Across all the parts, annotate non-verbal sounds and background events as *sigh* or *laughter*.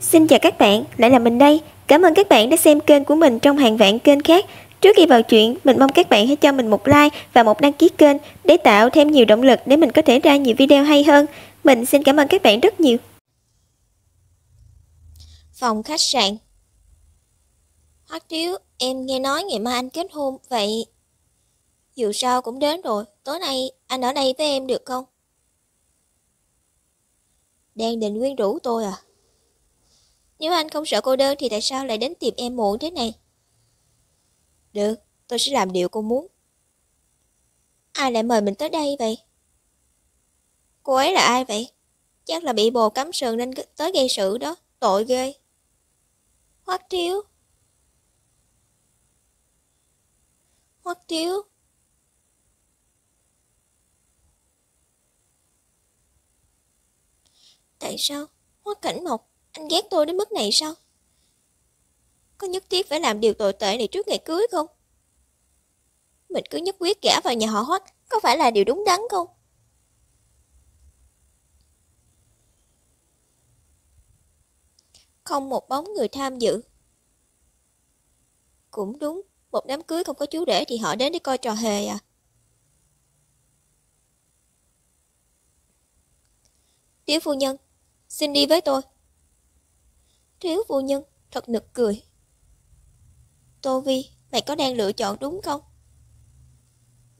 Xin chào các bạn, lại là mình đây. Cảm ơn các bạn đã xem kênh của mình trong hàng vạn kênh khác. Trước khi vào chuyện, mình mong các bạn hãy cho mình một like và một đăng ký kênh để tạo thêm nhiều động lực để mình có thể ra nhiều video hay hơn. Mình xin cảm ơn các bạn rất nhiều. Phòng khách sạn Hoắc Tiếu, em nghe nói ngày mai anh kết hôn, vậy dù sao cũng đến rồi, tối nay anh ở đây với em được không? Đang định quyến rũ tôi à? Nếu anh không sợ cô đơn thì tại sao lại đến tìm em muộn thế này? Được, tôi sẽ làm điều cô muốn. Ai lại mời mình tới đây vậy? Cô ấy là ai vậy? Chắc là bị bồ cắm sừng nên tới gây sự đó. Tội ghê. Hoắc Tiếu. Hoắc Tiếu. Tại sao? Hoắc Cảnh Mộc anh ghét tôi đến mức này sao? Có nhất thiết phải làm điều tồi tệ này trước ngày cưới không? Mình cứ nhất quyết gả vào nhà họ hoắc có phải là điều đúng đắn không? Không một bóng người tham dự. Cũng đúng, một đám cưới không có chú rể thì họ đến để coi trò hề à. Tiểu phu nhân, xin đi với tôi. Thiếu phu nhân, thật nực cười. Tô Vi, mày có đang lựa chọn đúng không?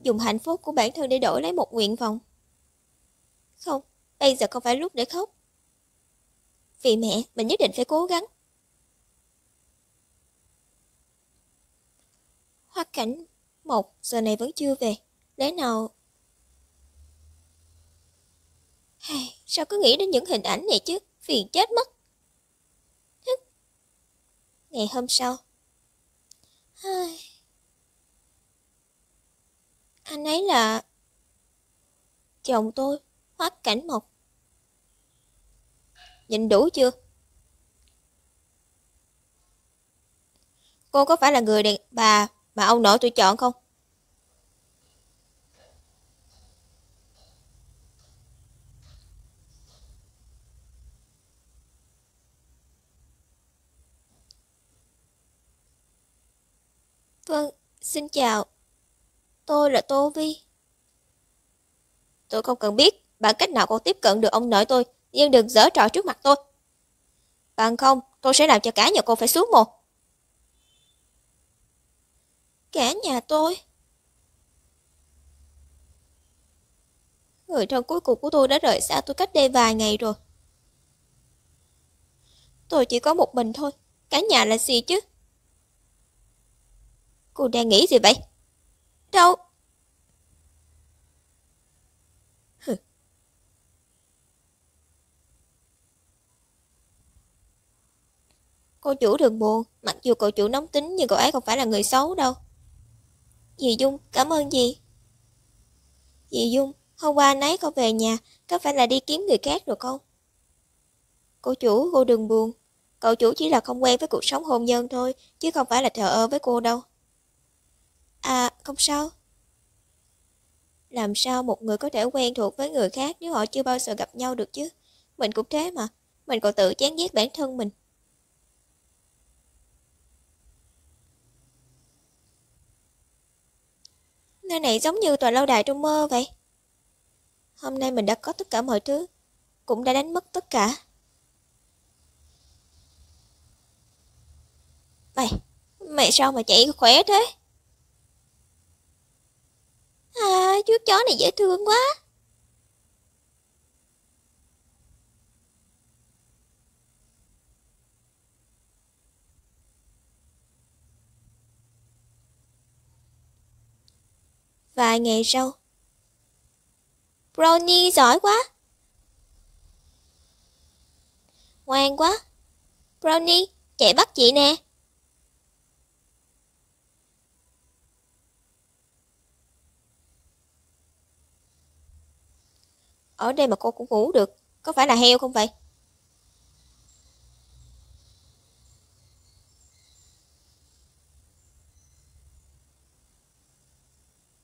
Dùng hạnh phúc của bản thân để đổi lấy một nguyện vọng. Không, bây giờ không phải lúc để khóc. Vì mẹ, mình nhất định phải cố gắng. Hoa cảnh một giờ này vẫn chưa về. Lẽ nào... Hey, sao cứ nghĩ đến những hình ảnh này chứ? Phiền chết mất ngày hôm sau. Anh ấy là... Chồng tôi, hoắc cảnh mộc. Nhìn đủ chưa? Cô có phải là người đàn bà mà ông nội tôi chọn không? Vâng, xin chào. Tôi là Tô Vi. Tôi không cần biết bằng cách nào con tiếp cận được ông nội tôi, nhưng đừng dở trò trước mặt tôi. Bằng không, tôi sẽ làm cho cả nhà cô phải xuống một. Cả nhà tôi? Người thân cuối cùng của tôi đã rời xa tôi cách đây vài ngày rồi. Tôi chỉ có một mình thôi, cả nhà là gì chứ? Cô đang nghĩ gì vậy? Đâu? Cô chủ đừng buồn, mặc dù cậu chủ nóng tính nhưng cậu ấy không phải là người xấu đâu. Dì Dung, cảm ơn dì. Dì Dung, hôm qua anh ấy con về nhà, có phải là đi kiếm người khác rồi không? Cô chủ, cô đừng buồn. Cậu chủ chỉ là không quen với cuộc sống hôn nhân thôi, chứ không phải là thờ ơ với cô đâu. À, không sao. Làm sao một người có thể quen thuộc với người khác nếu họ chưa bao giờ gặp nhau được chứ? Mình cũng thế mà, mình còn tự chán ghét bản thân mình. Nơi này giống như tòa lâu đài trong mơ vậy. Hôm nay mình đã có tất cả mọi thứ, cũng đã đánh mất tất cả. Mày, mày sao mà chạy khỏe thế? À, chú chó này dễ thương quá. Vài ngày sau Brownie giỏi quá Ngoan quá Brownie, chạy bắt chị nè Ở đây mà cô cũng ngủ được Có phải là heo không vậy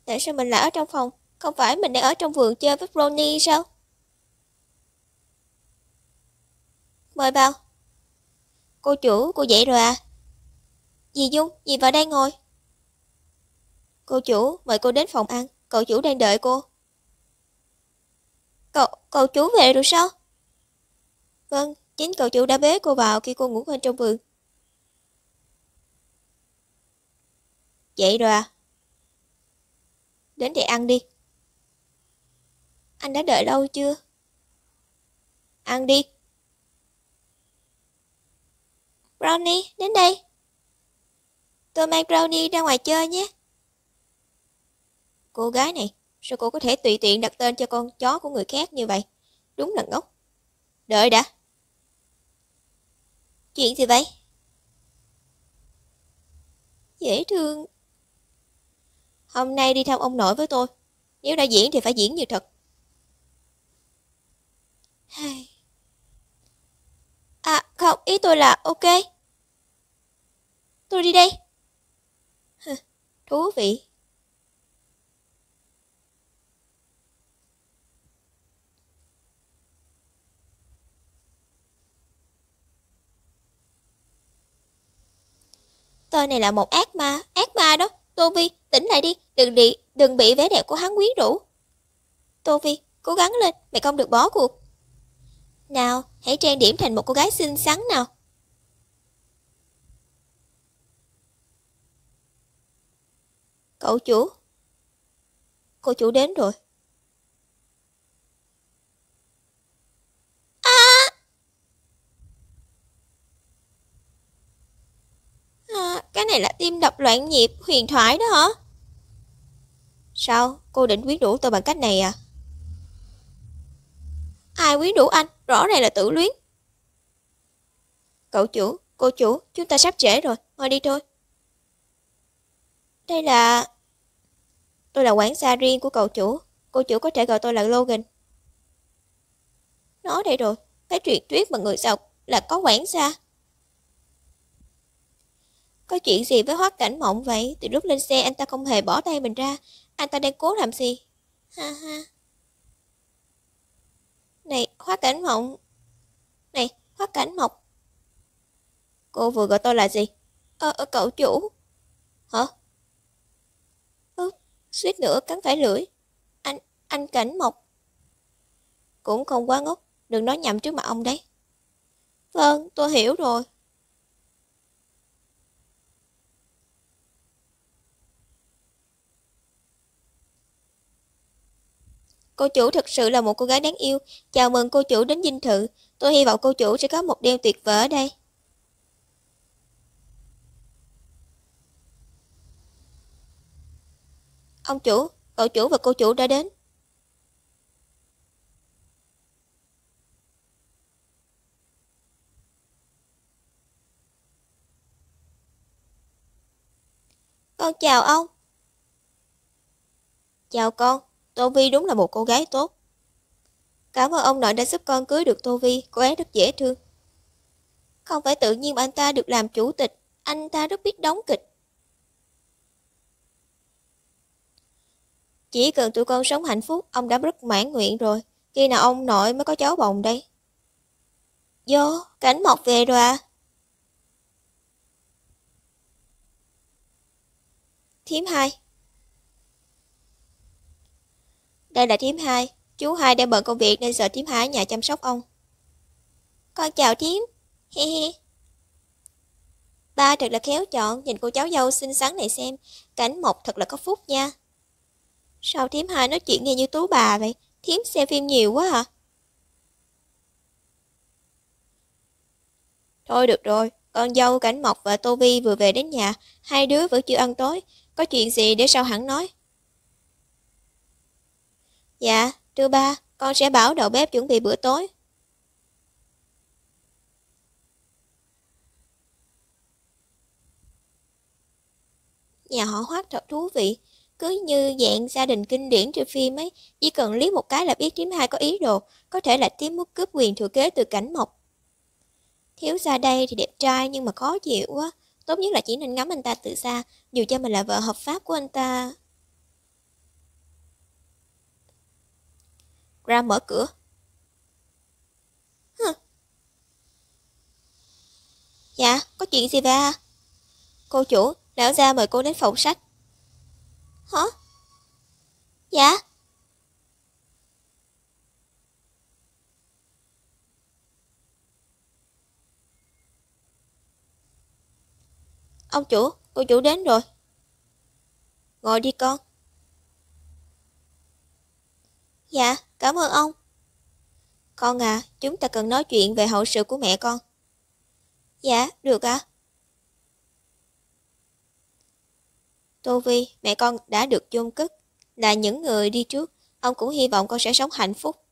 Tại sao mình lại ở trong phòng Không phải mình đang ở trong vườn chơi với Brony sao Mời vào Cô chủ cô dậy rồi à Dì Dung dì vào đây ngồi Cô chủ mời cô đến phòng ăn Cậu chủ đang đợi cô Cậu, cậu chú về rồi sao? Vâng, chính cậu chú đã bế cô vào khi cô ngủ quên trong vườn. Vậy rồi à? Đến để ăn đi. Anh đã đợi lâu chưa? Ăn đi. Brownie, đến đây. Tôi mang Brownie ra ngoài chơi nhé. Cô gái này, Sao cô có thể tùy tiện đặt tên cho con chó của người khác như vậy? Đúng là ngốc. Đợi đã. Chuyện gì vậy? Dễ thương. Hôm nay đi theo ông nội với tôi. Nếu đã diễn thì phải diễn như thật. hay. À không, ý tôi là ok. Tôi đi đây. Thú vị. tên này là một ác ma, ác ma đó. Tô Vi, tỉnh lại đi, đừng bị, đừng bị vẻ đẹp của hắn quyến rũ. Tô Vi, cố gắng lên, mày không được bỏ cuộc. Nào, hãy trang điểm thành một cô gái xinh xắn nào. Cậu chủ. Cô chủ đến rồi. Cái này là tim đập loạn nhịp huyền thoại đó hả? Sao? Cô định quyến rũ tôi bằng cách này à? Ai quyến rũ anh? Rõ ràng là tự luyến. Cậu chủ, cô chủ, chúng ta sắp trễ rồi. Ngồi đi thôi. Đây là... Tôi là quản gia riêng của cậu chủ. Cô chủ có thể gọi tôi là Logan. Nói đây rồi, cái truyền thuyết mà người sọc là có quản gia có chuyện gì với hoác cảnh mộng vậy? Từ lúc lên xe anh ta không hề bỏ tay mình ra. Anh ta đang cố làm gì? Ha ha. Này, hoác cảnh mộng. Này, hoác cảnh mộng. Cô vừa gọi tôi là gì? Ờ, à, cậu chủ. Hả? Ừ, suýt nữa cắn phải lưỡi. Anh, anh cảnh mộc. Cũng không quá ngốc, đừng nói nhầm trước mặt ông đấy. Vâng, tôi hiểu rồi. Cô chủ thật sự là một cô gái đáng yêu. Chào mừng cô chủ đến dinh thự. Tôi hy vọng cô chủ sẽ có một đêm tuyệt vời ở đây. Ông chủ, cậu chủ và cô chủ đã đến. Con chào ông. Chào con. Tô Vi đúng là một cô gái tốt. Cảm ơn ông nội đã giúp con cưới được Tô Vi, cô ấy rất dễ thương. Không phải tự nhiên mà anh ta được làm chủ tịch, anh ta rất biết đóng kịch. Chỉ cần tụi con sống hạnh phúc, ông đã rất mãn nguyện rồi. Khi nào ông nội mới có cháu bồng đây? Vô, cảnh mọc về rồi à? Thiếm hai Đây là thím hai, chú hai đang bận công việc nên giờ thím hai ở nhà chăm sóc ông. Con chào thím, hi hi. Ba thật là khéo chọn, nhìn cô cháu dâu xinh xắn này xem, cảnh mộc thật là có phúc nha. Sao thím hai nói chuyện nghe như tú bà vậy, thím xem phim nhiều quá hả? À. Thôi được rồi, con dâu Cảnh Mộc và Tô Vi vừa về đến nhà, hai đứa vẫn chưa ăn tối, có chuyện gì để sau hẳn nói. Dạ, thưa ba, con sẽ bảo đầu bếp chuẩn bị bữa tối. Nhà họ hoác thật thú vị, cứ như dạng gia đình kinh điển trên phim ấy, chỉ cần liếc một cái là biết thím hai có ý đồ, có thể là thím muốn cướp quyền thừa kế từ cảnh mộc. Thiếu ra đây thì đẹp trai nhưng mà khó chịu quá, tốt nhất là chỉ nên ngắm anh ta từ xa, dù cho mình là vợ hợp pháp của anh ta. ra mở cửa. Hừ. Dạ, có chuyện gì vậy à? Cô chủ, lão gia mời cô đến phòng sách. Hả? Dạ. Ông chủ, cô chủ đến rồi. Ngồi đi con. Dạ. Cảm ơn ông. Con à, chúng ta cần nói chuyện về hậu sự của mẹ con. Dạ, được ạ. À? Tô Vi, mẹ con đã được chôn cất, là những người đi trước, ông cũng hy vọng con sẽ sống hạnh phúc.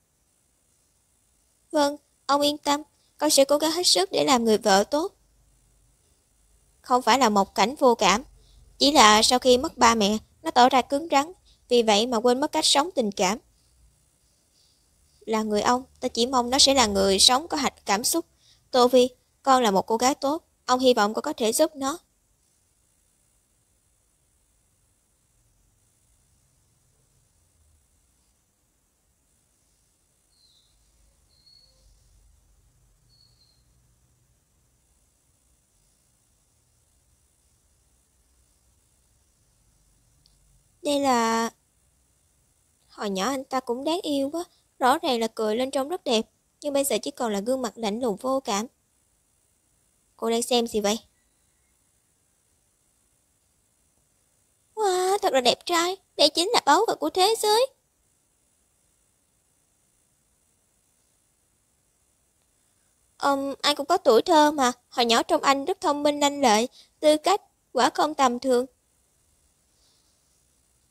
Vâng, ông yên tâm, con sẽ cố gắng hết sức để làm người vợ tốt. Không phải là một cảnh vô cảm, chỉ là sau khi mất ba mẹ, nó tỏ ra cứng rắn, vì vậy mà quên mất cách sống tình cảm. Là người ông, ta chỉ mong nó sẽ là người sống có hạch cảm xúc. Tô Vi, con là một cô gái tốt, ông hy vọng con có thể giúp nó. Đây là... Hồi nhỏ anh ta cũng đáng yêu quá, Rõ ràng là cười lên trông rất đẹp, nhưng bây giờ chỉ còn là gương mặt lạnh lùng vô cảm. Cô đang xem gì vậy? Wow, thật là đẹp trai, đây chính là báu vật của thế giới. Um, ai cũng có tuổi thơ mà, hồi nhỏ trong anh rất thông minh lanh lợi, tư cách, quả không tầm thường.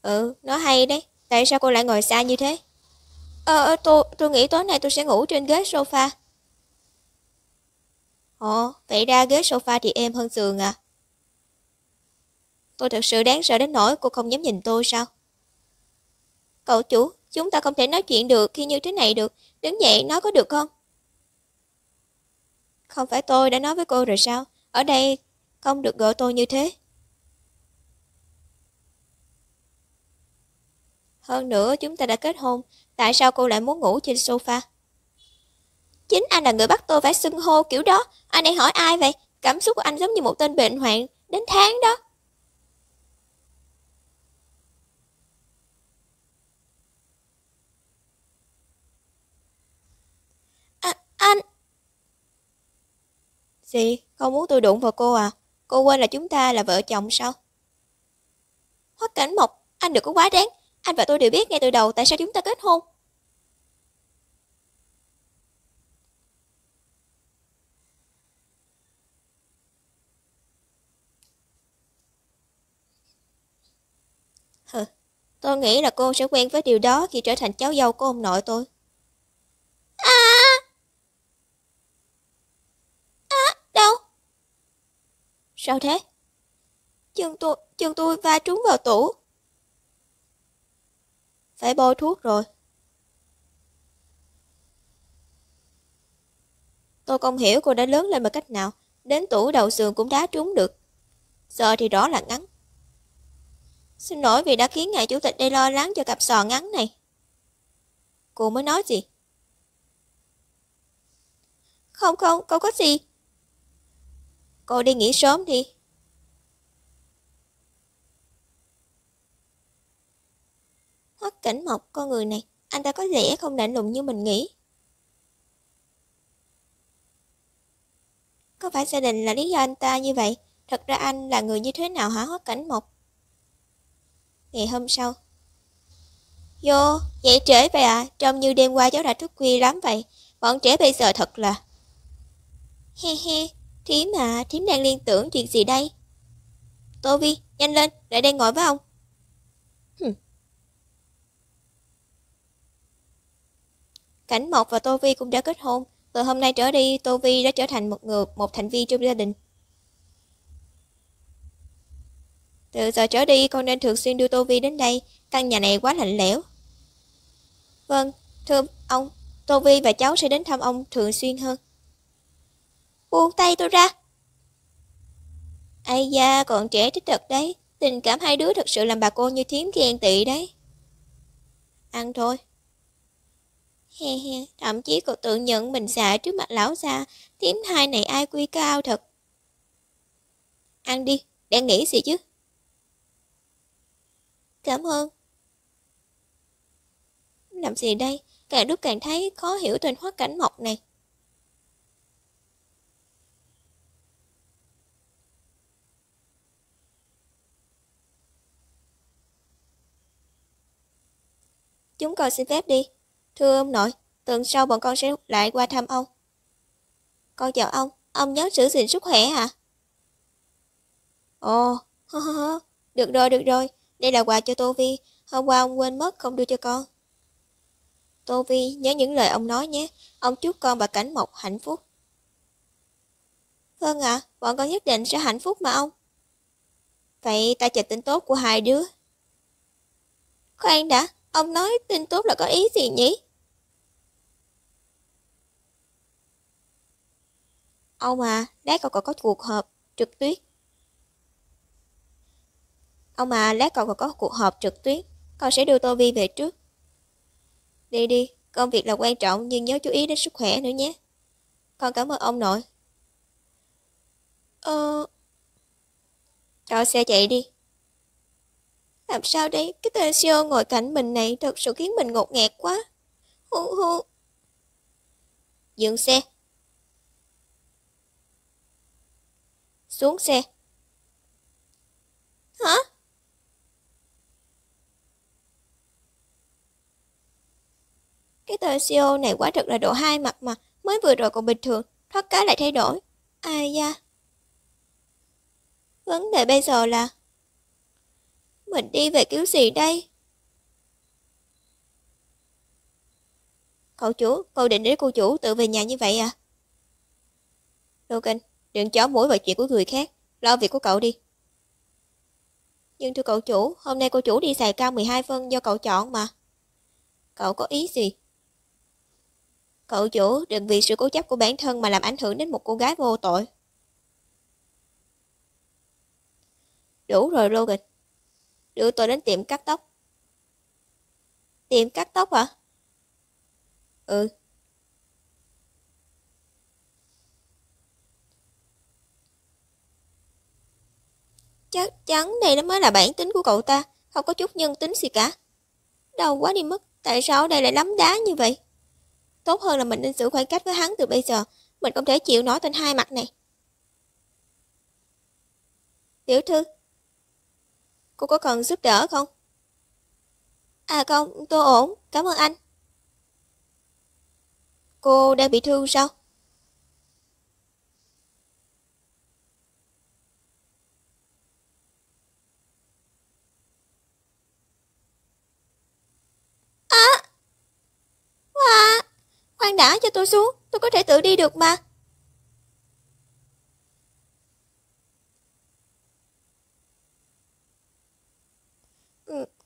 Ừ, nó hay đấy, tại sao cô lại ngồi xa như thế? Ờ, ờ, tôi, tôi nghĩ tối nay tôi sẽ ngủ trên ghế sofa. Ồ, vậy ra ghế sofa thì êm hơn giường à? Tôi thật sự đáng sợ đến nỗi cô không dám nhìn tôi sao? Cậu chủ, chúng ta không thể nói chuyện được khi như thế này được. Đứng dậy nói có được không? Không phải tôi đã nói với cô rồi sao? Ở đây không được gọi tôi như thế. Hơn nữa chúng ta đã kết hôn Tại sao cô lại muốn ngủ trên sofa? Chính anh là người bắt tôi phải xưng hô kiểu đó. Anh ấy hỏi ai vậy? Cảm xúc của anh giống như một tên bệnh hoạn đến tháng đó. À, anh... Gì? Không muốn tôi đụng vào cô à? Cô quên là chúng ta là vợ chồng sao? Hoắc cảnh mộc, anh đừng có quá đáng. Anh và tôi đều biết ngay từ đầu tại sao chúng ta kết hôn. tôi nghĩ là cô sẽ quen với điều đó khi trở thành cháu dâu của ông nội tôi. À! À, đâu? Sao thế? Chân tôi, chân tôi va trúng vào tủ phải bôi thuốc rồi. Tôi không hiểu cô đã lớn lên bằng cách nào, đến tủ đầu sườn cũng đá trúng được. Giờ thì rõ là ngắn. Xin lỗi vì đã khiến ngài chủ tịch đây lo lắng cho cặp sò ngắn này. Cô mới nói gì? Không không, cô có gì. Cô đi nghỉ sớm đi, Hoắc cảnh mộc con người này, anh ta có vẻ không lạnh lùng như mình nghĩ. Có phải gia đình là lý do anh ta như vậy? Thật ra anh là người như thế nào hả Hoắc cảnh mộc? Ngày hôm sau Vô, dậy trễ vậy à? Trông như đêm qua cháu đã thức khuya lắm vậy. Bọn trẻ bây giờ thật là... He he, thím à, thím đang liên tưởng chuyện gì đây? Tô Vi, nhanh lên, lại đây ngồi với ông. Cảnh Mộc và Tô Vi cũng đã kết hôn, từ hôm nay trở đi Tô Vi đã trở thành một người, một thành viên trong gia đình. Từ giờ trở đi con nên thường xuyên đưa Tô Vi đến đây, căn nhà này quá lạnh lẽo. Vâng, thưa ông, Tô Vi và cháu sẽ đến thăm ông thường xuyên hơn. Buông tay tôi ra. Ây da, còn trẻ thích thật đấy, tình cảm hai đứa thật sự làm bà cô như thiếm ghen tị đấy. Ăn thôi. He he, thậm chí còn tự nhận mình xả trước mặt lão già, tím hai này ai quy cao thật. Ăn đi, đang nghĩ gì chứ? Cảm ơn. Làm gì đây? Càng lúc càng thấy khó hiểu tên hóa cảnh mộc này. Chúng con xin phép đi. Thưa ông nội, tuần sau bọn con sẽ lại qua thăm ông. Con chào ông, ông nhớ giữ gìn sức khỏe hả? Ồ, được rồi, được rồi, đây là quà cho Tô Vi, hôm qua ông quên mất không đưa cho con. Tô Vi, nhớ những lời ông nói nhé, ông chúc con bà Cảnh Mộc hạnh phúc. Vâng ạ, à, bọn con nhất định sẽ hạnh phúc mà ông. Vậy ta chờ tin tốt của hai đứa. Khoan đã, Ông nói tin tốt là có ý gì nhỉ? Ông à, lát cậu còn có cuộc họp trực tuyến. Ông à, lát cậu còn có cuộc họp trực tuyến. Cậu sẽ đưa Tô Vi về trước. Đi đi, công việc là quan trọng nhưng nhớ chú ý đến sức khỏe nữa nhé. Con cảm ơn ông nội. Ờ... Cho xe chạy đi. Làm sao đây, cái tên CEO ngồi cạnh mình này thật sự khiến mình ngột ngạt quá. Hu hu. Dừng xe. Xuống xe. Hả? Cái tờ CEO này quá thật là độ hai mặt mà, mới vừa rồi còn bình thường, thoát cái lại thay đổi. Ai da. Vấn đề bây giờ là mình đi về kiểu gì đây? Cậu chủ, cậu định để cô chủ tự về nhà như vậy à? Logan, đừng chó mũi vào chuyện của người khác, lo việc của cậu đi. Nhưng thưa cậu chủ, hôm nay cô chủ đi xài cao 12 phân do cậu chọn mà. Cậu có ý gì? Cậu chủ đừng vì sự cố chấp của bản thân mà làm ảnh hưởng đến một cô gái vô tội. Đủ rồi Logan, đưa tôi đến tiệm cắt tóc. Tiệm cắt tóc hả? Ừ. Chắc chắn đây nó mới là bản tính của cậu ta, không có chút nhân tính gì cả. Đau quá đi mất, tại sao đây lại lắm đá như vậy? Tốt hơn là mình nên giữ khoảng cách với hắn từ bây giờ, mình không thể chịu nổi tên hai mặt này. Tiểu thư, cô có cần giúp đỡ không? À không, tôi ổn, cảm ơn anh. Cô đang bị thương sao? À, khoa, khoan đã cho tôi xuống, tôi có thể tự đi được mà.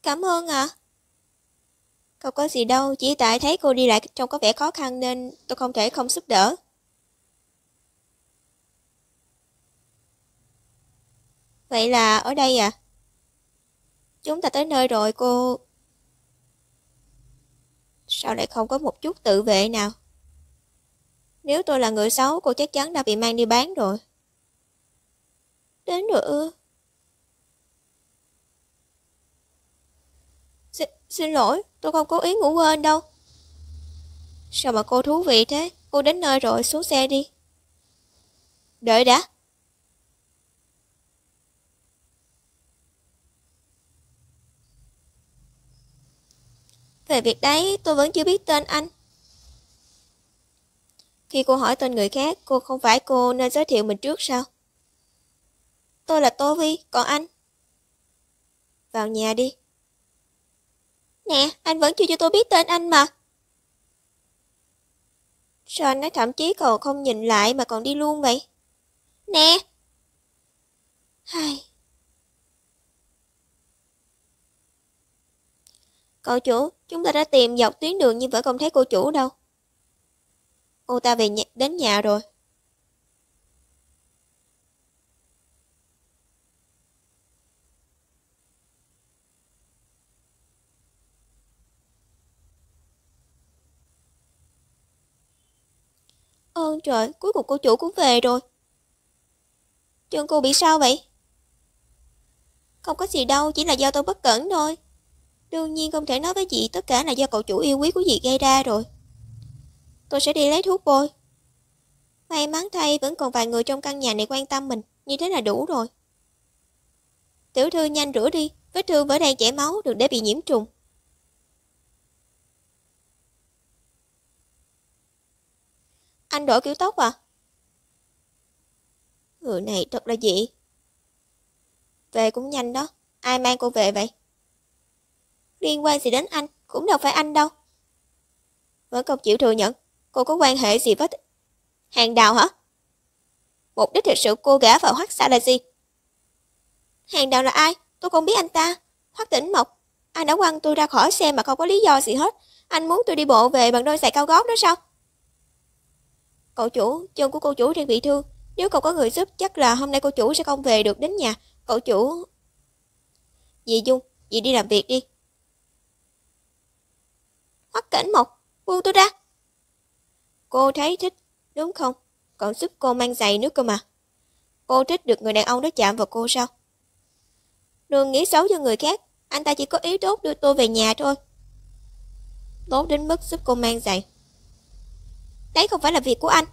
Cảm ơn ạ. À? Không có gì đâu, chỉ tại thấy cô đi lại trông có vẻ khó khăn nên tôi không thể không giúp đỡ. Vậy là ở đây à? Chúng ta tới nơi rồi cô... Sao lại không có một chút tự vệ nào? Nếu tôi là người xấu, cô chắc chắn đã bị mang đi bán rồi. Đến rồi ư? Xin lỗi, tôi không cố ý ngủ quên đâu. Sao mà cô thú vị thế? Cô đến nơi rồi, xuống xe đi. Đợi đã. Về việc đấy, tôi vẫn chưa biết tên anh. Khi cô hỏi tên người khác, cô không phải cô nên giới thiệu mình trước sao? Tôi là Tô Vi, còn anh? Vào nhà đi, Nè, anh vẫn chưa cho tôi biết tên anh mà. Sao anh nói thậm chí còn không nhìn lại mà còn đi luôn vậy? Nè! Hai... Cậu chủ, chúng ta đã tìm dọc tuyến đường nhưng vẫn không thấy cô chủ đâu. Cô ta về nhà, đến nhà rồi. Ơn trời, cuối cùng cô chủ cũng về rồi. Chân cô bị sao vậy? Không có gì đâu, chỉ là do tôi bất cẩn thôi. Đương nhiên không thể nói với chị tất cả là do cậu chủ yêu quý của chị gây ra rồi. Tôi sẽ đi lấy thuốc bôi. May mắn thay vẫn còn vài người trong căn nhà này quan tâm mình, như thế là đủ rồi. Tiểu thư nhanh rửa đi, vết thương vẫn đang chảy máu đừng để bị nhiễm trùng. Anh đổi kiểu tóc à? Người này thật là dị. Về cũng nhanh đó. Ai mang cô về vậy? Liên quan gì đến anh? Cũng đâu phải anh đâu. Vẫn không chịu thừa nhận. Cô có quan hệ gì với... Hàng đào hả? Mục đích thực sự cô gã vào hoác xa là gì? Hàng đào là ai? Tôi không biết anh ta. Hoác tỉnh mộc. Anh đã quăng tôi ra khỏi xe mà không có lý do gì hết. Anh muốn tôi đi bộ về bằng đôi giày cao gót đó sao? Cậu chủ, chân của cô chủ đang bị thương. Nếu cậu có người giúp, chắc là hôm nay cô chủ sẽ không về được đến nhà. Cậu chủ... Dì Dung, dì đi làm việc đi. Hoắc cảnh một buông tôi ra. Cô thấy thích, đúng không? còn giúp cô mang giày nước cơ mà. Cô thích được người đàn ông đó chạm vào cô sao? Đừng nghĩ xấu cho người khác, anh ta chỉ có ý tốt đưa tôi về nhà thôi. Tốt đến mức giúp cô mang giày. Đấy không phải là việc của anh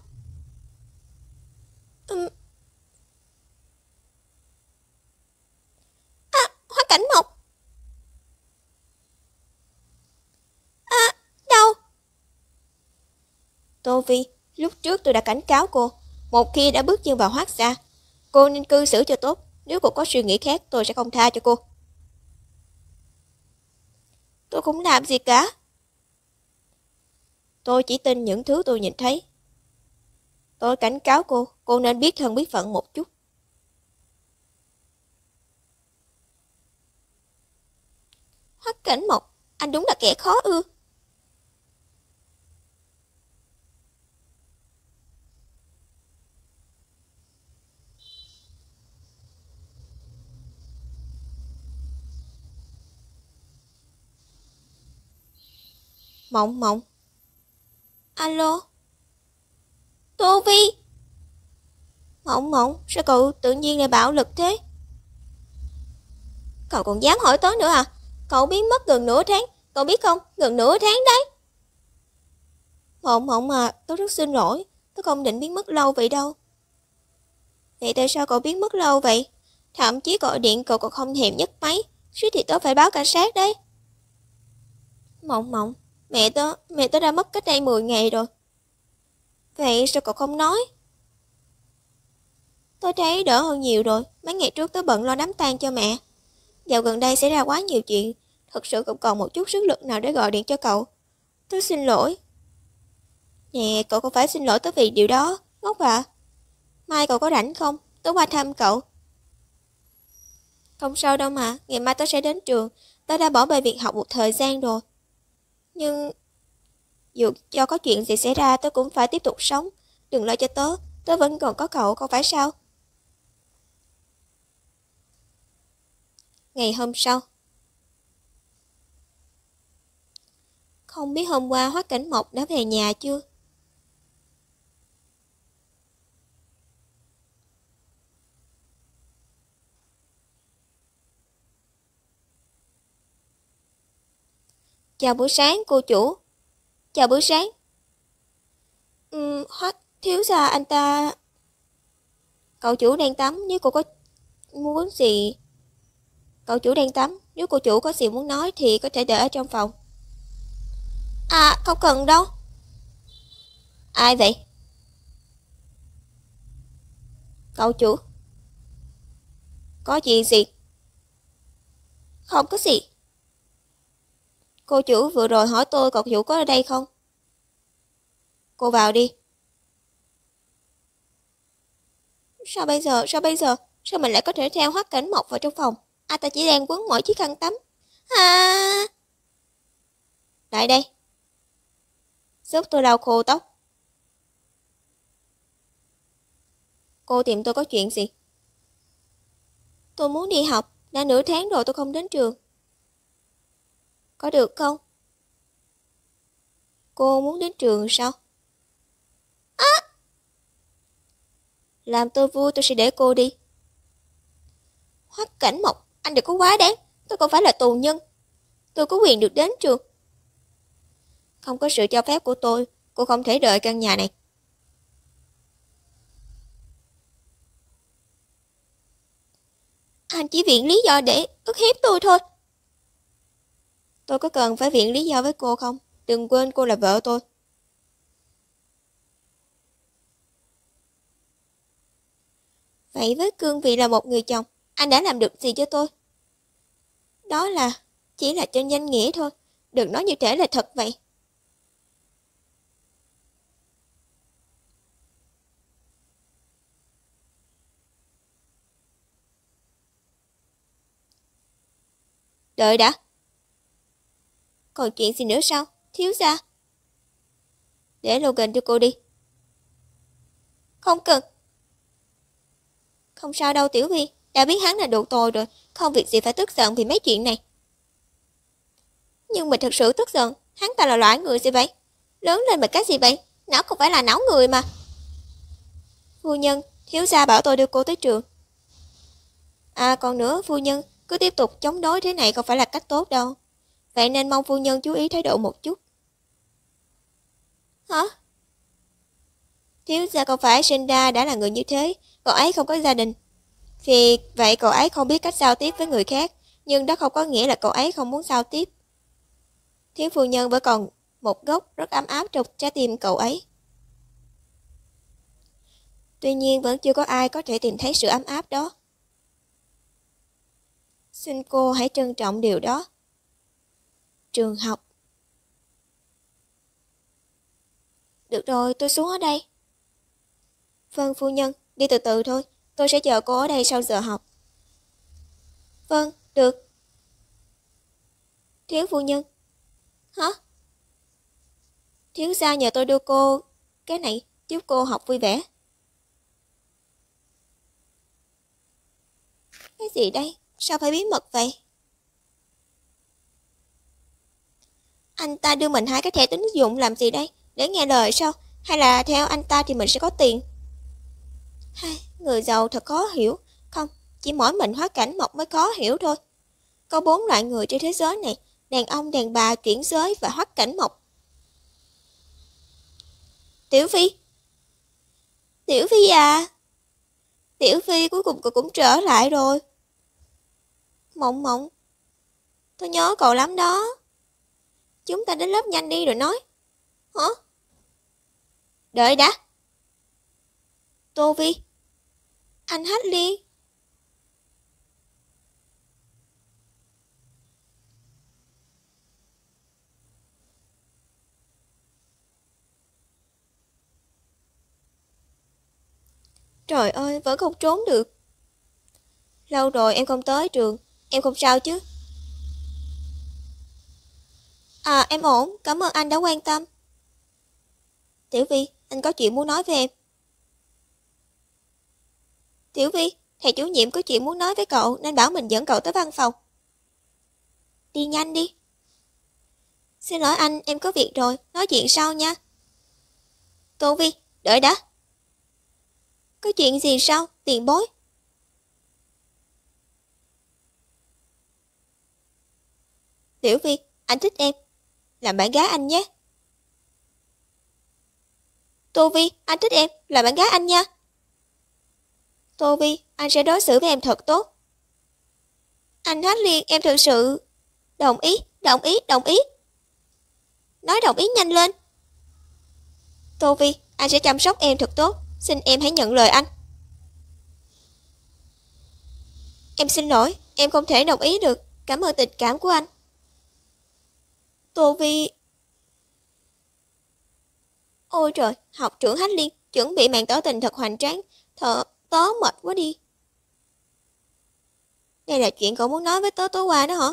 À Hoa cảnh mộc À đâu Tô Vi Lúc trước tôi đã cảnh cáo cô Một khi đã bước chân vào hoác xa Cô nên cư xử cho tốt Nếu cô có suy nghĩ khác tôi sẽ không tha cho cô Tôi cũng làm gì cả Tôi chỉ tin những thứ tôi nhìn thấy. Tôi cảnh cáo cô, cô nên biết thân biết phận một chút. Hoắc cảnh mộc, anh đúng là kẻ khó ưa. Mộng mộng, Alo? Tô Vi? Mộng mộng, sao cậu tự nhiên lại bạo lực thế? Cậu còn dám hỏi tớ nữa à? Cậu biến mất gần nửa tháng, cậu biết không? Gần nửa tháng đấy. Mộng mộng mà, tớ rất xin lỗi. Tớ không định biến mất lâu vậy đâu. Vậy tại sao cậu biến mất lâu vậy? Thậm chí gọi điện cậu còn không thèm nhấc máy. Suýt thì tớ phải báo cảnh sát đấy. Mộng mộng, Mẹ tớ, mẹ tớ đã mất cách đây 10 ngày rồi. Vậy sao cậu không nói? Tôi thấy đỡ hơn nhiều rồi, mấy ngày trước tớ bận lo đám tang cho mẹ. Dạo gần đây xảy ra quá nhiều chuyện, thật sự cũng còn một chút sức lực nào để gọi điện cho cậu. Tớ xin lỗi. Nè, cậu không phải xin lỗi tớ vì điều đó, ngốc ạ. À. Mai cậu có rảnh không? Tớ qua thăm cậu. Không sao đâu mà, ngày mai tớ sẽ đến trường. Tớ đã bỏ bê việc học một thời gian rồi. Nhưng... dù cho có chuyện gì xảy ra tớ cũng phải tiếp tục sống. Đừng lo cho tớ, tớ vẫn còn có cậu không phải sao? Ngày hôm sau Không biết hôm qua Hoác Cảnh Mộc đã về nhà chưa? Chào buổi sáng cô chủ. Chào buổi sáng. Ừ, hoắc thiếu gia anh ta... Cậu chủ đang tắm, nếu cô có muốn gì... Cậu chủ đang tắm, nếu cô chủ có gì muốn nói thì có thể để ở trong phòng. À, không cần đâu. Ai vậy? Cậu chủ. Có gì gì? Không có gì. Cô chủ vừa rồi hỏi tôi cậu chủ có ở đây không? Cô vào đi. Sao bây giờ, sao bây giờ? Sao mình lại có thể theo hoắc cảnh mộc vào trong phòng? À ta chỉ đang quấn mỗi chiếc khăn tắm. À... Lại đây. Giúp tôi lau khô tóc. Cô tìm tôi có chuyện gì? Tôi muốn đi học, đã nửa tháng rồi tôi không đến trường. Có được không? Cô muốn đến trường sao? À! Làm tôi vui tôi sẽ để cô đi. Hoắc cảnh mộc, anh đừng có quá đáng. Tôi không phải là tù nhân. Tôi có quyền được đến trường. Không có sự cho phép của tôi, cô không thể đợi căn nhà này. Anh chỉ viện lý do để ức hiếp tôi thôi. Tôi có cần phải viện lý do với cô không? Đừng quên cô là vợ tôi. Vậy với cương vị là một người chồng, anh đã làm được gì cho tôi? Đó là, chỉ là trên danh nghĩa thôi, đừng nói như thể là thật vậy. Đợi đã, còn chuyện gì nữa sao? Thiếu gia. Để Logan đưa cô đi. Không cần. Không sao đâu Tiểu vi Đã biết hắn là đồ tồi rồi. Không việc gì phải tức giận vì mấy chuyện này. Nhưng mình thật sự tức giận. Hắn ta là loại người gì vậy? Lớn lên mà cái gì vậy? Não không phải là não người mà. Phu nhân, thiếu gia bảo tôi đưa cô tới trường. À còn nữa, phu nhân, cứ tiếp tục chống đối thế này không phải là cách tốt đâu. Vậy nên mong phu nhân chú ý thái độ một chút. Hả? Thiếu gia không phải sinh ra đã là người như thế, cậu ấy không có gia đình. Vì vậy cậu ấy không biết cách giao tiếp với người khác, nhưng đó không có nghĩa là cậu ấy không muốn giao tiếp. Thiếu phu nhân vẫn còn một gốc rất ấm áp trong trái tim cậu ấy. Tuy nhiên vẫn chưa có ai có thể tìm thấy sự ấm áp đó. Xin cô hãy trân trọng điều đó trường học. Được rồi, tôi xuống ở đây. Vâng, phu nhân, đi từ từ thôi. Tôi sẽ chờ cô ở đây sau giờ học. Vâng, được. Thiếu phu nhân. Hả? Thiếu gia nhờ tôi đưa cô cái này giúp cô học vui vẻ. Cái gì đây? Sao phải bí mật vậy? Anh ta đưa mình hai cái thẻ tín dụng làm gì đây? Để nghe lời sao? Hay là theo anh ta thì mình sẽ có tiền? Hai, người giàu thật khó hiểu. Không, chỉ mỗi mình hóa cảnh mộc mới khó hiểu thôi. Có bốn loại người trên thế giới này. Đàn ông, đàn bà, chuyển giới và hóa cảnh mộc. Tiểu Phi Tiểu Phi à Tiểu Phi cuối cùng cậu cũng trở lại rồi Mộng mộng Tôi nhớ cậu lắm đó Chúng ta đến lớp nhanh đi rồi nói. Hả? Đợi đã. Tô Vi. Anh hát liên. Trời ơi, vẫn không trốn được. Lâu rồi em không tới trường, em không sao chứ? À em ổn, cảm ơn anh đã quan tâm. Tiểu Vi, anh có chuyện muốn nói với em. Tiểu Vi, thầy chủ nhiệm có chuyện muốn nói với cậu nên bảo mình dẫn cậu tới văn phòng. Đi nhanh đi. Xin lỗi anh, em có việc rồi, nói chuyện sau nha. Tô Vi, đợi đã. Có chuyện gì sao, tiền bối? Tiểu Vi, anh thích em, làm bạn gái anh nhé. Tô Vi, anh thích em, là bạn gái anh nha. Tô Vi, anh sẽ đối xử với em thật tốt. Anh hát liền, em thực sự... Đồng ý, đồng ý, đồng ý. Nói đồng ý nhanh lên. Tô Vi, anh sẽ chăm sóc em thật tốt. Xin em hãy nhận lời anh. Em xin lỗi, em không thể đồng ý được. Cảm ơn tình cảm của anh. Tô Vi... Ôi trời, học trưởng Hách Liên chuẩn bị màn tỏ tình thật hoành tráng, thở tớ mệt quá đi. Đây là chuyện cậu muốn nói với tớ tối qua đó hả?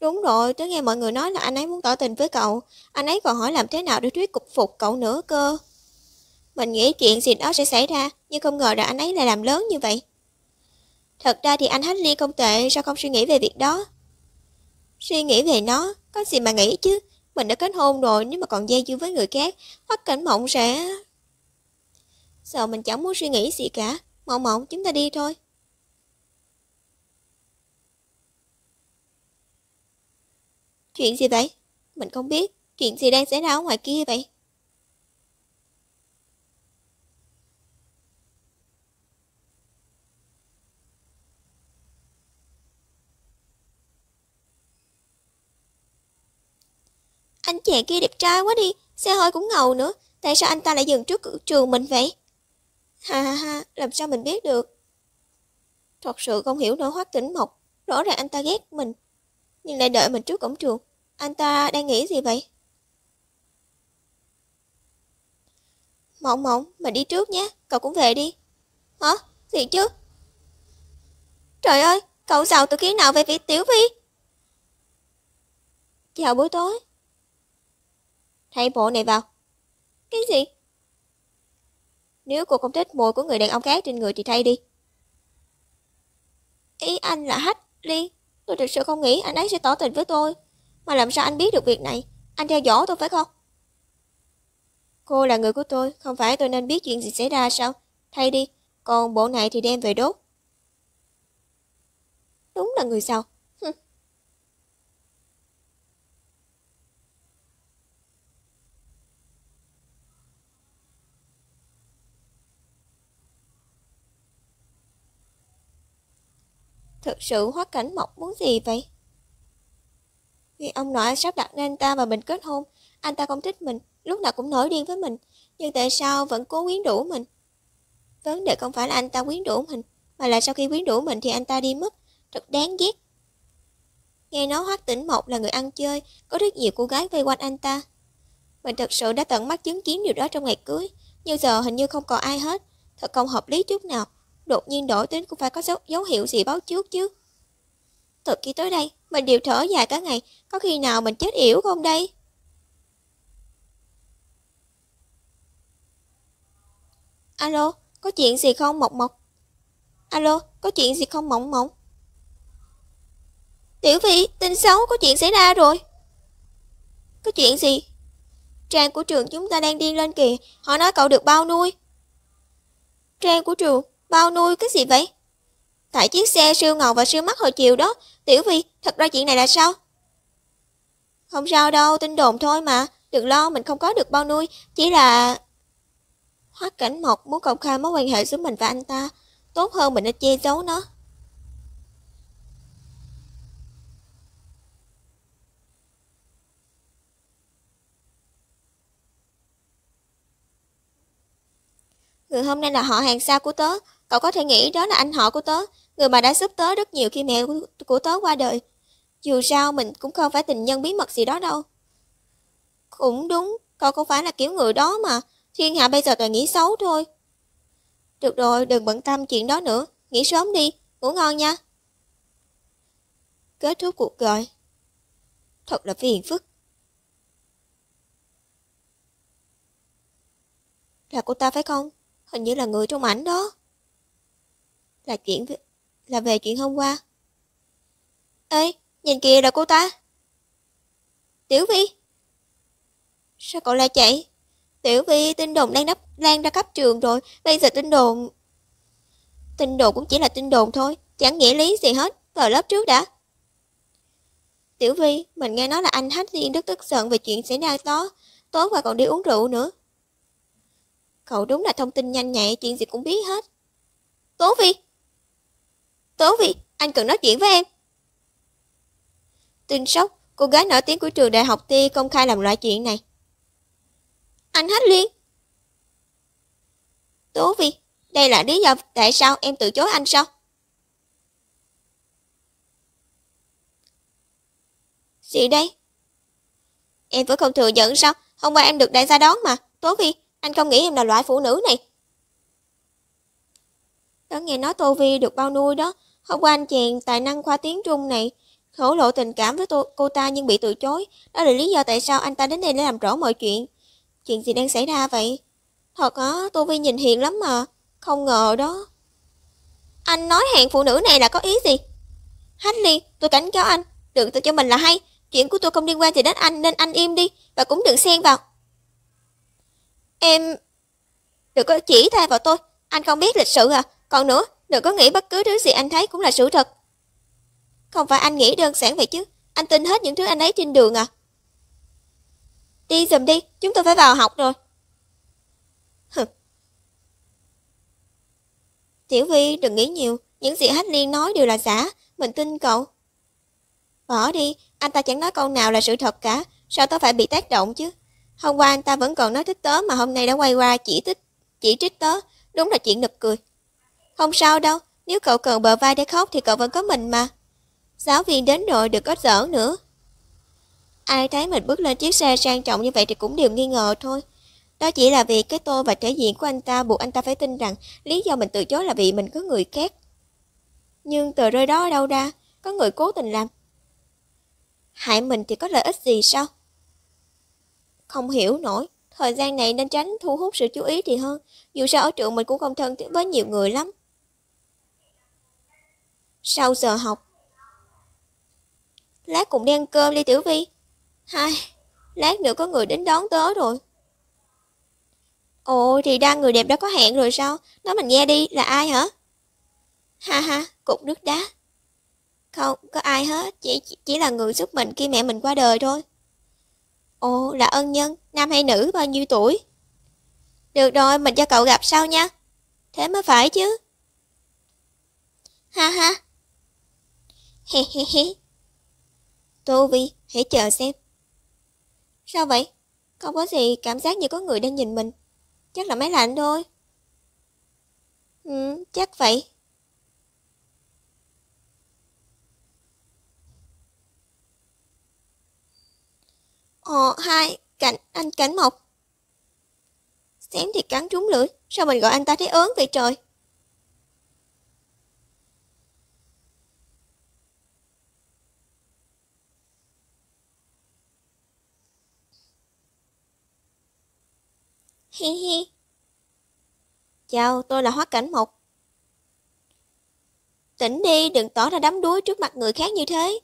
Đúng rồi, tớ nghe mọi người nói là anh ấy muốn tỏ tình với cậu. Anh ấy còn hỏi làm thế nào để thuyết cục phục cậu nữa cơ. Mình nghĩ chuyện gì đó sẽ xảy ra, nhưng không ngờ là anh ấy lại làm lớn như vậy. Thật ra thì anh Hách liên không tệ, sao không suy nghĩ về việc đó? Suy nghĩ về nó, có gì mà nghĩ chứ. Mình đã kết hôn rồi, nếu mà còn dây dưa với người khác, Hoắc Cảnh Mộng sẽ... Sợ mình chẳng muốn suy nghĩ gì cả. Mộng Mộng, chúng ta đi thôi. Chuyện gì vậy? Mình không biết. Chuyện gì đang xảy ra ở ngoài kia vậy? chàng kia đẹp trai quá đi Xe hơi cũng ngầu nữa Tại sao anh ta lại dừng trước cửa trường mình vậy Ha ha ha Làm sao mình biết được Thật sự không hiểu nổi hoác tỉnh mộc Rõ ràng anh ta ghét mình Nhưng lại đợi mình trước cổng trường Anh ta đang nghĩ gì vậy Mộng mộng Mình đi trước nhé Cậu cũng về đi Hả gì chứ Trời ơi Cậu giàu từ khi nào về vị Tiểu Vi Chào buổi tối thay bộ này vào. Cái gì? Nếu cô không thích mùi của người đàn ông khác trên người thì thay đi. Ý anh là hách, ly. Tôi thực sự không nghĩ anh ấy sẽ tỏ tình với tôi. Mà làm sao anh biết được việc này? Anh theo dõi tôi phải không? Cô là người của tôi, không phải tôi nên biết chuyện gì xảy ra sao? Thay đi, còn bộ này thì đem về đốt. Đúng là người sao? Thực sự hóa cảnh mộc muốn gì vậy? Vì ông nội sắp đặt nên anh ta và mình kết hôn, anh ta không thích mình, lúc nào cũng nổi điên với mình, nhưng tại sao vẫn cố quyến rũ mình? Vấn đề không phải là anh ta quyến rũ mình, mà là sau khi quyến rũ mình thì anh ta đi mất, thật đáng ghét. Nghe nói Hoắc Tĩnh Mộc là người ăn chơi, có rất nhiều cô gái vây quanh anh ta. Mình thật sự đã tận mắt chứng kiến điều đó trong ngày cưới, nhưng giờ hình như không còn ai hết, thật không hợp lý chút nào đột nhiên đổi tính cũng phải có dấu, dấu hiệu gì báo trước chứ. Từ khi tới đây, mình đều thở dài cả ngày, có khi nào mình chết yểu không đây? Alo, có chuyện gì không Mộc Mộc? Alo, có chuyện gì không Mộng Mộng? Tiểu Vy, tin xấu có chuyện xảy ra rồi. Có chuyện gì? Trang của trường chúng ta đang điên lên kìa, họ nói cậu được bao nuôi. Trang của trường, bao nuôi cái gì vậy? Tại chiếc xe siêu ngầu và siêu mắt hồi chiều đó, Tiểu Vi, thật ra chuyện này là sao? Không sao đâu, tin đồn thôi mà, đừng lo mình không có được bao nuôi, chỉ là... Hoắc cảnh một muốn công khai mối quan hệ giữa mình và anh ta, tốt hơn mình nên che giấu nó. Người hôm nay là họ hàng xa của tớ Cậu có thể nghĩ đó là anh họ của tớ, người mà đã giúp tớ rất nhiều khi mẹ của tớ qua đời. Dù sao mình cũng không phải tình nhân bí mật gì đó đâu. Cũng đúng, cậu không phải là kiểu người đó mà. Thiên hạ bây giờ toàn nghĩ xấu thôi. Được rồi, đừng bận tâm chuyện đó nữa. Nghỉ sớm đi, ngủ ngon nha. Kết thúc cuộc gọi. Thật là phiền phức. Là cô ta phải không? Hình như là người trong ảnh đó là chuyện là về chuyện hôm qua. Ê, nhìn kìa là cô ta. Tiểu Vi. Sao cậu lại chạy? Tiểu Vi tin đồn đang đắp đang ra cấp trường rồi, bây giờ tin đồn Tin đồn cũng chỉ là tin đồn thôi, chẳng nghĩa lý gì hết, vào lớp trước đã. Tiểu Vi, mình nghe nói là anh Hách Thiên rất tức giận về chuyện xảy ra đó, tối qua còn đi uống rượu nữa. Cậu đúng là thông tin nhanh nhạy, chuyện gì cũng biết hết. Tố Vi! Tố Vi, anh cần nói chuyện với em. Tin sốc, cô gái nổi tiếng của trường đại học Ti công khai làm loại chuyện này. Anh hết liên. Tố Vi, đây là lý do tại sao em từ chối anh sao? Gì đây? Em vẫn không thừa nhận sao? Hôm qua em được đại gia đón mà. Tố Vi, anh không nghĩ em là loại phụ nữ này. Đó nghe nói Tô Vi được bao nuôi đó, Hôm qua anh chàng tài năng khoa tiếng Trung này thổ lộ tình cảm với tôi, cô ta nhưng bị từ chối. Đó là lý do tại sao anh ta đến đây để làm rõ mọi chuyện. Chuyện gì đang xảy ra vậy? Thật á, Tô Vi nhìn hiền lắm mà. Không ngờ đó. Anh nói hẹn phụ nữ này là có ý gì? ly tôi cảnh cáo anh. Đừng tự cho mình là hay. Chuyện của tôi không liên quan gì đến anh nên anh im đi. Và cũng đừng xen vào. Em... Đừng có chỉ tay vào tôi. Anh không biết lịch sự à? Còn nữa, Đừng có nghĩ bất cứ thứ gì anh thấy cũng là sự thật. Không phải anh nghĩ đơn giản vậy chứ. Anh tin hết những thứ anh ấy trên đường à? Đi dùm đi, chúng tôi phải vào học rồi. Tiểu Vi đừng nghĩ nhiều, những gì Hách Liên nói đều là giả, mình tin cậu. Bỏ đi, anh ta chẳng nói câu nào là sự thật cả, sao tôi phải bị tác động chứ? Hôm qua anh ta vẫn còn nói thích tớ mà hôm nay đã quay qua chỉ tích, chỉ trích tớ, đúng là chuyện nực cười. Không sao đâu, nếu cậu cần bờ vai để khóc thì cậu vẫn có mình mà. Giáo viên đến rồi đừng có giỡn nữa. Ai thấy mình bước lên chiếc xe sang trọng như vậy thì cũng đều nghi ngờ thôi. Đó chỉ là vì cái tô và thể diện của anh ta buộc anh ta phải tin rằng lý do mình từ chối là vì mình có người khác. Nhưng tờ rơi đó ở đâu ra? Có người cố tình làm. Hại mình thì có lợi ích gì sao? Không hiểu nổi. Thời gian này nên tránh thu hút sự chú ý thì hơn. Dù sao ở trường mình cũng không thân với nhiều người lắm sau giờ học. Lát cùng đi ăn cơm đi Tiểu Vi. Hai, lát nữa có người đến đón tớ rồi. Ồ, thì đa người đẹp đó có hẹn rồi sao? Nói mình nghe đi, là ai hả? Ha ha, cục nước đá. Không, có ai hết, chỉ chỉ là người giúp mình khi mẹ mình qua đời thôi. Ồ, là ân nhân, nam hay nữ, bao nhiêu tuổi? Được rồi, mình cho cậu gặp sau nha. Thế mới phải chứ. Ha ha, he he he. Tô Vi, hãy chờ xem. Sao vậy? Không có gì cảm giác như có người đang nhìn mình. Chắc là máy lạnh thôi. Ừ, chắc vậy. Ờ, hai, cảnh, anh cảnh mộc. Xém thì cắn trúng lưỡi, sao mình gọi anh ta thấy ớn vậy trời? Hi hi. Chào, tôi là Hoa Cảnh Mộc. Tỉnh đi, đừng tỏ ra đắm đuối trước mặt người khác như thế.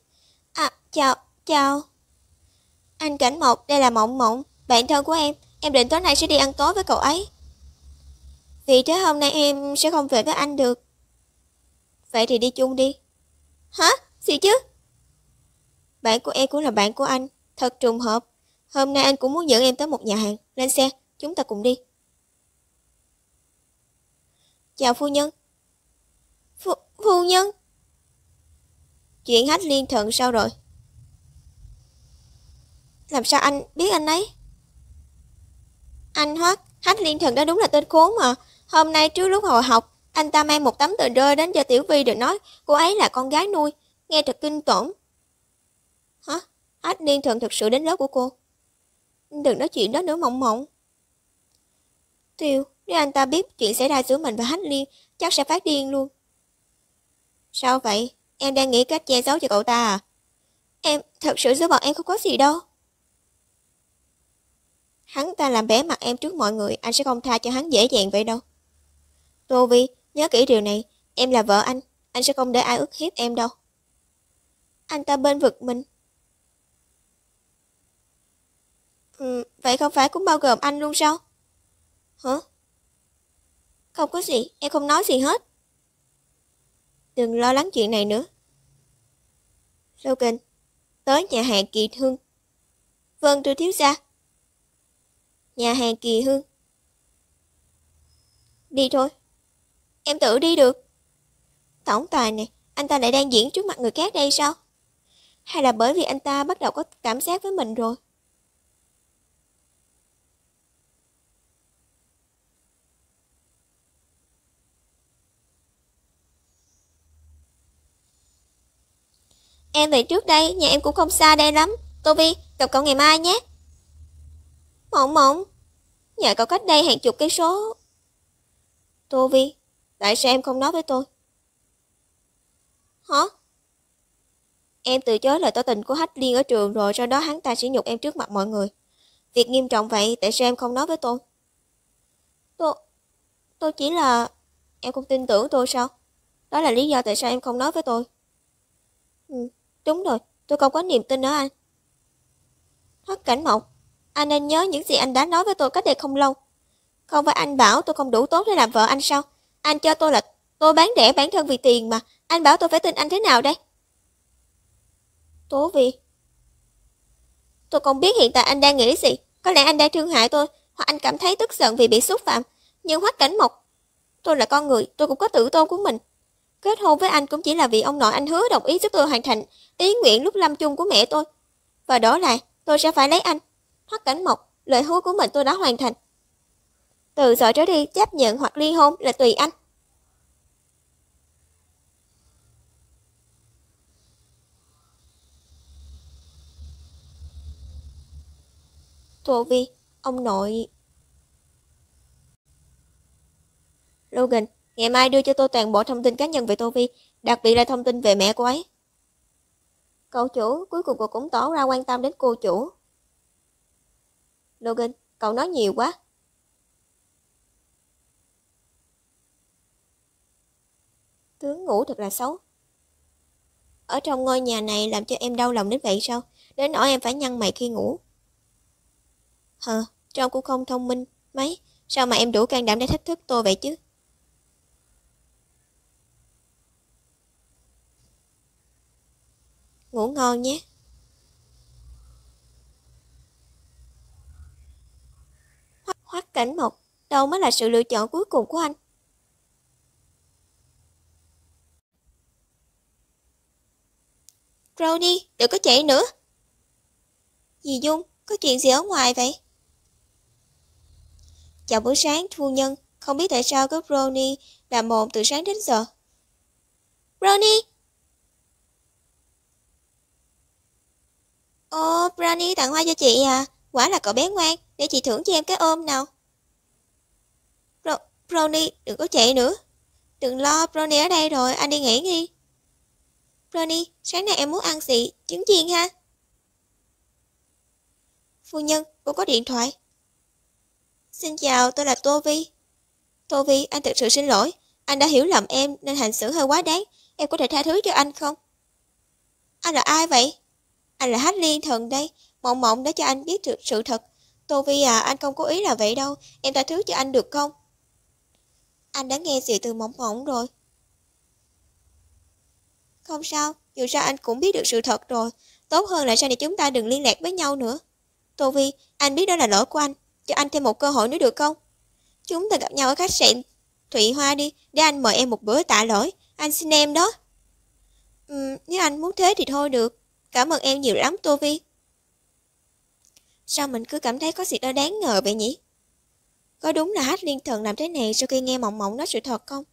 À, chào, chào. Anh Cảnh Mộc, đây là Mộng Mộng, bạn thân của em. Em định tối nay sẽ đi ăn tối với cậu ấy. Vì thế hôm nay em sẽ không về với anh được. Vậy thì đi chung đi. Hả? Gì chứ? Bạn của em cũng là bạn của anh. Thật trùng hợp. Hôm nay anh cũng muốn dẫn em tới một nhà hàng. Lên xe, chúng ta cùng đi. Chào phu nhân. Phu, phu nhân. Chuyện hách liên thận sao rồi? Làm sao anh biết anh ấy? Anh hoắc, hách liên thần đó đúng là tên khốn mà. Hôm nay trước lúc hồi học, anh ta mang một tấm tờ rơi đến cho Tiểu Vi rồi nói cô ấy là con gái nuôi. Nghe thật kinh tởm. Hả? Hách liên thần thật sự đến lớp của cô? Đừng nói chuyện đó nữa mộng mộng. Tiêu, nếu anh ta biết chuyện xảy ra giữa mình và Hách Liên, chắc sẽ phát điên luôn. Sao vậy? Em đang nghĩ cách che giấu cho cậu ta à? Em, thật sự giữa bọn em không có gì đâu. Hắn ta làm bé mặt em trước mọi người, anh sẽ không tha cho hắn dễ dàng vậy đâu. Tô Vi, nhớ kỹ điều này, em là vợ anh, anh sẽ không để ai ức hiếp em đâu. Anh ta bên vực mình. Ừ, vậy không phải cũng bao gồm anh luôn sao? Hả? Không có gì, em không nói gì hết. Đừng lo lắng chuyện này nữa. Logan, tới nhà hàng Kỳ Hương. Vâng, thưa thiếu gia. Nhà hàng Kỳ Hương. Đi thôi. Em tự đi được. Tổng tài này, anh ta lại đang diễn trước mặt người khác đây sao? Hay là bởi vì anh ta bắt đầu có cảm giác với mình rồi? Em về trước đây, nhà em cũng không xa đây lắm. Tô Vi, gặp cậu ngày mai nhé. Mộng mộng, nhà cậu cách đây hàng chục cây số. Tô Vi, tại sao em không nói với tôi? Hả? Em từ chối lời tỏ tình của Hách Liên ở trường rồi sau đó hắn ta sỉ nhục em trước mặt mọi người. Việc nghiêm trọng vậy, tại sao em không nói với tôi? Tôi... tôi chỉ là... Em không tin tưởng tôi sao? Đó là lý do tại sao em không nói với tôi. Ừ. Đúng rồi, tôi không có niềm tin nữa anh. Hất cảnh mộng, anh nên nhớ những gì anh đã nói với tôi cách đây không lâu. Không phải anh bảo tôi không đủ tốt để làm vợ anh sao? Anh cho tôi là tôi bán rẻ bản thân vì tiền mà. Anh bảo tôi phải tin anh thế nào đây? Tố vì, Tôi không biết hiện tại anh đang nghĩ gì. Có lẽ anh đang thương hại tôi, hoặc anh cảm thấy tức giận vì bị xúc phạm. Nhưng hoắc cảnh mộc, tôi là con người, tôi cũng có tự tôn của mình. Kết hôn với anh cũng chỉ là vì ông nội anh hứa đồng ý giúp tôi hoàn thành ý nguyện lúc lâm chung của mẹ tôi. Và đó là tôi sẽ phải lấy anh. Hoắc cảnh mộc, lời hứa của mình tôi đã hoàn thành. Từ giờ trở đi chấp nhận hoặc ly hôn là tùy anh. Tô Vi, ông nội... Logan Ngày mai đưa cho tôi toàn bộ thông tin cá nhân về Tô Vi, đặc biệt là thông tin về mẹ cô ấy. Cậu chủ cuối cùng cậu cũng tỏ ra quan tâm đến cô chủ. Logan, cậu nói nhiều quá. Tướng ngủ thật là xấu. Ở trong ngôi nhà này làm cho em đau lòng đến vậy sao? Đến nỗi em phải nhăn mày khi ngủ. Hờ, trong cũng không thông minh mấy. Sao mà em đủ can đảm để thách thức tôi vậy chứ? Ngủ ngon nhé. Hoắc cảnh mộc, đâu mới là sự lựa chọn cuối cùng của anh? Rony đừng có chạy nữa. Dì Dung, có chuyện gì ở ngoài vậy? Chào buổi sáng, phu nhân. Không biết tại sao cứ Rony làm mồm từ sáng đến giờ. Brownie! Ô, Brownie tặng hoa cho chị à. Quả là cậu bé ngoan, để chị thưởng cho em cái ôm nào. Bro, Brownie, đừng có chạy nữa. Đừng lo, Brownie ở đây rồi, anh đi nghỉ đi. Brownie, sáng nay em muốn ăn gì? Trứng chiên ha. Phu nhân, cô có điện thoại. Xin chào, tôi là Tô Vi. Tô Vi, anh thật sự xin lỗi. Anh đã hiểu lầm em nên hành xử hơi quá đáng. Em có thể tha thứ cho anh không? Anh là ai vậy? Anh là hát liên thần đây, mộng mộng đã cho anh biết được sự thật. Tô Vi à, anh không có ý là vậy đâu, em tha thứ cho anh được không? Anh đã nghe gì từ mộng mộng rồi. Không sao, dù sao anh cũng biết được sự thật rồi. Tốt hơn là sau này chúng ta đừng liên lạc với nhau nữa. Tô Vi, anh biết đó là lỗi của anh. Cho anh thêm một cơ hội nữa được không? Chúng ta gặp nhau ở khách sạn Thụy Hoa đi, để anh mời em một bữa tạ lỗi. Anh xin em đó. Ừ, nếu anh muốn thế thì thôi được. Cảm ơn em nhiều lắm Tô Vi. Sao mình cứ cảm thấy có gì đó đáng ngờ vậy nhỉ? Có đúng là hát liên thần làm thế này sau khi nghe mộng mộng nói sự thật không?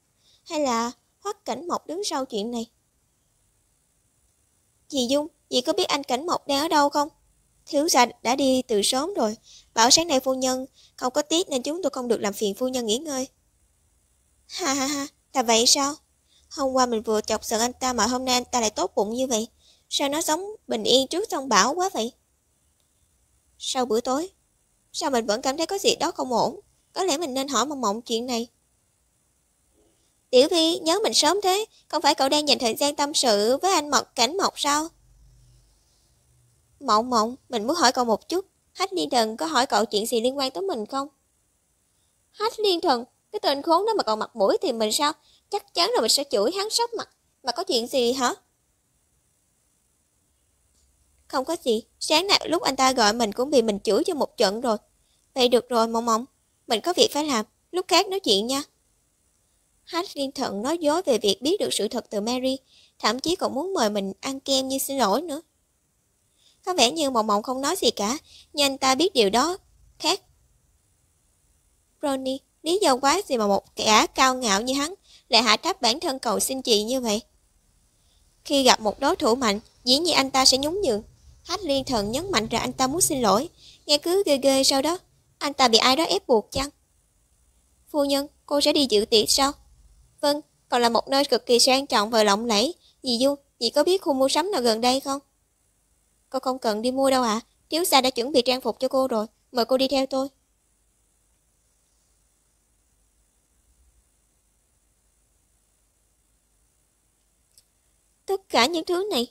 Hay là hoắc cảnh mộc đứng sau chuyện này? Dì Dung, dì có biết anh cảnh mộc đang ở đâu không? Thiếu gia đã đi từ sớm rồi, bảo sáng nay phu nhân không có tiết nên chúng tôi không được làm phiền phu nhân nghỉ ngơi. Ha ha ha, là vậy sao? Hôm qua mình vừa chọc giận anh ta mà hôm nay anh ta lại tốt bụng như vậy. Sao nó sống bình yên trước sông bão quá vậy? Sau bữa tối, sao mình vẫn cảm thấy có gì đó không ổn? Có lẽ mình nên hỏi mộng mộng chuyện này. Tiểu Vi nhớ mình sớm thế, không phải cậu đang dành thời gian tâm sự với anh Mật Cảnh Mộc sao? Mộng mộng, mình muốn hỏi cậu một chút, Hách Liên Thần có hỏi cậu chuyện gì liên quan tới mình không? Hách Liên Thần, cái tên khốn đó mà còn mặt mũi thì mình sao? Chắc chắn là mình sẽ chửi hắn sốc mặt. Mà có chuyện gì hả? Không có gì, sáng nay lúc anh ta gọi mình cũng bị mình chửi cho một trận rồi. Vậy được rồi Mộng Mộng, mình có việc phải làm, lúc khác nói chuyện nha. Hát liên thận nói dối về việc biết được sự thật từ Mary, thậm chí còn muốn mời mình ăn kem như xin lỗi nữa. Có vẻ như Mộng Mộng không nói gì cả, nhưng anh ta biết điều đó khác. Ronnie, lý do quá gì mà một kẻ cao ngạo như hắn lại hạ thấp bản thân cầu xin chị như vậy? Khi gặp một đối thủ mạnh, dĩ nhiên anh ta sẽ nhún nhường. Hách liên thần nhấn mạnh rằng anh ta muốn xin lỗi. Nghe cứ ghê ghê sao đó. Anh ta bị ai đó ép buộc chăng? Phu nhân, cô sẽ đi dự tiệc sao? Vâng, còn là một nơi cực kỳ sang trọng và lộng lẫy. Dì Du, dì có biết khu mua sắm nào gần đây không? Cô không cần đi mua đâu ạ. Thiếu xa đã chuẩn bị trang phục cho cô rồi. Mời cô đi theo tôi. Tất cả những thứ này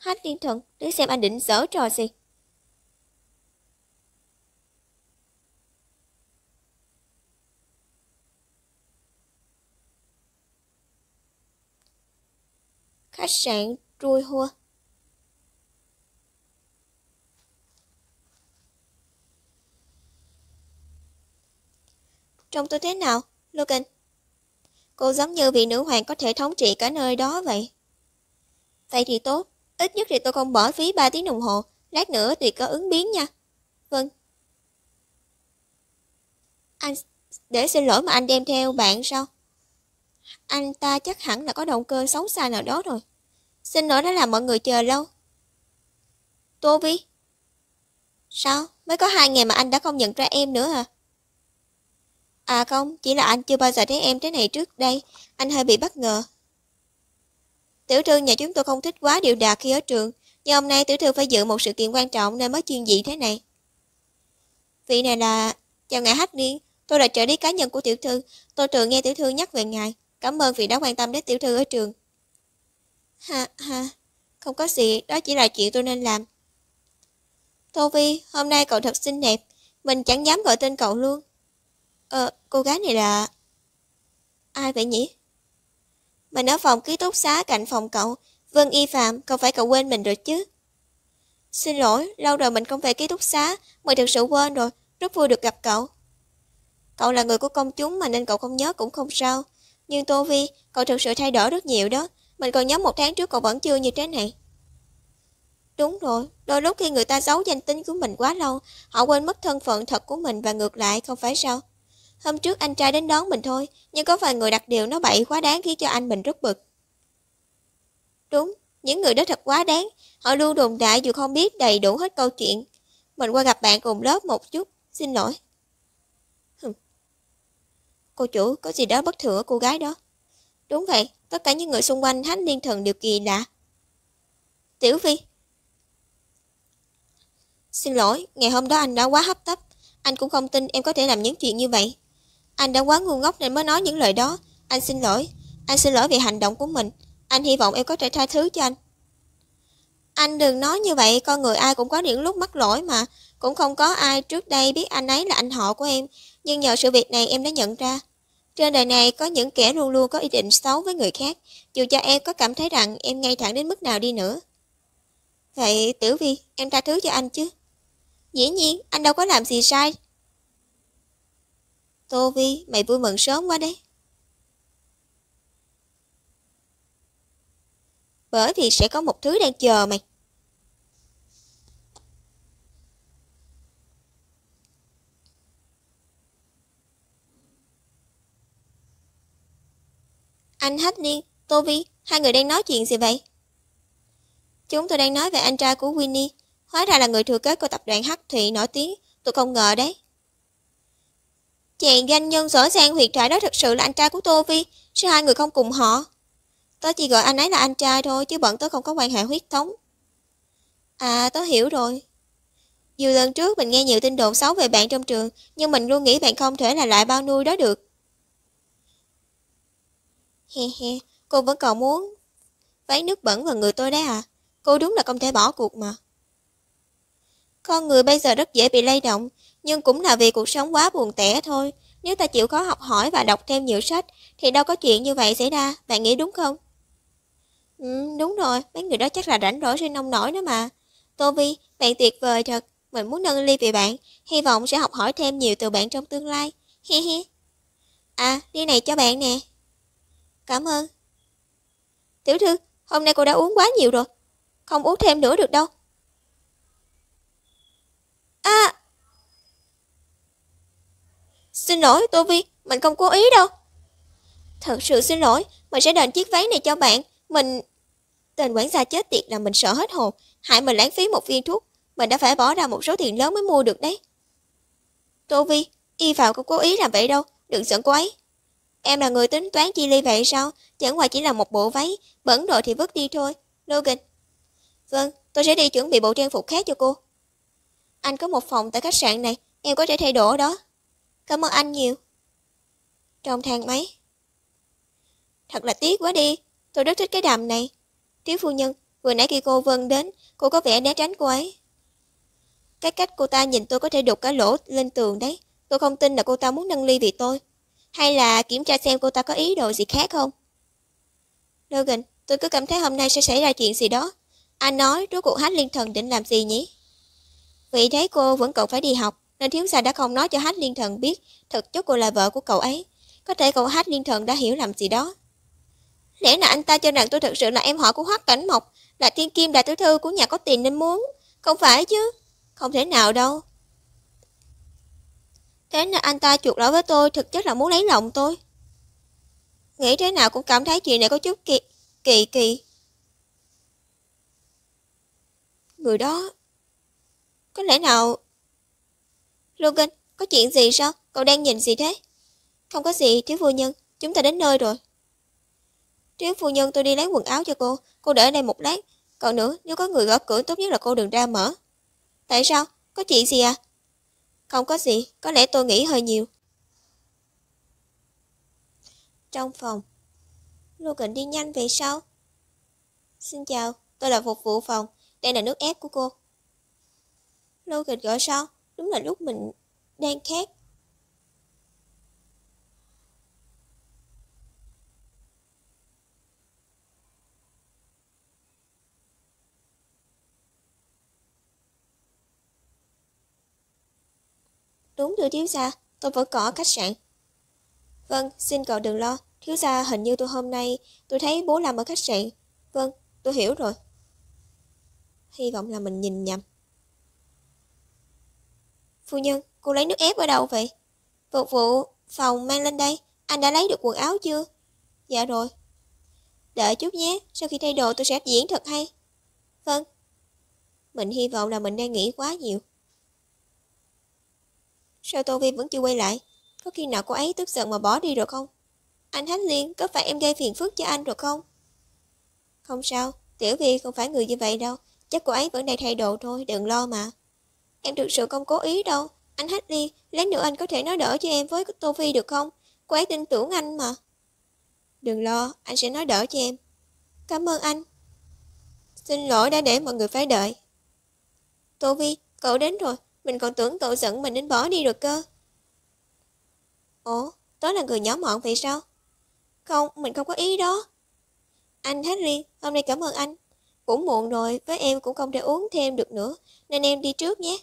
Hát tiên thần, để xem anh định giở trò gì. Khách sạn Trui Hua Trông tôi thế nào, Logan? Cô giống như vị nữ hoàng có thể thống trị cả nơi đó vậy. Vậy thì tốt, Ít nhất thì tôi không bỏ phí 3 tiếng đồng hồ. Lát nữa tùy có ứng biến nha. Vâng. Anh... Để xin lỗi mà anh đem theo bạn sao? Anh ta chắc hẳn là có động cơ xấu xa nào đó rồi. Xin lỗi đã làm mọi người chờ lâu. Tô Vi. Sao? Mới có hai ngày mà anh đã không nhận ra em nữa à? À không, chỉ là anh chưa bao giờ thấy em thế này trước đây. Anh hơi bị bất ngờ, Tiểu thư nhà chúng tôi không thích quá điều đạt khi ở trường, nhưng hôm nay tiểu thư phải dự một sự kiện quan trọng nên mới chuyên dị thế này. Vị này là... Chào ngài hát điên, tôi là trợ lý cá nhân của tiểu thư, tôi thường nghe tiểu thư nhắc về ngài. Cảm ơn vì đã quan tâm đến tiểu thư ở trường. Ha ha, không có gì, đó chỉ là chuyện tôi nên làm. Tô Vi, hôm nay cậu thật xinh đẹp, mình chẳng dám gọi tên cậu luôn. Ờ, cô gái này là... Ai vậy nhỉ? Mình ở phòng ký túc xá cạnh phòng cậu Vân Y Phạm, không phải cậu quên mình rồi chứ Xin lỗi, lâu rồi mình không về ký túc xá Mình thực sự quên rồi, rất vui được gặp cậu Cậu là người của công chúng mà nên cậu không nhớ cũng không sao Nhưng Tô Vi, cậu thực sự thay đổi rất nhiều đó Mình còn nhớ một tháng trước cậu vẫn chưa như thế này Đúng rồi, đôi lúc khi người ta giấu danh tính của mình quá lâu Họ quên mất thân phận thật của mình và ngược lại không phải sao Hôm trước anh trai đến đón mình thôi, nhưng có vài người đặt điều nó bậy quá đáng khiến cho anh mình rất bực. Đúng, những người đó thật quá đáng, họ luôn đồn đại dù không biết đầy đủ hết câu chuyện. Mình qua gặp bạn cùng lớp một chút, xin lỗi. Hừm. Cô chủ, có gì đó bất thường ở cô gái đó. Đúng vậy, tất cả những người xung quanh hách liên thần đều kỳ lạ. Tiểu Vi Xin lỗi, ngày hôm đó anh đã quá hấp tấp. Anh cũng không tin em có thể làm những chuyện như vậy. Anh đã quá ngu ngốc nên mới nói những lời đó. Anh xin lỗi. Anh xin lỗi vì hành động của mình. Anh hy vọng em có thể tha thứ cho anh. Anh đừng nói như vậy, con người ai cũng có những lúc mắc lỗi mà. Cũng không có ai trước đây biết anh ấy là anh họ của em. Nhưng nhờ sự việc này em đã nhận ra. Trên đời này có những kẻ luôn luôn có ý định xấu với người khác, dù cho em có cảm thấy rằng em ngay thẳng đến mức nào đi nữa. Vậy Tiểu Vi, em tha thứ cho anh chứ? Dĩ nhiên, anh đâu có làm gì sai, Tô Vi, mày vui mừng sớm quá đấy. Bởi vì sẽ có một thứ đang chờ mày. Anh Hách Niên, Tô Vi, hai người đang nói chuyện gì vậy? Chúng tôi đang nói về anh trai của Winnie. Hóa ra là người thừa kế của tập đoàn Hắc Thụy nổi tiếng. Tôi không ngờ đấy. Chàng danh nhân rõ ràng huyệt trại đó thật sự là anh trai của Tô Vi Sao hai người không cùng họ Tớ chỉ gọi anh ấy là anh trai thôi Chứ bọn tớ không có quan hệ huyết thống À tớ hiểu rồi Nhiều lần trước mình nghe nhiều tin đồn xấu về bạn trong trường Nhưng mình luôn nghĩ bạn không thể là loại bao nuôi đó được He he Cô vẫn còn muốn Váy nước bẩn vào người tôi đấy à Cô đúng là không thể bỏ cuộc mà Con người bây giờ rất dễ bị lay động nhưng cũng là vì cuộc sống quá buồn tẻ thôi. Nếu ta chịu khó học hỏi và đọc thêm nhiều sách, thì đâu có chuyện như vậy xảy ra, bạn nghĩ đúng không? Ừ, đúng rồi, mấy người đó chắc là rảnh rỗi trên nông nổi đó mà. Tô Vi, bạn tuyệt vời thật, mình muốn nâng ly vì bạn, hy vọng sẽ học hỏi thêm nhiều từ bạn trong tương lai. Hi hi. À, đi này cho bạn nè. Cảm ơn. Tiểu thư, hôm nay cô đã uống quá nhiều rồi, không uống thêm nữa được đâu. À, Xin lỗi Tô Vi, mình không cố ý đâu. Thật sự xin lỗi, mình sẽ đền chiếc váy này cho bạn. Mình... Tên quản gia chết tiệt là mình sợ hết hồn, hại mình lãng phí một viên thuốc. Mình đã phải bỏ ra một số tiền lớn mới mua được đấy. Tô Vi, y vào không cố ý làm vậy đâu, đừng giận cô ấy. Em là người tính toán chi ly vậy sao? Chẳng qua chỉ là một bộ váy, bẩn rồi thì vứt đi thôi. Logan. Vâng, tôi sẽ đi chuẩn bị bộ trang phục khác cho cô. Anh có một phòng tại khách sạn này, em có thể thay đổi đó. Cảm ơn anh nhiều. Trong thang máy. Thật là tiếc quá đi. Tôi rất thích cái đàm này. Tiếu phu nhân, vừa nãy khi cô Vân đến, cô có vẻ né tránh cô ấy. Cái cách cô ta nhìn tôi có thể đục cái lỗ lên tường đấy. Tôi không tin là cô ta muốn nâng ly vì tôi. Hay là kiểm tra xem cô ta có ý đồ gì khác không? Logan, tôi cứ cảm thấy hôm nay sẽ xảy ra chuyện gì đó. Anh nói rốt cuộc hát liên thần định làm gì nhỉ? Vậy đấy cô vẫn còn phải đi học nên thiếu gia đã không nói cho hát liên thần biết thực chất cô là vợ của cậu ấy có thể cậu hát liên thần đã hiểu làm gì đó lẽ nào anh ta cho rằng tôi thực sự là em họ của hoắc cảnh mộc là thiên kim đại tiểu thư của nhà có tiền nên muốn không phải chứ không thể nào đâu thế nên anh ta chuột lỗi với tôi thực chất là muốn lấy lòng tôi nghĩ thế nào cũng cảm thấy chuyện này có chút kỳ kỳ kỳ người đó có lẽ nào Logan, có chuyện gì sao? Cậu đang nhìn gì thế? Không có gì, thiếu phu nhân. Chúng ta đến nơi rồi. Thiếu phu nhân tôi đi lấy quần áo cho cô. Cô để ở đây một lát. Còn nữa, nếu có người gõ cửa tốt nhất là cô đừng ra mở. Tại sao? Có chuyện gì à? Không có gì, có lẽ tôi nghĩ hơi nhiều. Trong phòng, Logan đi nhanh về sau. Xin chào, tôi là phục vụ phòng. Đây là nước ép của cô. Logan gọi sau đúng là lúc mình đang khát Đúng thưa thiếu gia, tôi vẫn có khách sạn. Vâng, xin cậu đừng lo. Thiếu gia hình như tôi hôm nay, tôi thấy bố làm ở khách sạn. Vâng, tôi hiểu rồi. Hy vọng là mình nhìn nhầm. Phu nhân, cô lấy nước ép ở đâu vậy? Phục vụ phòng mang lên đây, anh đã lấy được quần áo chưa? Dạ rồi. Đợi chút nhé, sau khi thay đồ tôi sẽ diễn thật hay. Vâng. Mình hy vọng là mình đang nghĩ quá nhiều. Sao Tô Vi vẫn chưa quay lại? Có khi nào cô ấy tức giận mà bỏ đi rồi không? Anh Hách Liên, có phải em gây phiền phức cho anh rồi không? Không sao, Tiểu Vi không phải người như vậy đâu. Chắc cô ấy vẫn đang thay đồ thôi, đừng lo mà. Em thực sự không cố ý đâu. Anh hết đi. lấy nữa anh có thể nói đỡ cho em với Tô Phi được không? Cô ấy tin tưởng anh mà. Đừng lo, anh sẽ nói đỡ cho em. Cảm ơn anh. Xin lỗi đã để mọi người phải đợi. Tô phi, cậu đến rồi. Mình còn tưởng cậu giận mình nên bỏ đi rồi cơ. Ủa, tớ là người nhỏ mọn vậy sao? Không, mình không có ý đó. Anh hết đi. hôm nay cảm ơn anh. Cũng muộn rồi, với em cũng không thể uống thêm được nữa, nên em đi trước nhé.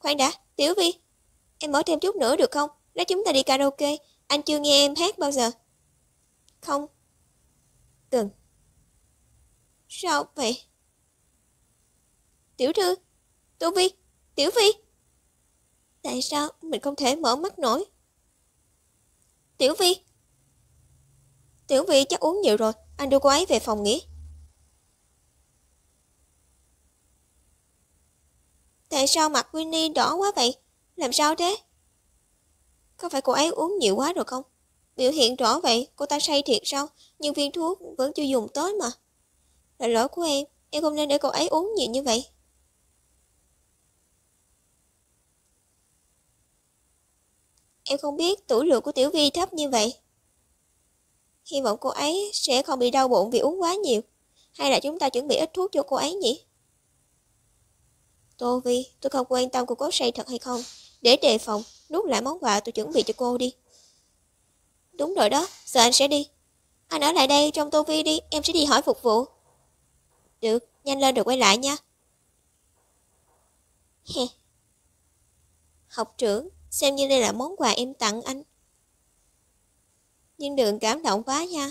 Khoan đã, Tiểu Vi, em mở thêm chút nữa được không? Nói chúng ta đi karaoke, anh chưa nghe em hát bao giờ. Không. Cần. Sao vậy? Tiểu Thư, Tiểu Vi, Tiểu Vi. Tại sao mình không thể mở mắt nổi? Tiểu Vi. Tiểu Vi chắc uống nhiều rồi, anh đưa cô ấy về phòng nghỉ. Tại sao mặt Winnie đỏ quá vậy? Làm sao thế? Có phải cô ấy uống nhiều quá rồi không? Biểu hiện rõ vậy, cô ta say thiệt sao? Nhưng viên thuốc vẫn chưa dùng tới mà. Là lỗi của em, em không nên để cô ấy uống nhiều như vậy. Em không biết tuổi lượng của Tiểu Vi thấp như vậy. Hy vọng cô ấy sẽ không bị đau bụng vì uống quá nhiều. Hay là chúng ta chuẩn bị ít thuốc cho cô ấy nhỉ? Tô Vi, tôi không quan tâm cô có say thật hay không. Để đề phòng, nuốt lại món quà tôi chuẩn bị cho cô đi. Đúng rồi đó, giờ anh sẽ đi. Anh ở lại đây trong Tô Vi đi, em sẽ đi hỏi phục vụ. Được, nhanh lên rồi quay lại nha. Hè. Học trưởng, xem như đây là món quà em tặng anh. Nhưng đừng cảm động quá nha.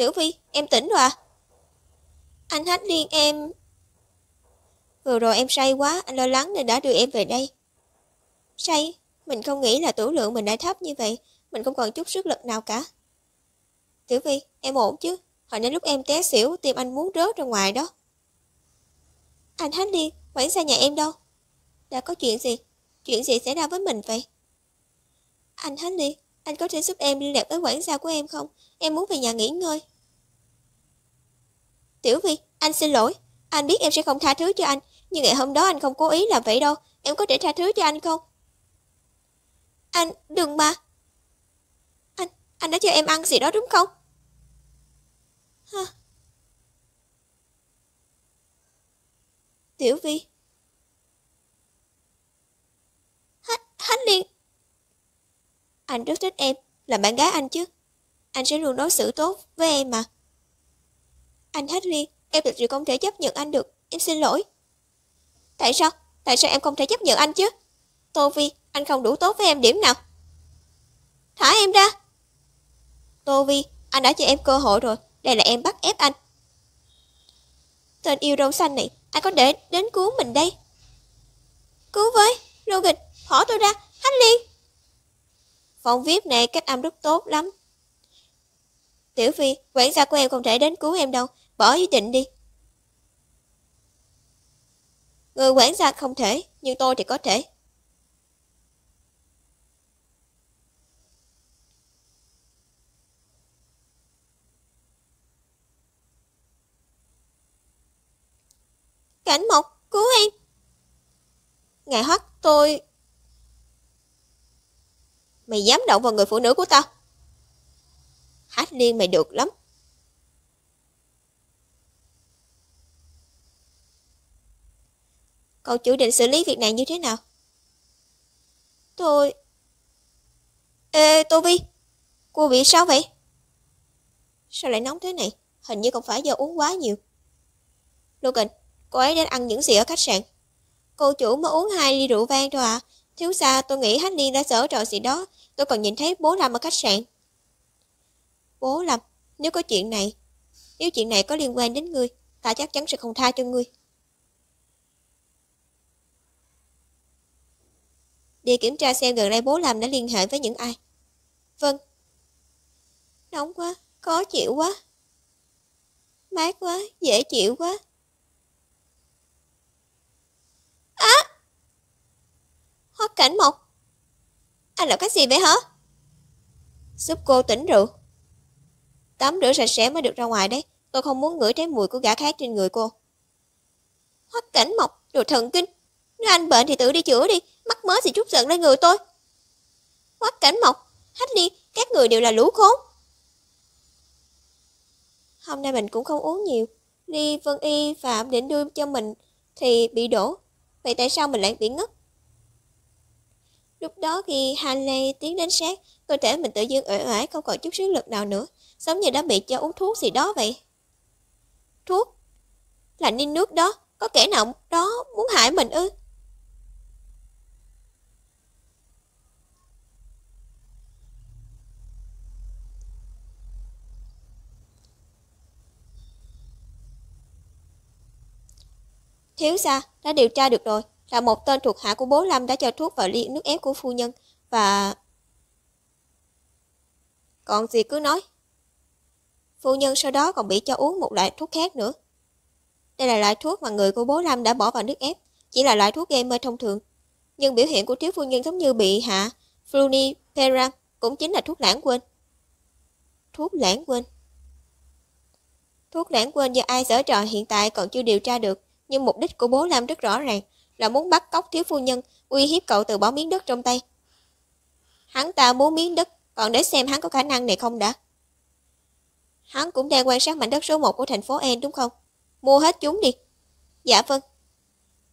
Tiểu Vi, em tỉnh rồi à? Anh hát riêng em... Vừa rồi em say quá, anh lo lắng nên đã đưa em về đây. Say, mình không nghĩ là tủ lượng mình đã thấp như vậy, mình không còn chút sức lực nào cả. Tiểu Vi, em ổn chứ? Hồi nãy lúc em té xỉu, tim anh muốn rớt ra ngoài đó. Anh hát đi, khoảng xa nhà em đâu? Đã có chuyện gì? Chuyện gì xảy ra với mình vậy? Anh hát đi, anh có thể giúp em liên lạc với quản gia của em không? Em muốn về nhà nghỉ ngơi. Tiểu Vi, anh xin lỗi. Anh biết em sẽ không tha thứ cho anh, nhưng ngày hôm đó anh không cố ý làm vậy đâu. Em có thể tha thứ cho anh không? Anh, đừng mà. Anh, anh đã cho em ăn gì đó đúng không? Hả? Tiểu Vi. Hắn liền. Anh rất thích em, là bạn gái anh chứ. Anh sẽ luôn đối xử tốt với em mà. Anh Henry, em thật sự không thể chấp nhận anh được. Em xin lỗi. Tại sao? Tại sao em không thể chấp nhận anh chứ? Tô Vi, anh không đủ tốt với em điểm nào. Thả em ra. Tô Vi, anh đã cho em cơ hội rồi. Đây là em bắt ép anh. Tên yêu râu xanh này, anh có để đến cứu mình đây. Cứu với, Logan, bỏ tôi ra, Henry. Phòng VIP này cách âm rất tốt lắm. Tiểu Vi, quản gia của em không thể đến cứu em đâu bỏ ý định đi. Người quản gia không thể, nhưng tôi thì có thể. Cảnh Mộc, cứu em! Ngài hắc tôi... Mày dám động vào người phụ nữ của tao? Hát liên mày được lắm. cậu chủ định xử lý việc này như thế nào? Tôi... Ê, Tô cô bị sao vậy? Sao lại nóng thế này? Hình như không phải do uống quá nhiều. Logan, cô ấy đang ăn những gì ở khách sạn. Cô chủ mới uống hai ly rượu vang thôi à. Thiếu xa tôi nghĩ hát liên đã sở trò gì đó. Tôi còn nhìn thấy bố làm ở khách sạn. Bố làm, nếu có chuyện này, nếu chuyện này có liên quan đến ngươi, ta chắc chắn sẽ không tha cho ngươi. Đi kiểm tra xem gần đây bố làm đã liên hệ với những ai. Vâng. Nóng quá, khó chịu quá. Mát quá, dễ chịu quá. Á! À! Hoa cảnh mộc. Anh làm cái gì vậy hả? Giúp cô tỉnh rượu. Tắm rửa sạch sẽ mới được ra ngoài đấy. Tôi không muốn ngửi thấy mùi của gã khác trên người cô. Hoắc cảnh mộc, đồ thần kinh. Nếu anh bệnh thì tự đi chữa đi mất mới thì chút giận lên người tôi. Quách cảnh mộc, hách liên, các người đều là lũ khốn. Hôm nay mình cũng không uống nhiều. Ly Vân Y và Ẩm Định đưa cho mình thì bị đổ. Vậy tại sao mình lại bị ngất? Lúc đó khi Hanley tiến đến sát, cơ thể mình tự dưng uể oải không còn chút sức lực nào nữa, giống như đã bị cho uống thuốc gì đó vậy. Thuốc? Là ninh nước đó, có kẻ nào đó muốn hại mình ư? Thiếu gia đã điều tra được rồi, là một tên thuộc hạ của bố Lâm đã cho thuốc vào ly nước ép của phu nhân và... Còn gì cứ nói. Phu nhân sau đó còn bị cho uống một loại thuốc khác nữa. Đây là loại thuốc mà người của bố Lâm đã bỏ vào nước ép, chỉ là loại thuốc gây mê thông thường. Nhưng biểu hiện của thiếu phu nhân giống như bị hạ fluniperam cũng chính là thuốc lãng quên. Thuốc lãng quên Thuốc lãng quên do ai sở trò hiện tại còn chưa điều tra được nhưng mục đích của bố làm rất rõ ràng là muốn bắt cóc thiếu phu nhân, uy hiếp cậu từ bỏ miếng đất trong tay. Hắn ta muốn miếng đất, còn để xem hắn có khả năng này không đã. Hắn cũng đang quan sát mảnh đất số 1 của thành phố En đúng không? Mua hết chúng đi. Dạ vâng.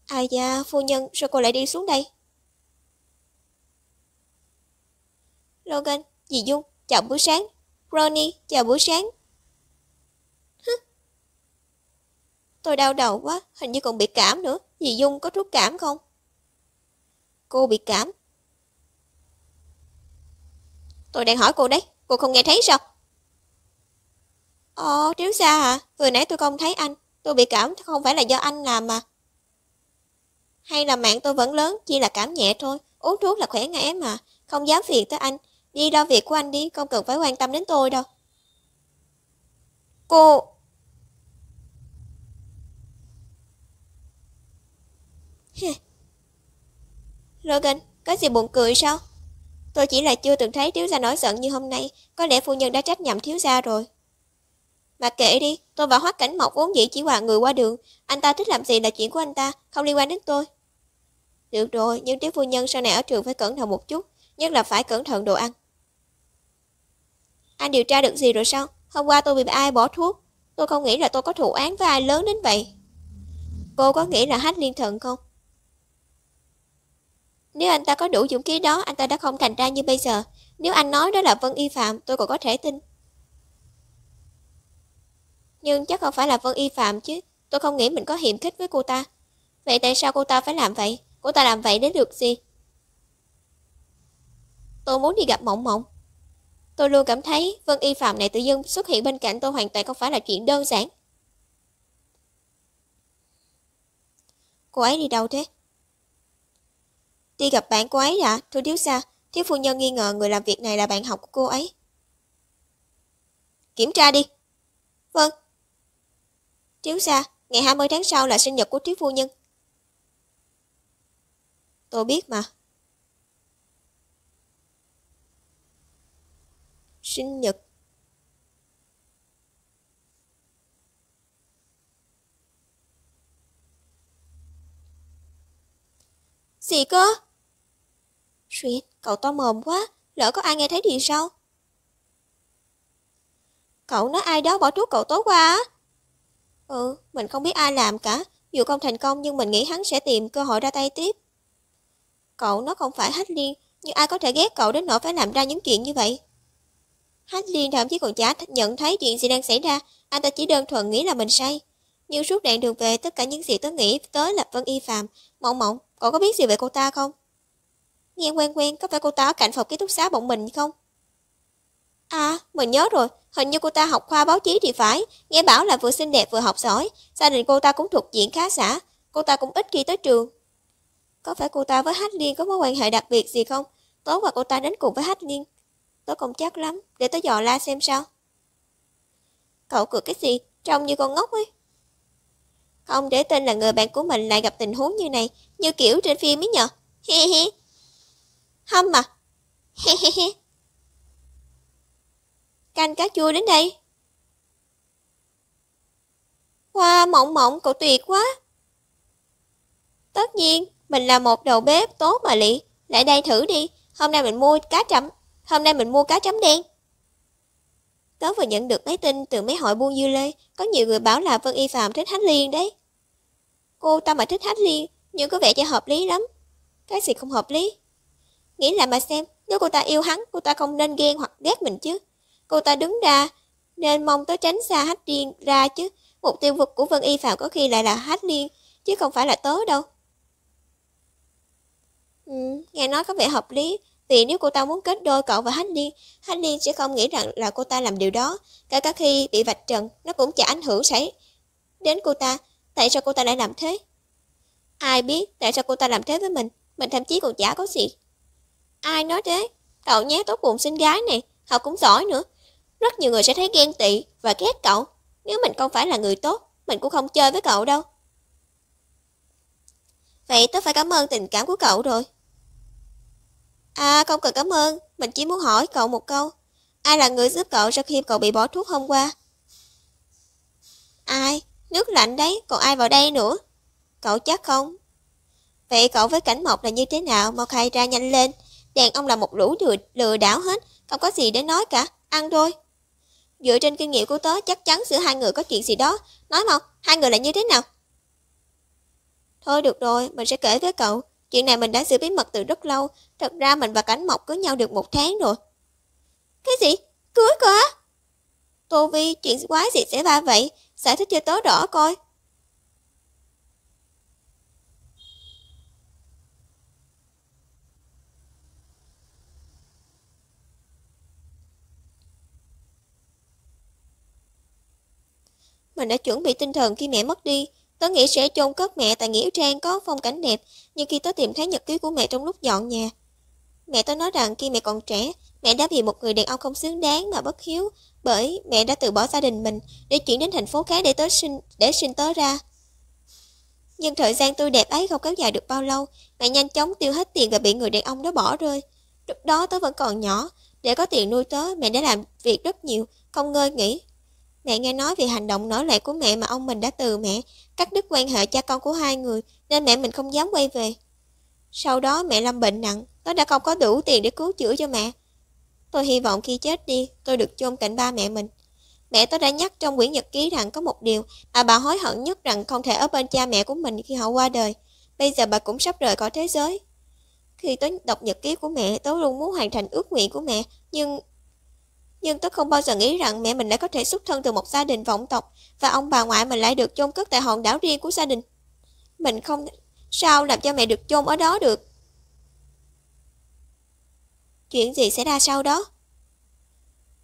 Ai à, da, dạ, phu nhân, sao cô lại đi xuống đây? Logan, dì Dung, chào buổi sáng. Ronnie, chào buổi sáng. Tôi đau đầu quá, hình như còn bị cảm nữa. Dì Dung có thuốc cảm không? Cô bị cảm. Tôi đang hỏi cô đấy, cô không nghe thấy sao? Ồ, ờ, thiếu xa hả? À, vừa nãy tôi không thấy anh. Tôi bị cảm không phải là do anh làm mà. Hay là mạng tôi vẫn lớn, chỉ là cảm nhẹ thôi. Uống thuốc là khỏe ngay em mà. Không dám phiền tới anh. Đi lo việc của anh đi, không cần phải quan tâm đến tôi đâu. Cô... *laughs* Logan, có gì buồn cười sao? Tôi chỉ là chưa từng thấy thiếu gia nói giận như hôm nay, có lẽ phu nhân đã trách nhầm thiếu gia rồi. Mà kệ đi, tôi và Hoắc Cảnh Mộc vốn dĩ chỉ hòa người qua đường, anh ta thích làm gì là chuyện của anh ta, không liên quan đến tôi. Được rồi, nhưng thiếu phu nhân sau này ở trường phải cẩn thận một chút, nhất là phải cẩn thận đồ ăn. Anh điều tra được gì rồi sao? Hôm qua tôi bị ai bỏ thuốc, tôi không nghĩ là tôi có thủ án với ai lớn đến vậy. Cô có nghĩ là hát liên thần không? Nếu anh ta có đủ dũng khí đó, anh ta đã không thành ra như bây giờ. Nếu anh nói đó là Vân Y Phạm, tôi còn có thể tin. Nhưng chắc không phải là Vân Y Phạm chứ. Tôi không nghĩ mình có hiểm khích với cô ta. Vậy tại sao cô ta phải làm vậy? Cô ta làm vậy để được gì? Tôi muốn đi gặp Mộng Mộng. Tôi luôn cảm thấy Vân Y Phạm này tự dưng xuất hiện bên cạnh tôi hoàn toàn không phải là chuyện đơn giản. Cô ấy đi đâu thế? Đi gặp bạn cô ấy ạ, thưa thiếu gia, thiếu phu nhân nghi ngờ người làm việc này là bạn học của cô ấy. Kiểm tra đi. Vâng. Thiếu gia, ngày 20 tháng sau là sinh nhật của thiếu phu nhân. Tôi biết mà. Sinh nhật Gì cơ? Shit, cậu to mồm quá, lỡ có ai nghe thấy thì sao? Cậu nói ai đó bỏ thuốc cậu tối qua á? Ừ, mình không biết ai làm cả. Dù không thành công nhưng mình nghĩ hắn sẽ tìm cơ hội ra tay tiếp. Cậu nó không phải hết liên, nhưng ai có thể ghét cậu đến nỗi phải làm ra những chuyện như vậy? Hách Liên thậm chí còn chả nhận thấy chuyện gì đang xảy ra, anh ta chỉ đơn thuần nghĩ là mình say. Nhưng suốt đoạn đường về, tất cả những gì tớ nghĩ tới là Vân Y Phạm. Mộng mộng, cậu có biết gì về cô ta không? Nghe quen quen có phải cô ta ở cạnh phòng ký túc xá bọn mình không? À, mình nhớ rồi, hình như cô ta học khoa báo chí thì phải, nghe bảo là vừa xinh đẹp vừa học giỏi, gia đình cô ta cũng thuộc diện khá giả, cô ta cũng ít khi tới trường. Có phải cô ta với Hát Liên có mối quan hệ đặc biệt gì không? Tối qua cô ta đến cùng với Hát Liên. Tôi không chắc lắm, để tôi dò la xem sao. Cậu cười cái gì, trông như con ngốc ấy. Không để tin là người bạn của mình lại gặp tình huống như này, như kiểu trên phim ấy nhở. Hi hi, hâm à canh cá chua đến đây Hoa wow, mộng mộng cậu tuyệt quá Tất nhiên Mình là một đầu bếp tốt mà lị Lại đây thử đi Hôm nay mình mua cá chấm Hôm nay mình mua cá chấm đen Tớ vừa nhận được mấy tin từ mấy hội buôn dư lê Có nhiều người bảo là Vân Y Phạm thích hát liên đấy Cô ta mà thích hát liên Nhưng có vẻ chưa hợp lý lắm Cái gì không hợp lý Nghĩ lại mà xem, nếu cô ta yêu hắn, cô ta không nên ghen hoặc ghét mình chứ. Cô ta đứng ra, nên mong tới tránh xa hát riêng ra chứ. Mục tiêu vực của Vân Y Phạm có khi lại là hát liên, chứ không phải là tớ đâu. Ừ, nghe nói có vẻ hợp lý, vì nếu cô ta muốn kết đôi cậu và Hát Liên, Hát Liên sẽ không nghĩ rằng là cô ta làm điều đó. Cả các khi bị vạch trần, nó cũng chả ảnh hưởng xảy đến cô ta. Tại sao cô ta lại làm thế? Ai biết tại sao cô ta làm thế với mình? Mình thậm chí còn chả có gì Ai nói thế? Cậu nhé tốt bụng xinh gái này, học cũng giỏi nữa. Rất nhiều người sẽ thấy ghen tị và ghét cậu. Nếu mình không phải là người tốt, mình cũng không chơi với cậu đâu. Vậy tôi phải cảm ơn tình cảm của cậu rồi. À không cần cảm ơn, mình chỉ muốn hỏi cậu một câu. Ai là người giúp cậu sau khi cậu bị bỏ thuốc hôm qua? Ai? Nước lạnh đấy, còn ai vào đây nữa? Cậu chắc không? Vậy cậu với cảnh mộc là như thế nào? Mau khai ra nhanh lên. Đàn ông là một lũ lừa, lừa đảo hết, không có gì để nói cả, ăn thôi. Dựa trên kinh nghiệm của tớ chắc chắn giữa hai người có chuyện gì đó, nói mau, hai người là như thế nào? Thôi được rồi, mình sẽ kể với cậu, chuyện này mình đã giữ bí mật từ rất lâu, thật ra mình và Cảnh Mộc cưới nhau được một tháng rồi. Cái gì? Cưới cơ á? Tô Vi, chuyện quái gì xảy ra vậy? Giải thích cho tớ rõ coi. Mình đã chuẩn bị tinh thần khi mẹ mất đi. Tớ nghĩ sẽ chôn cất mẹ tại Nghĩa Trang có phong cảnh đẹp, nhưng khi tớ tìm thấy nhật ký của mẹ trong lúc dọn nhà. Mẹ tớ nói rằng khi mẹ còn trẻ, mẹ đã vì một người đàn ông không xứng đáng mà bất hiếu, bởi mẹ đã từ bỏ gia đình mình để chuyển đến thành phố khác để tớ sinh để sinh tớ ra. Nhưng thời gian tươi đẹp ấy không kéo dài được bao lâu, mẹ nhanh chóng tiêu hết tiền và bị người đàn ông đó bỏ rơi. Lúc đó tớ vẫn còn nhỏ, để có tiền nuôi tớ, mẹ đã làm việc rất nhiều, không ngơi nghỉ, Mẹ nghe nói vì hành động nổi loạn của mẹ mà ông mình đã từ mẹ, cắt đứt quan hệ cha con của hai người, nên mẹ mình không dám quay về. Sau đó mẹ lâm bệnh nặng, tôi đã không có đủ tiền để cứu chữa cho mẹ. Tôi hy vọng khi chết đi, tôi được chôn cạnh ba mẹ mình. Mẹ tôi đã nhắc trong quyển nhật ký rằng có một điều mà bà hối hận nhất rằng không thể ở bên cha mẹ của mình khi họ qua đời. Bây giờ bà cũng sắp rời khỏi thế giới. Khi tôi đọc nhật ký của mẹ, tôi luôn muốn hoàn thành ước nguyện của mẹ, nhưng nhưng tôi không bao giờ nghĩ rằng mẹ mình lại có thể xuất thân từ một gia đình vọng tộc và ông bà ngoại mình lại được chôn cất tại hòn đảo riêng của gia đình. Mình không sao làm cho mẹ được chôn ở đó được. Chuyện gì xảy ra sau đó?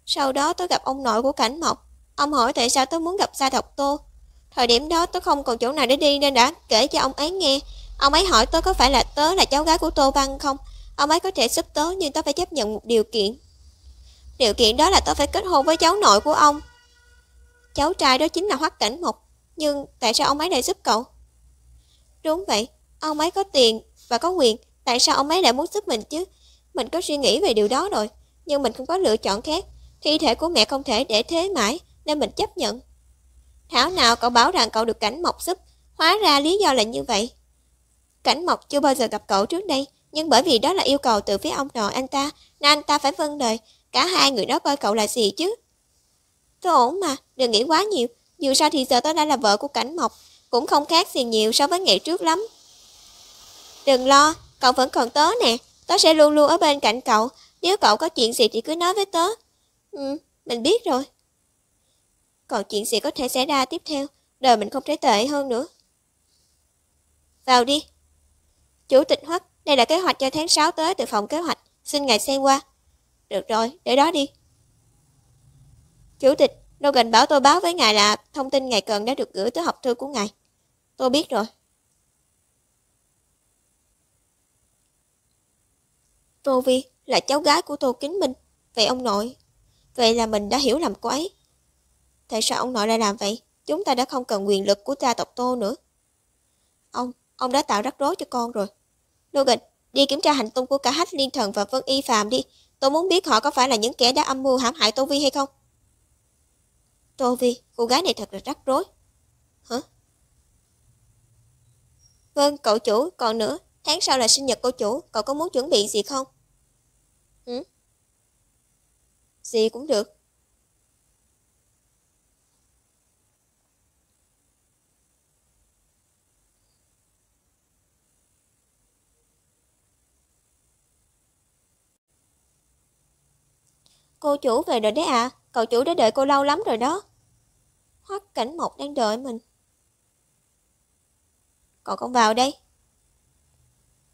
Sau đó tôi gặp ông nội của Cảnh Mộc. Ông hỏi tại sao tôi muốn gặp gia tộc Tô. Thời điểm đó tôi không còn chỗ nào để đi nên đã kể cho ông ấy nghe. Ông ấy hỏi tôi có phải là tớ là cháu gái của Tô Văn không? Ông ấy có thể giúp tớ nhưng tớ phải chấp nhận một điều kiện. Điều kiện đó là tôi phải kết hôn với cháu nội của ông Cháu trai đó chính là Hoắc Cảnh Mục Nhưng tại sao ông ấy lại giúp cậu Đúng vậy Ông ấy có tiền và có quyền Tại sao ông ấy lại muốn giúp mình chứ Mình có suy nghĩ về điều đó rồi Nhưng mình không có lựa chọn khác Thi thể của mẹ không thể để thế mãi Nên mình chấp nhận Thảo nào cậu bảo rằng cậu được Cảnh Mộc giúp Hóa ra lý do là như vậy Cảnh Mộc chưa bao giờ gặp cậu trước đây Nhưng bởi vì đó là yêu cầu từ phía ông nội anh ta Nên anh ta phải vâng lời Cả hai người đó coi cậu là gì chứ? Tôi ổn mà, đừng nghĩ quá nhiều. Dù sao thì giờ tôi đã là vợ của Cảnh Mộc, cũng không khác gì nhiều so với ngày trước lắm. Đừng lo, cậu vẫn còn tớ nè. Tớ sẽ luôn luôn ở bên cạnh cậu. Nếu cậu có chuyện gì thì cứ nói với tớ. Ừ, mình biết rồi. Còn chuyện gì có thể xảy ra tiếp theo, đời mình không thấy tệ hơn nữa. Vào đi. Chủ tịch Hoắc, đây là kế hoạch cho tháng 6 tới từ phòng kế hoạch. Xin ngài xem qua. Được rồi, để đó đi. Chủ tịch, Logan bảo tôi báo với ngài là thông tin ngài cần đã được gửi tới hộp thư của ngài. Tôi biết rồi. Tô Vi là cháu gái của Tô Kính Minh. Vậy ông nội, vậy là mình đã hiểu lầm cô ấy. Tại sao ông nội lại làm vậy? Chúng ta đã không cần quyền lực của gia tộc Tô nữa. Ông, ông đã tạo rắc rối cho con rồi. Logan, đi kiểm tra hành tung của cả Hách Liên Thần và Vân Y Phạm đi. Tôi muốn biết họ có phải là những kẻ đã âm mưu hãm hại Tô Vi hay không. Tô Vi, cô gái này thật là rắc rối. Hả? Vâng, cậu chủ, còn nữa, tháng sau là sinh nhật cô chủ, cậu có muốn chuẩn bị gì không? Hử? Gì cũng được. Cô chủ về rồi đấy à, cậu chủ đã đợi cô lâu lắm rồi đó. Hoắc cảnh mộc đang đợi mình. Cậu không vào đây.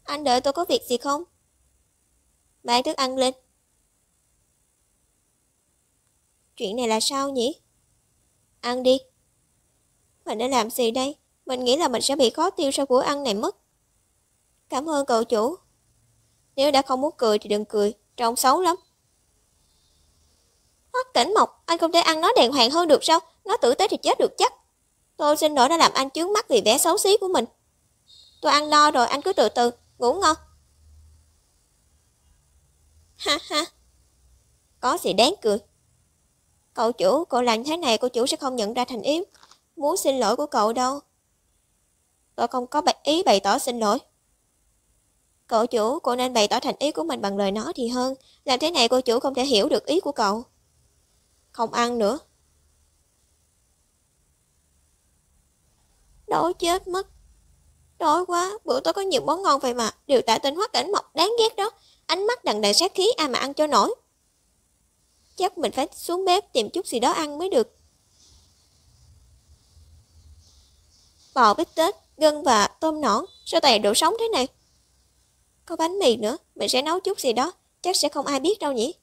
Anh đợi tôi có việc gì không? Mang thức ăn lên. Chuyện này là sao nhỉ? Ăn đi. Mình đã làm gì đây? Mình nghĩ là mình sẽ bị khó tiêu sau bữa ăn này mất. Cảm ơn cậu chủ. Nếu đã không muốn cười thì đừng cười, trông xấu lắm. Hoắc cảnh mộc, anh không thể ăn nó đàng hoàng hơn được sao? Nó tử tế thì chết được chắc. Tôi xin lỗi đã làm anh chướng mắt vì vẻ xấu xí của mình. Tôi ăn no rồi, anh cứ từ từ, ngủ ngon. Ha ha, có gì đáng cười. Cậu chủ, cậu làm thế này cô chủ sẽ không nhận ra thành yếu. Muốn xin lỗi của cậu đâu. Tôi không có ý bày tỏ xin lỗi. Cậu chủ, cô nên bày tỏ thành ý của mình bằng lời nói thì hơn. Làm thế này cô chủ không thể hiểu được ý của cậu không ăn nữa. Đói chết mất. Đói quá, bữa tối có nhiều món ngon vậy mà, đều tả tên hóa cảnh mộc đáng ghét đó, ánh mắt đằng đằng sát khí ai mà ăn cho nổi. Chắc mình phải xuống bếp tìm chút gì đó ăn mới được. Bò bít tết, gân và tôm nõn, sao tài đồ sống thế này? Có bánh mì nữa, mình sẽ nấu chút gì đó, chắc sẽ không ai biết đâu nhỉ?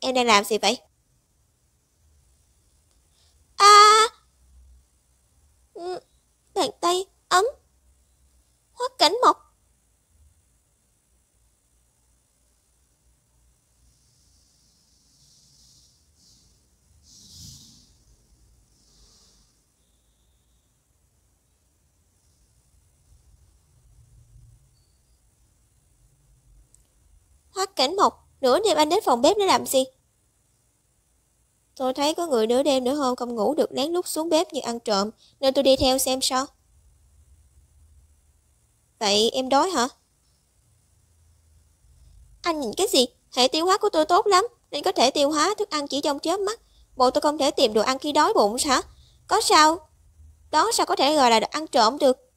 Em đang làm gì vậy? a Bàn ừ, tay ấm Hoắc cảnh mộc Hoắc cảnh mộc Nửa đêm anh đến phòng bếp để làm gì Tôi thấy có người nửa đêm nửa hôm không ngủ được lén lút xuống bếp như ăn trộm, nên tôi đi theo xem sao. Vậy em đói hả? Anh nhìn cái gì? Hệ tiêu hóa của tôi tốt lắm, nên có thể tiêu hóa thức ăn chỉ trong chớp mắt. Bộ tôi không thể tìm đồ ăn khi đói bụng hả? Có sao? Đó sao có thể gọi là ăn trộm được?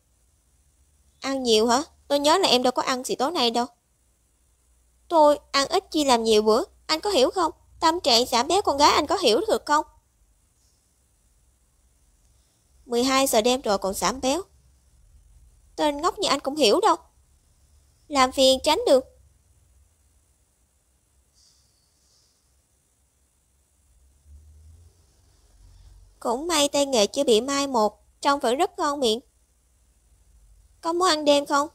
Ăn nhiều hả? Tôi nhớ là em đâu có ăn gì tối nay đâu. Tôi ăn ít chi làm nhiều bữa, anh có hiểu không? Tâm trạng giảm béo con gái anh có hiểu được không? 12 giờ đêm rồi còn giảm béo. Tên ngốc như anh cũng hiểu đâu. Làm phiền tránh được. Cũng may tay nghề chưa bị mai một, trông vẫn rất ngon miệng. Có muốn ăn đêm không?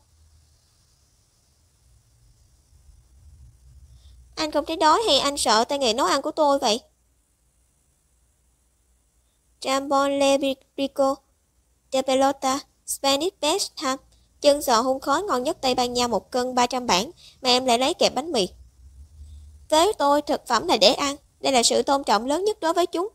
Anh không thấy đói hay anh sợ tay nghề nấu ăn của tôi vậy? Jambon Le Rico De Pelota Spanish Best Ham Chân giò hung khói ngon nhất Tây Ban Nha một cân 300 bảng mà em lại lấy kẹp bánh mì. Với tôi, thực phẩm là để ăn. Đây là sự tôn trọng lớn nhất đối với chúng.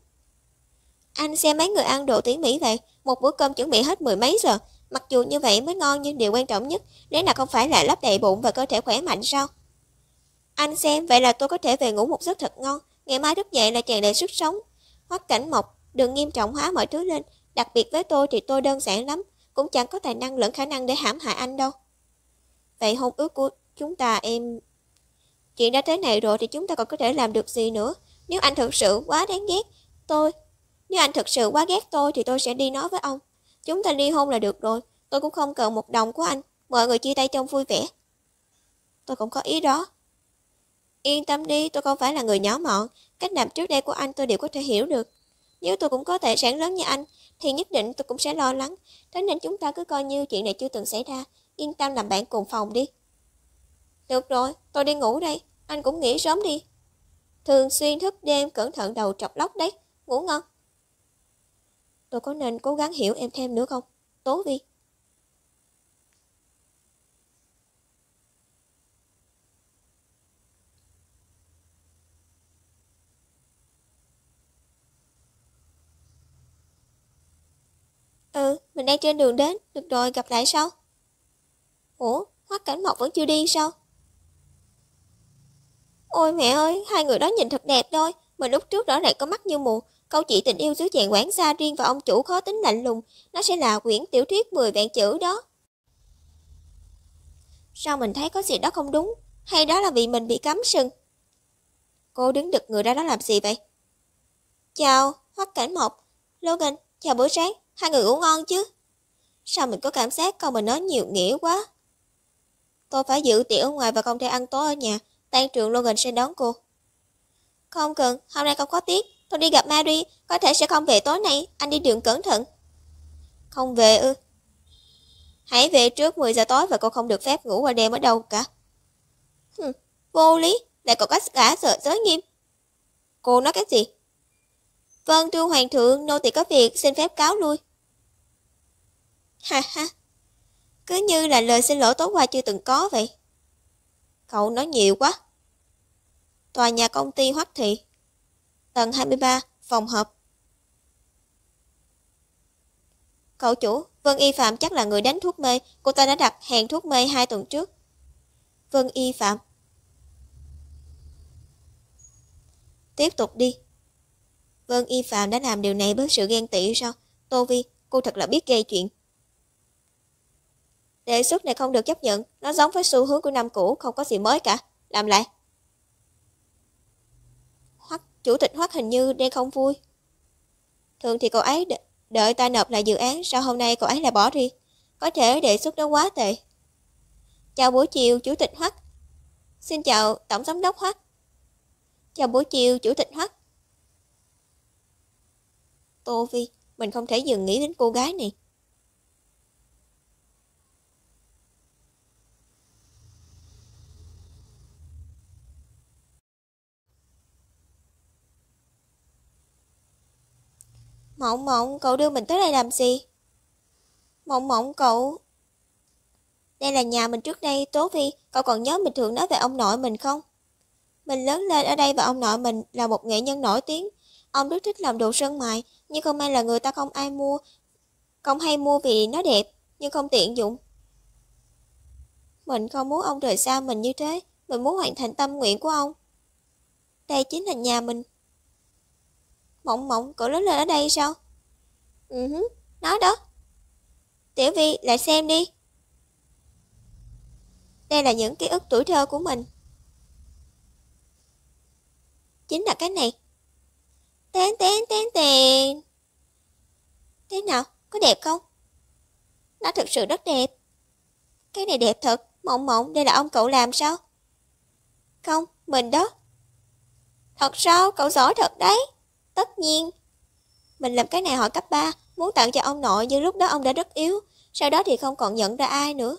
Anh xem mấy người ăn đồ tiếng Mỹ vậy, một bữa cơm chuẩn bị hết mười mấy giờ. Mặc dù như vậy mới ngon nhưng điều quan trọng nhất, nếu là không phải là lấp đầy bụng và cơ thể khỏe mạnh sao? Anh xem, vậy là tôi có thể về ngủ một giấc thật ngon. Ngày mai thức dậy là tràn đầy sức sống. Hoắc cảnh mộc, đừng nghiêm trọng hóa mọi thứ lên. Đặc biệt với tôi thì tôi đơn giản lắm. Cũng chẳng có tài năng lẫn khả năng để hãm hại anh đâu. Vậy hôn ước của chúng ta em... Chuyện đã tới này rồi thì chúng ta còn có thể làm được gì nữa. Nếu anh thực sự quá đáng ghét tôi... Nếu anh thực sự quá ghét tôi thì tôi sẽ đi nói với ông. Chúng ta ly hôn là được rồi. Tôi cũng không cần một đồng của anh. Mọi người chia tay trong vui vẻ. Tôi cũng có ý đó. Yên tâm đi, tôi không phải là người nhỏ mọn. Cách làm trước đây của anh tôi đều có thể hiểu được. Nếu tôi cũng có thể sản lớn như anh, thì nhất định tôi cũng sẽ lo lắng. Thế nên chúng ta cứ coi như chuyện này chưa từng xảy ra. Yên tâm làm bạn cùng phòng đi. Được rồi, tôi đi ngủ đây. Anh cũng nghỉ sớm đi. Thường xuyên thức đêm cẩn thận đầu trọc lóc đấy. Ngủ ngon. Tôi có nên cố gắng hiểu em thêm nữa không? Tố Vi. Ừ, mình đang trên đường đến, được rồi, gặp lại sau. Ủa, Hoắc Cảnh Mộc vẫn chưa đi sao? Ôi mẹ ơi, hai người đó nhìn thật đẹp thôi, mà lúc trước đó lại có mắt như mù. Câu chuyện tình yêu dưới dạng quán xa riêng và ông chủ khó tính lạnh lùng, nó sẽ là quyển tiểu thuyết 10 vạn chữ đó. Sao mình thấy có gì đó không đúng, hay đó là vì mình bị cắm sừng? Cô đứng đực người ra đó làm gì vậy? Chào, Hoắc Cảnh Mộc, Logan, chào buổi sáng, Hai người ngủ ngon chứ? Sao mình có cảm giác con mình nói nhiều nghĩa quá? Tôi phải giữ tiệc ngoài và không thể ăn tối ở nhà. Tan trường Logan sẽ đón cô. Không cần, hôm nay không có tiếc Tôi đi gặp Mary, có thể sẽ không về tối nay. Anh đi đường cẩn thận. Không về ư? Hãy về trước 10 giờ tối và cô không được phép ngủ qua đêm ở đâu cả. Hừm, vô lý, lại có cách cả sợ giới nghiêm. Cô nói cái gì? Vâng, thưa hoàng thượng, nô tỳ có việc, xin phép cáo lui. Ha ha, cứ như là lời xin lỗi tối qua chưa từng có vậy. Cậu nói nhiều quá. Tòa nhà công ty Hoắc Thị, tầng 23, phòng họp. Cậu chủ, Vân Y Phạm chắc là người đánh thuốc mê, cô ta đã đặt hẹn thuốc mê hai tuần trước. Vân Y Phạm Tiếp tục đi. Vân Y Phạm đã làm điều này với sự ghen tị sao? Tô Vi, cô thật là biết gây chuyện. Đề xuất này không được chấp nhận, nó giống với xu hướng của năm cũ, không có gì mới cả. Làm lại. Hoắc, chủ tịch Hoắc hình như đang không vui. Thường thì cậu ấy đợi ta nộp lại dự án, sao hôm nay cậu ấy lại bỏ đi? Có thể đề xuất đó quá tệ. Chào buổi chiều, chủ tịch Hoắc. Xin chào, tổng giám đốc Hoắc. Chào buổi chiều, chủ tịch Hoắc. Tô Vi, mình không thể dừng nghĩ đến cô gái này. Mộng mộng, cậu đưa mình tới đây làm gì? Mộng mộng, cậu... Đây là nhà mình trước đây, Tố Vi, cậu còn nhớ mình thường nói về ông nội mình không? Mình lớn lên ở đây và ông nội mình là một nghệ nhân nổi tiếng. Ông rất thích làm đồ sơn mài, nhưng không may là người ta không ai mua. Không hay mua vì nó đẹp, nhưng không tiện dụng. Mình không muốn ông rời xa mình như thế, mình muốn hoàn thành tâm nguyện của ông. Đây chính là nhà mình. Mộng mộng cậu lớn lên ở đây sao Ừ hứ, nói đó Tiểu Vi lại xem đi Đây là những ký ức tuổi thơ của mình Chính là cái này Tén tén tén tiền Thế nào, có đẹp không? Nó thực sự rất đẹp Cái này đẹp thật Mộng mộng, đây là ông cậu làm sao? Không, mình đó Thật sao, cậu giỏi thật đấy Tất nhiên. Mình làm cái này hỏi cấp 3, muốn tặng cho ông nội nhưng lúc đó ông đã rất yếu, sau đó thì không còn nhận ra ai nữa.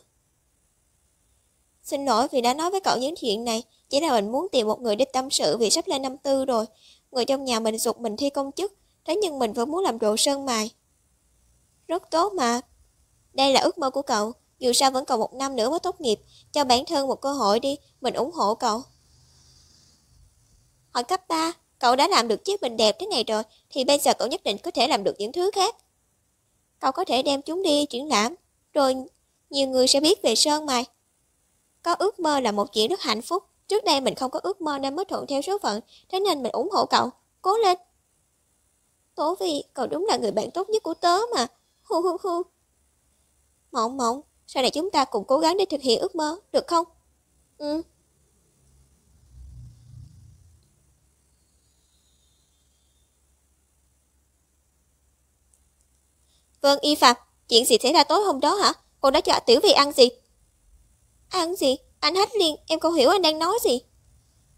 Xin lỗi vì đã nói với cậu những chuyện này, chỉ là mình muốn tìm một người để tâm sự vì sắp lên năm tư rồi. Người trong nhà mình dục mình thi công chức, thế nhưng mình vẫn muốn làm đồ sơn mài. Rất tốt mà. Đây là ước mơ của cậu, dù sao vẫn còn một năm nữa mới tốt nghiệp, cho bản thân một cơ hội đi, mình ủng hộ cậu. Hỏi cấp 3, Cậu đã làm được chiếc bình đẹp thế này rồi, thì bây giờ cậu nhất định có thể làm được những thứ khác. Cậu có thể đem chúng đi triển lãm, rồi nhiều người sẽ biết về sơn mài. Có ước mơ là một chuyện rất hạnh phúc. Trước đây mình không có ước mơ nên mới thuận theo số phận, thế nên mình ủng hộ cậu. Cố lên! Tố Vi, cậu đúng là người bạn tốt nhất của tớ mà. Hu hu hu. Mộng mộng, sau này chúng ta cùng cố gắng để thực hiện ước mơ, được không? Ừ. Vâng, y phạm, chuyện gì xảy ra tối hôm đó hả? Cô đã cho Tiểu Vi ăn gì? Ăn gì? Anh hách liên, em không hiểu anh đang nói gì.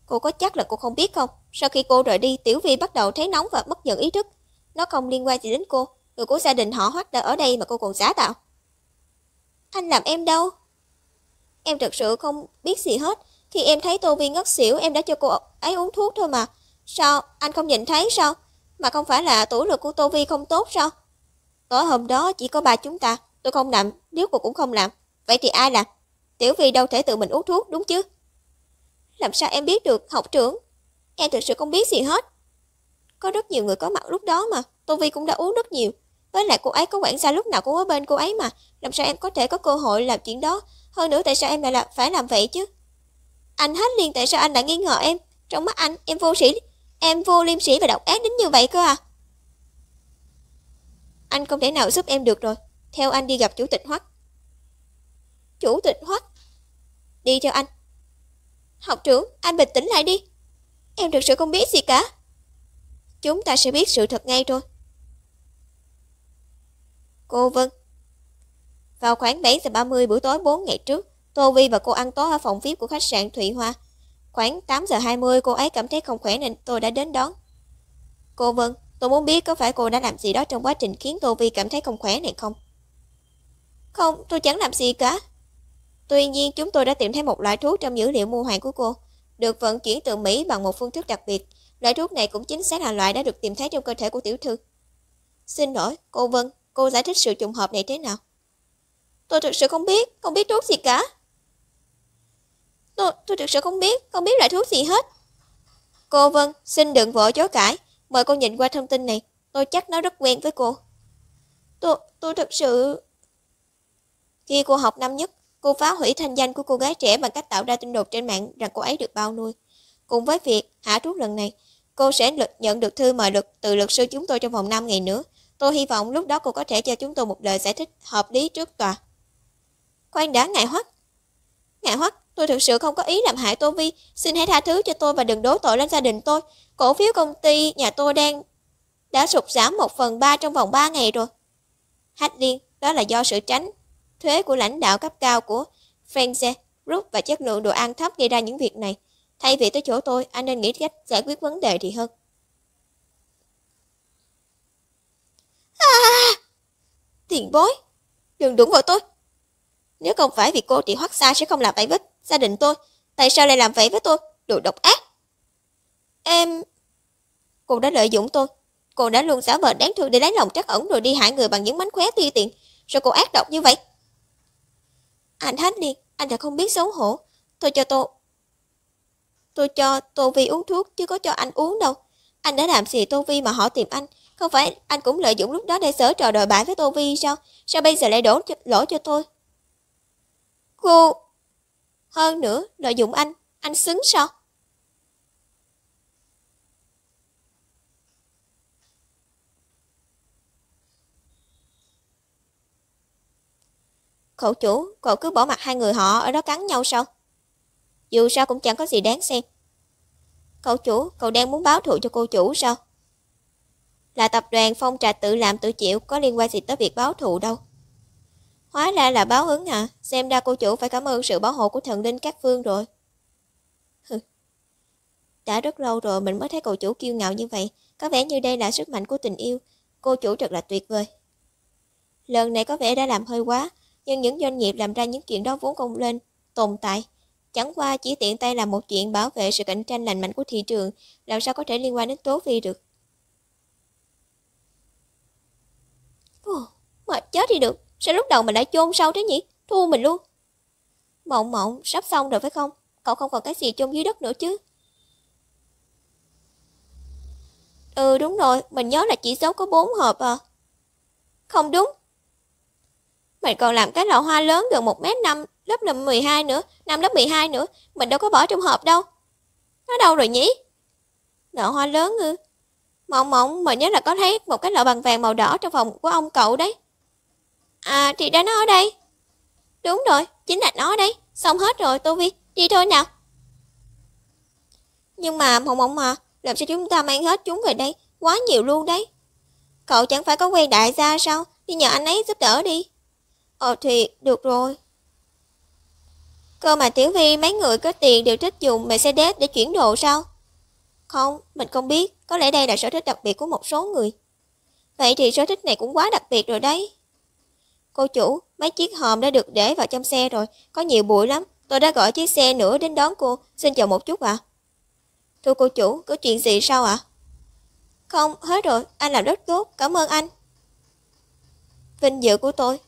Cô có chắc là cô không biết không? Sau khi cô rời đi, Tiểu Vi bắt đầu thấy nóng và mất dần ý thức. Nó không liên quan gì đến cô, người của gia đình họ hoắc đã ở đây mà cô còn giả tạo. Anh làm em đâu? Em thật sự không biết gì hết. Khi em thấy Tô Vi ngất xỉu, em đã cho cô ấy uống thuốc thôi mà. Sao? Anh không nhìn thấy sao? Mà không phải là tủ lực của Tô Vi không tốt sao? tối hôm đó chỉ có ba chúng ta, tôi không làm, nếu cô cũng không làm. Vậy thì ai làm? Tiểu Vi đâu thể tự mình uống thuốc, đúng chứ? Làm sao em biết được, học trưởng? Em thực sự không biết gì hết. Có rất nhiều người có mặt lúc đó mà, Tô Vi cũng đã uống rất nhiều. Với lại cô ấy có quản gia lúc nào cũng ở bên cô ấy mà, làm sao em có thể có cơ hội làm chuyện đó? Hơn nữa tại sao em lại là phải làm vậy chứ? Anh hết liền tại sao anh lại nghi ngờ em? Trong mắt anh, em vô sĩ, em vô liêm sĩ và độc ác đến như vậy cơ à? anh không thể nào giúp em được rồi theo anh đi gặp chủ tịch hoắc chủ tịch hoắc đi theo anh học trưởng anh bình tĩnh lại đi em thực sự không biết gì cả chúng ta sẽ biết sự thật ngay thôi cô vân vào khoảng 7 giờ 30 buổi tối 4 ngày trước, Tô Vi và cô ăn tối ở phòng VIP của khách sạn Thụy Hoa. Khoảng 8 giờ 20 cô ấy cảm thấy không khỏe nên tôi đã đến đón. Cô Vân, Tôi muốn biết có phải cô đã làm gì đó trong quá trình khiến Tô Vi cảm thấy không khỏe này không? Không, tôi chẳng làm gì cả. Tuy nhiên chúng tôi đã tìm thấy một loại thuốc trong dữ liệu mua hàng của cô, được vận chuyển từ Mỹ bằng một phương thức đặc biệt. Loại thuốc này cũng chính xác là loại đã được tìm thấy trong cơ thể của tiểu thư. Xin lỗi, cô Vân, cô giải thích sự trùng hợp này thế nào? Tôi thực sự không biết, không biết thuốc gì cả. Tôi, tôi thực sự không biết, không biết loại thuốc gì hết. Cô Vân, xin đừng vội chối cãi. Mời cô nhìn qua thông tin này, tôi chắc nó rất quen với cô. Tôi, tôi thật sự... Khi cô học năm nhất, cô phá hủy thanh danh của cô gái trẻ bằng cách tạo ra tin đồn trên mạng rằng cô ấy được bao nuôi. Cùng với việc hạ thuốc lần này, cô sẽ lực, nhận được thư mời luật từ luật sư chúng tôi trong vòng 5 ngày nữa. Tôi hy vọng lúc đó cô có thể cho chúng tôi một lời giải thích hợp lý trước tòa. Khoan đã ngại hoắc. Ngại hoắc, tôi thực sự không có ý làm hại Tô Vi. Xin hãy tha thứ cho tôi và đừng đố tội lên gia đình tôi. Cổ phiếu công ty nhà tôi đang đã sụt giảm một phần ba trong vòng 3 ngày rồi. Hách liên, đó là do sự tránh thuế của lãnh đạo cấp cao của Franze Group và chất lượng đồ ăn thấp gây ra những việc này. Thay vì tới chỗ tôi, anh nên nghĩ cách giải quyết vấn đề thì hơn. À, tiền bối, đừng đụng vào tôi. Nếu không phải vì cô chị hoắc xa sẽ không làm vậy với gia đình tôi, tại sao lại làm vậy với tôi, đồ độc ác. Em... Cô đã lợi dụng tôi. Cô đã luôn xả vờ đáng thương để lấy lòng trắc ẩn rồi đi hại người bằng những mánh khóe ti tiện. sao cô ác độc như vậy. Anh hết đi, anh đã không biết xấu hổ. Tôi cho tôi... Tôi cho Tô Vi uống thuốc chứ có cho anh uống đâu. Anh đã làm gì Tô Vi mà họ tìm anh. Không phải anh cũng lợi dụng lúc đó để sở trò đòi bại với Tô Vi sao? Sao bây giờ lại đổ cho, lỗi cho tôi? Cô... Hơn nữa, lợi dụng anh, anh xứng sao? Khổ chủ, cậu cứ bỏ mặt hai người họ ở đó cắn nhau sao? Dù sao cũng chẳng có gì đáng xem. Cậu chủ, cậu đang muốn báo thù cho cô chủ sao? Là tập đoàn phong trạch tự làm tự chịu có liên quan gì tới việc báo thù đâu. Hóa ra là báo ứng hả? Xem ra cô chủ phải cảm ơn sự bảo hộ của thần linh các phương rồi. Đã rất lâu rồi mình mới thấy cậu chủ kiêu ngạo như vậy. Có vẻ như đây là sức mạnh của tình yêu. Cô chủ thật là tuyệt vời. Lần này có vẻ đã làm hơi quá nhưng những doanh nghiệp làm ra những chuyện đó vốn không lên tồn tại chẳng qua chỉ tiện tay làm một chuyện bảo vệ sự cạnh tranh lành mạnh của thị trường làm sao có thể liên quan đến tố phi được Ồ, mệt chết đi được sao lúc đầu mình đã chôn sâu thế nhỉ thua mình luôn mộng mộng sắp xong rồi phải không cậu không còn cái gì chôn dưới đất nữa chứ ừ đúng rồi mình nhớ là chỉ số có bốn hộp à không đúng mình còn làm cái lọ hoa lớn gần 1 mét năm lớp 12 nữa, năm lớp 12 nữa, mình đâu có bỏ trong hộp đâu. Nó đâu rồi nhỉ? Lọ hoa lớn ư? Mộng mộng, mình nhớ là có thấy một cái lọ bằng vàng màu đỏ trong phòng của ông cậu đấy. À, thì đã nó ở đây. Đúng rồi, chính là nó đấy. Xong hết rồi, Tô Vi, đi thôi nào. Nhưng mà mộng mộng mà, làm sao chúng ta mang hết chúng về đây? Quá nhiều luôn đấy. Cậu chẳng phải có quen đại gia sao? Đi nhờ anh ấy giúp đỡ đi. Ờ thì được rồi. Cơ mà Tiểu Vi mấy người có tiền đều thích dùng Mercedes để chuyển đồ sao? Không, mình không biết. Có lẽ đây là sở thích đặc biệt của một số người. Vậy thì sở thích này cũng quá đặc biệt rồi đấy. Cô chủ, mấy chiếc hòm đã được để vào trong xe rồi. Có nhiều bụi lắm. Tôi đã gọi chiếc xe nữa đến đón cô. Xin chờ một chút ạ. À. Thưa cô chủ, có chuyện gì sao ạ? Không, hết rồi. Anh làm rất tốt. Cảm ơn anh. Vinh dự của tôi.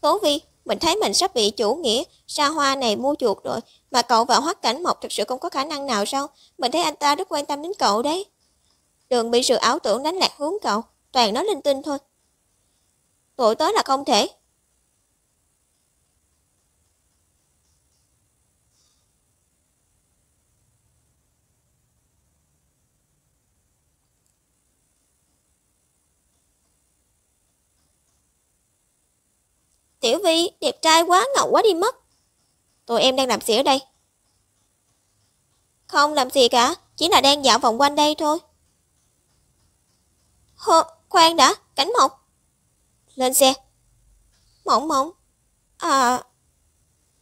Tố vi, mình thấy mình sắp bị chủ nghĩa, ra hoa này mua chuột rồi, mà cậu và hoắc cảnh mộc thật sự không có khả năng nào sao? Mình thấy anh ta rất quan tâm đến cậu đấy. Đừng bị sự ảo tưởng đánh lạc hướng cậu, toàn nói linh tinh thôi. Tụi tớ là không thể, Tiểu Vi, đẹp trai quá, ngầu quá đi mất. Tụi em đang làm gì ở đây? Không làm gì cả, chỉ là đang dạo vòng quanh đây thôi. Hơ, khoan đã, cánh mộng. Lên xe. Mộng mộng. À...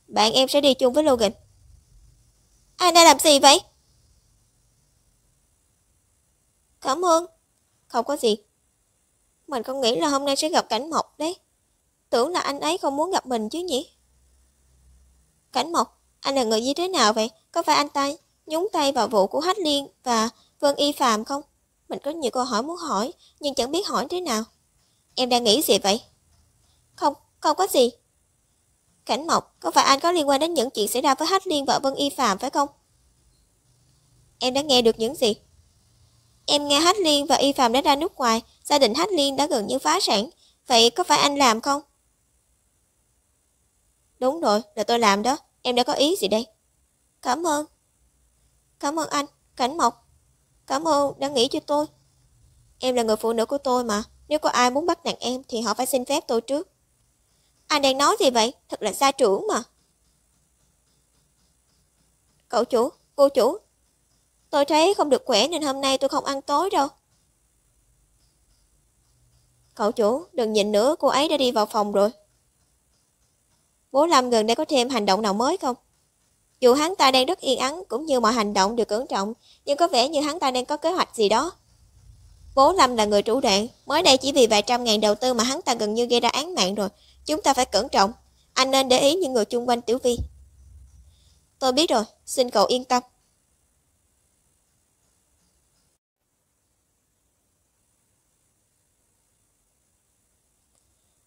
Bạn em sẽ đi chung với Logan. Anh đang làm gì vậy? Cảm ơn. Không có gì. Mình không nghĩ là hôm nay sẽ gặp cảnh mộc đấy tưởng là anh ấy không muốn gặp mình chứ nhỉ? Cảnh Mộc, anh là người như thế nào vậy? Có phải anh ta nhúng tay vào vụ của Hách Liên và Vân Y Phạm không? Mình có nhiều câu hỏi muốn hỏi, nhưng chẳng biết hỏi thế nào. Em đang nghĩ gì vậy? Không, không có gì. Cảnh Mộc, có phải anh có liên quan đến những chuyện xảy ra với Hách Liên và Vân Y Phạm phải không? Em đã nghe được những gì? Em nghe Hách Liên và Y Phạm đã ra nước ngoài, gia đình Hách Liên đã gần như phá sản. Vậy có phải anh làm không? Đúng rồi, là tôi làm đó. Em đã có ý gì đây? Cảm ơn. Cảm ơn anh, Cảnh Mộc. Cảm ơn đã nghĩ cho tôi. Em là người phụ nữ của tôi mà. Nếu có ai muốn bắt nạt em thì họ phải xin phép tôi trước. Anh đang nói gì vậy? Thật là xa trưởng mà. Cậu chủ, cô chủ. Tôi thấy không được khỏe nên hôm nay tôi không ăn tối đâu. Cậu chủ, đừng nhìn nữa, cô ấy đã đi vào phòng rồi. Bố Lâm gần đây có thêm hành động nào mới không? Dù hắn ta đang rất yên ắng cũng như mọi hành động đều cẩn trọng, nhưng có vẻ như hắn ta đang có kế hoạch gì đó. Bố Lâm là người chủ đoạn, mới đây chỉ vì vài trăm ngàn đầu tư mà hắn ta gần như gây ra án mạng rồi. Chúng ta phải cẩn trọng, anh nên để ý những người chung quanh Tiểu Vi. Tôi biết rồi, xin cậu yên tâm.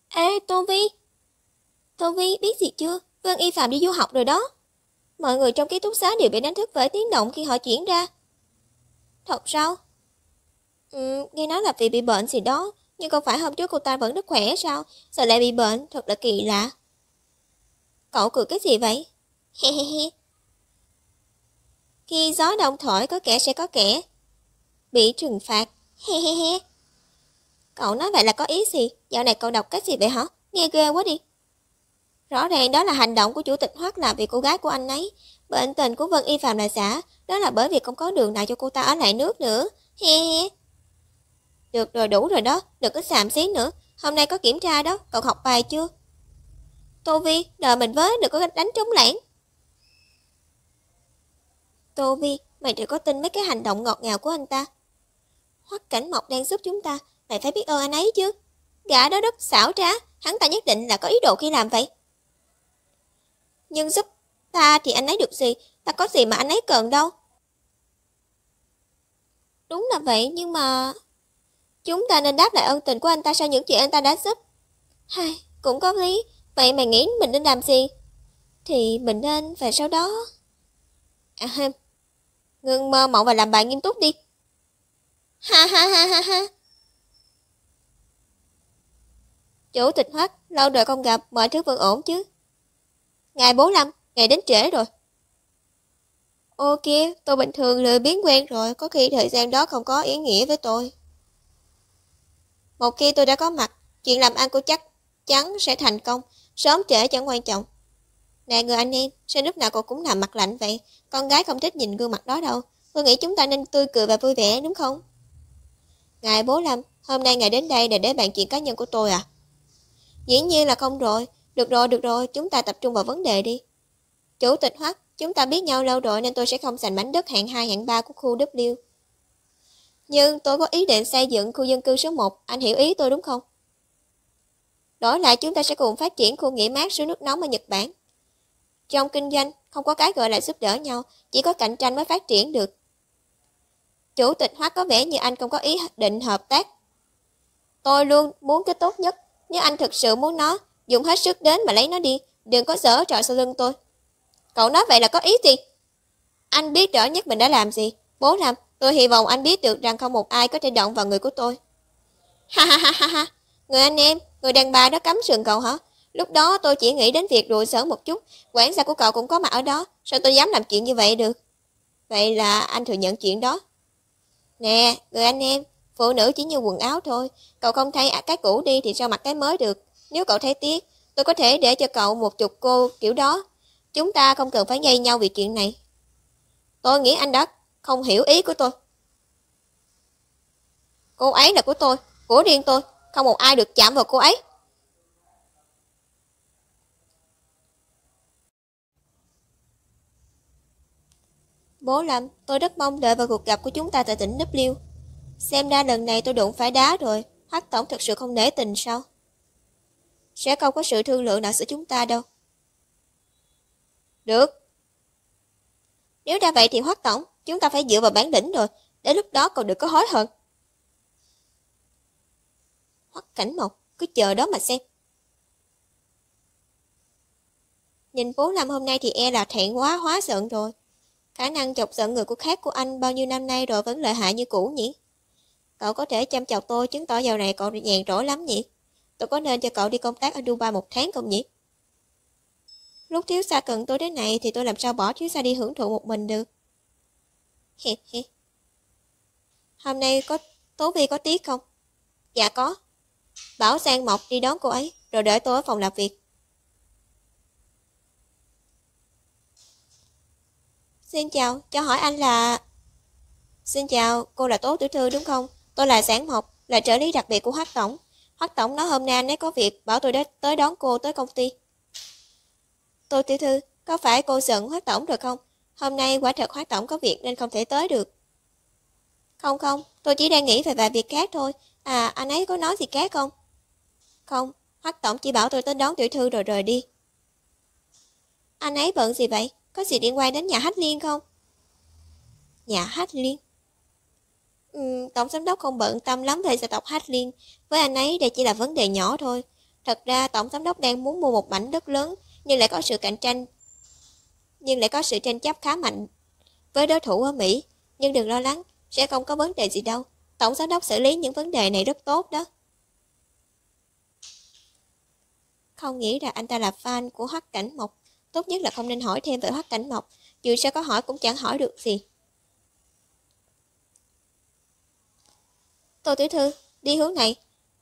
Ê, Tô Vi, Tô Vi biết gì chưa? Vương Y Phạm đi du học rồi đó. Mọi người trong ký túc xá đều bị đánh thức bởi tiếng động khi họ chuyển ra. Thật sao? Ừ, nghe nói là vì bị bệnh gì đó, nhưng không phải hôm trước cô ta vẫn rất khỏe sao? Sao lại bị bệnh? Thật là kỳ lạ. Cậu cười cái gì vậy? He he he. Khi gió đông thổi có kẻ sẽ có kẻ. Bị trừng phạt. He he he. Cậu nói vậy là có ý gì? Dạo này cậu đọc cái gì vậy hả? Nghe ghê quá đi. Rõ ràng đó là hành động của chủ tịch Hoắc là vì cô gái của anh ấy. Bệnh tình của Vân Y Phạm là giả, đó là bởi vì không có đường nào cho cô ta ở lại nước nữa. He he. Được rồi đủ rồi đó, đừng có xàm xí nữa. Hôm nay có kiểm tra đó, cậu học bài chưa? Tô Vi, đợi mình với, đừng có đánh trống lãng. Tô Vi, mày đừng có tin mấy cái hành động ngọt ngào của anh ta. Hoắc Cảnh Mộc đang giúp chúng ta, mày phải biết ơn anh ấy chứ. Gã đó rất xảo trá, hắn ta nhất định là có ý đồ khi làm vậy nhưng giúp ta thì anh ấy được gì, ta có gì mà anh ấy cần đâu. Đúng là vậy, nhưng mà... Chúng ta nên đáp lại ân tình của anh ta sau những chuyện anh ta đã giúp. Hay, cũng có lý. Vậy mày nghĩ mình nên làm gì? Thì mình nên về sau đó... À Ngưng mơ mộng và làm bài nghiêm túc đi. Ha ha ha ha ha. Chủ tịch Hoắc, lâu rồi không gặp, mọi thứ vẫn ổn chứ? Ngày 45, ngày đến trễ rồi. ok tôi bình thường lười biến quen rồi, có khi thời gian đó không có ý nghĩa với tôi. Một khi tôi đã có mặt, chuyện làm ăn của chắc chắn sẽ thành công, sớm trễ chẳng quan trọng. nè người anh em, sao lúc nào cô cũng làm mặt lạnh vậy? Con gái không thích nhìn gương mặt đó đâu. Tôi nghĩ chúng ta nên tươi cười và vui vẻ, đúng không? Ngài bố Lâm, hôm nay ngài đến đây để để bàn chuyện cá nhân của tôi à? Dĩ nhiên là không rồi, được rồi, được rồi, chúng ta tập trung vào vấn đề đi. Chủ tịch Hoắc, chúng ta biết nhau lâu rồi nên tôi sẽ không giành bánh đất hạng 2, hạng 3 của khu W. Nhưng tôi có ý định xây dựng khu dân cư số 1, anh hiểu ý tôi đúng không? Đổi lại chúng ta sẽ cùng phát triển khu nghỉ mát suối nước nóng ở Nhật Bản. Trong kinh doanh, không có cái gọi là giúp đỡ nhau, chỉ có cạnh tranh mới phát triển được. Chủ tịch Hoắc có vẻ như anh không có ý định hợp tác. Tôi luôn muốn cái tốt nhất, nếu anh thực sự muốn nó Dùng hết sức đến mà lấy nó đi, đừng có dở trò sau lưng tôi. Cậu nói vậy là có ý gì? Anh biết rõ nhất mình đã làm gì. Bố làm, tôi hy vọng anh biết được rằng không một ai có thể động vào người của tôi. Ha ha ha ha ha, người anh em, người đàn bà đó cắm sườn cậu hả? Lúc đó tôi chỉ nghĩ đến việc đùa giỡn một chút, quản gia của cậu cũng có mặt ở đó, sao tôi dám làm chuyện như vậy được? Vậy là anh thừa nhận chuyện đó. Nè, người anh em, phụ nữ chỉ như quần áo thôi, cậu không thay à, cái cũ đi thì sao mặc cái mới được? Nếu cậu thấy tiếc, tôi có thể để cho cậu một chục cô kiểu đó. Chúng ta không cần phải dây nhau vì chuyện này. Tôi nghĩ anh đã không hiểu ý của tôi. Cô ấy là của tôi, của riêng tôi. Không một ai được chạm vào cô ấy. Bố Lâm, tôi rất mong đợi vào cuộc gặp của chúng ta tại tỉnh W. Xem ra lần này tôi đụng phải đá rồi, Hắc Tổng thật sự không nể tình sao? sẽ không có sự thương lượng nào giữa chúng ta đâu. Được. Nếu đã vậy thì hoắc tổng, chúng ta phải dựa vào bán đỉnh rồi, để lúc đó còn được có hối hận. Hoắc cảnh mộc, cứ chờ đó mà xem. Nhìn Phú Lâm hôm nay thì e là thẹn quá hóa giận rồi. Khả năng chọc giận người của khác của anh bao nhiêu năm nay rồi vẫn lợi hại như cũ nhỉ? Cậu có thể chăm chọc tôi chứng tỏ dạo này còn nhàn rỗi lắm nhỉ? tôi có nên cho cậu đi công tác ở Dubai một tháng không nhỉ? Lúc thiếu xa cần tôi đến này thì tôi làm sao bỏ thiếu xa đi hưởng thụ một mình được. Hôm nay có Tố Vi có tiếc không? Dạ có. Bảo sang Mộc đi đón cô ấy rồi đợi tôi ở phòng làm việc. Xin chào, cho hỏi anh là... Xin chào, cô là Tố Tiểu Thư đúng không? Tôi là Sáng Mộc, là trợ lý đặc biệt của Hát Tổng. Hoắc Tổng nói hôm nay anh ấy có việc bảo tôi đã tới đón cô tới công ty. Tôi tiểu thư, có phải cô giận Hoắc Tổng rồi không? Hôm nay quả thật Hoắc Tổng có việc nên không thể tới được. Không không, tôi chỉ đang nghĩ về vài việc khác thôi. À, anh ấy có nói gì khác không? Không, Hoắc Tổng chỉ bảo tôi tới đón tiểu thư rồi rời đi. Anh ấy bận gì vậy? Có gì liên quan đến nhà Hát Liên không? Nhà Hát Liên? Ừ, tổng giám đốc không bận tâm lắm về gia tộc Hát Liên. Với anh ấy đây chỉ là vấn đề nhỏ thôi. Thật ra tổng giám đốc đang muốn mua một mảnh đất lớn nhưng lại có sự cạnh tranh nhưng lại có sự tranh chấp khá mạnh với đối thủ ở Mỹ. Nhưng đừng lo lắng, sẽ không có vấn đề gì đâu. Tổng giám đốc xử lý những vấn đề này rất tốt đó. Không nghĩ là anh ta là fan của Hoắc Cảnh Mộc. Tốt nhất là không nên hỏi thêm về Hoắc Cảnh Mộc. Dù sao có hỏi cũng chẳng hỏi được gì. Tô Tiểu Thư, đi hướng này.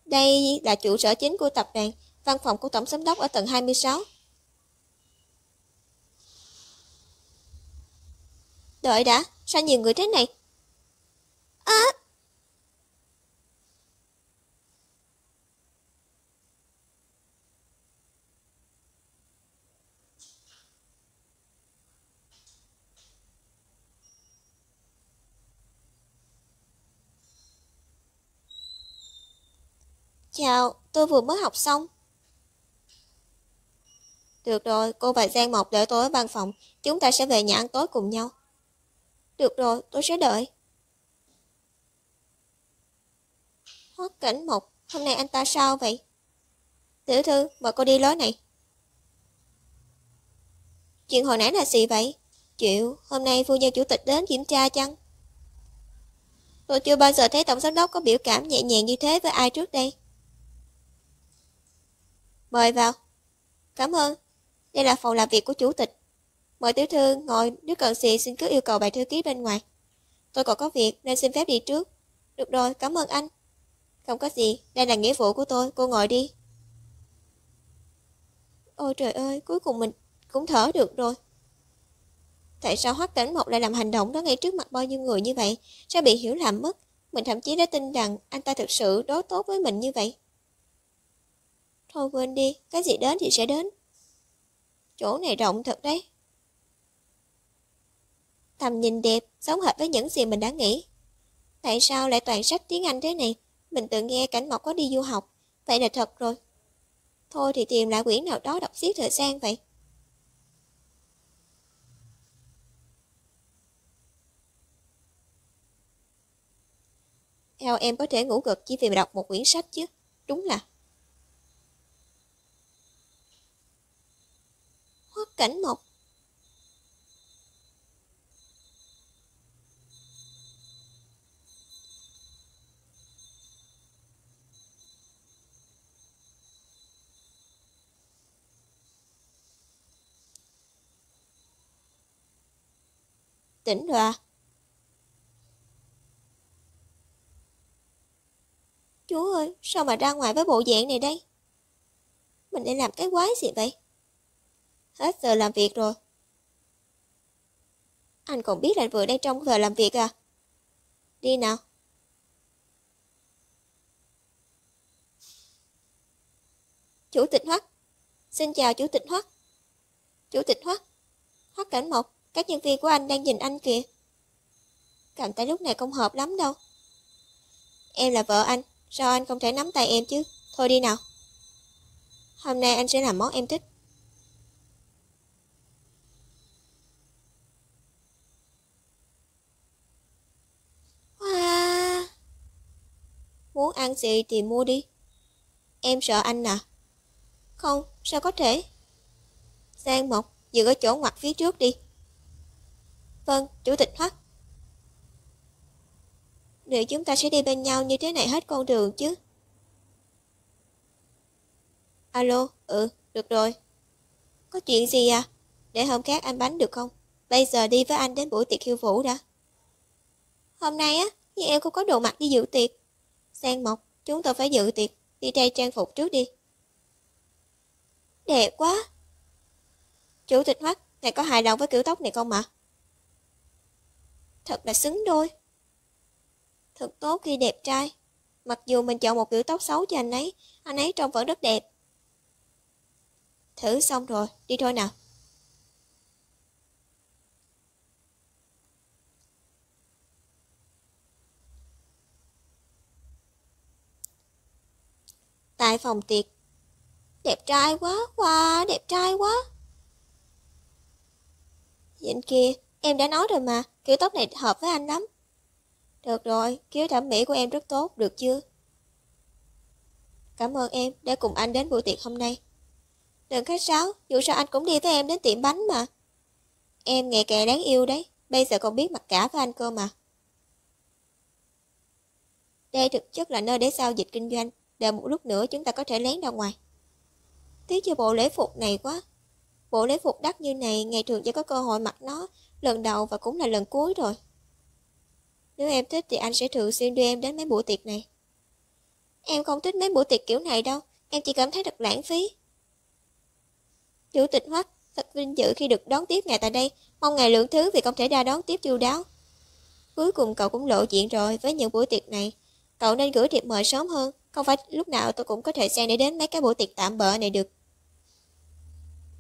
Đây là trụ sở chính của tập đoàn, văn phòng của tổng giám đốc ở tầng 26. Đợi đã, sao nhiều người thế này? À, Chào, tôi vừa mới học xong. Được rồi, cô và Giang Mộc đợi tôi ở văn phòng, chúng ta sẽ về nhà ăn tối cùng nhau. Được rồi, tôi sẽ đợi. Hoắc cảnh Mộc, hôm nay anh ta sao vậy? Tiểu thư, mời cô đi lối này. Chuyện hồi nãy là gì vậy? Chịu, hôm nay phu nhân chủ tịch đến kiểm tra chăng? Tôi chưa bao giờ thấy tổng giám đốc có biểu cảm nhẹ nhàng như thế với ai trước đây. Mời vào. Cảm ơn. Đây là phòng làm việc của chủ tịch. Mời tiểu thư ngồi, nếu cần gì xin cứ yêu cầu bài thư ký bên ngoài. Tôi còn có việc nên xin phép đi trước. Được rồi, cảm ơn anh. Không có gì, đây là nghĩa vụ của tôi, cô ngồi đi. Ôi trời ơi, cuối cùng mình cũng thở được rồi. Tại sao Hoắc Cảnh Mộc lại làm hành động đó ngay trước mặt bao nhiêu người như vậy? Sao bị hiểu lầm mất? Mình thậm chí đã tin rằng anh ta thực sự đối tốt với mình như vậy. Thôi quên đi, cái gì đến thì sẽ đến. Chỗ này rộng thật đấy. Tầm nhìn đẹp, sống hợp với những gì mình đã nghĩ. Tại sao lại toàn sách tiếng Anh thế này? Mình tự nghe cảnh mọc có đi du học. Vậy là thật rồi. Thôi thì tìm lại quyển nào đó đọc xiết thời gian vậy. Sao em có thể ngủ gật chỉ vì đọc một quyển sách chứ? Đúng là hoắc cảnh mộc tỉnh rồi à Chú ơi, sao mà ra ngoài với bộ dạng này đây? Mình lại làm cái quái gì vậy? hết giờ làm việc rồi. Anh còn biết là vừa đang trong giờ làm việc à? Đi nào. Chủ tịch Hoắc. Xin chào Chủ tịch Hoắc. Chủ tịch Hoắc. Hoắc Cảnh Mộc, các nhân viên của anh đang nhìn anh kìa. Cảm thấy lúc này không hợp lắm đâu. Em là vợ anh, sao anh không thể nắm tay em chứ? Thôi đi nào. Hôm nay anh sẽ làm món em thích. Muốn ăn gì thì mua đi. Em sợ anh à? Không, sao có thể? Giang Mộc, giữ ở chỗ ngoặt phía trước đi. Vâng, chủ tịch Hắc. nếu chúng ta sẽ đi bên nhau như thế này hết con đường chứ? Alo, ừ, được rồi. Có chuyện gì à? Để hôm khác ăn bánh được không? Bây giờ đi với anh đến buổi tiệc khiêu vũ đã. Hôm nay á, nhưng em không có đồ mặc đi dự tiệc. Sang Mộc, chúng tôi phải dự tiệc, đi thay trang phục trước đi. Đẹp quá! Chủ tịch Hoắc, ngài có hài lòng với kiểu tóc này không ạ? Thật là xứng đôi. Thật tốt khi đẹp trai. Mặc dù mình chọn một kiểu tóc xấu cho anh ấy, anh ấy trông vẫn rất đẹp. Thử xong rồi, đi thôi nào. tại phòng tiệc. Đẹp trai quá, Hoa, wow, đẹp trai quá. Dĩnh kia, em đã nói rồi mà, kiểu tóc này hợp với anh lắm. Được rồi, kiểu thẩm mỹ của em rất tốt, được chưa? Cảm ơn em đã cùng anh đến buổi tiệc hôm nay. Đừng khách sáo, dù sao anh cũng đi với em đến tiệm bánh mà. Em nghe càng đáng yêu đấy, bây giờ còn biết mặc cả với anh cơ mà. Đây thực chất là nơi để giao dịch kinh doanh, Đợi một lúc nữa chúng ta có thể lén ra ngoài. Tiếc cho bộ lễ phục này quá. Bộ lễ phục đắt như này ngày thường chỉ có cơ hội mặc nó lần đầu và cũng là lần cuối rồi. Nếu em thích thì anh sẽ thường xuyên đưa em đến mấy buổi tiệc này. Em không thích mấy buổi tiệc kiểu này đâu, em chỉ cảm thấy thật lãng phí. Chủ tịch Hoắc thật vinh dự khi được đón tiếp ngài tại đây, mong ngài lượng thứ vì không thể ra đón tiếp chu đáo. Cuối cùng cậu cũng lộ diện rồi với những buổi tiệc này, cậu nên gửi thiệp mời sớm hơn. Không phải lúc nào tôi cũng có thời gian để đến mấy cái buổi tiệc tạm bỡ này được.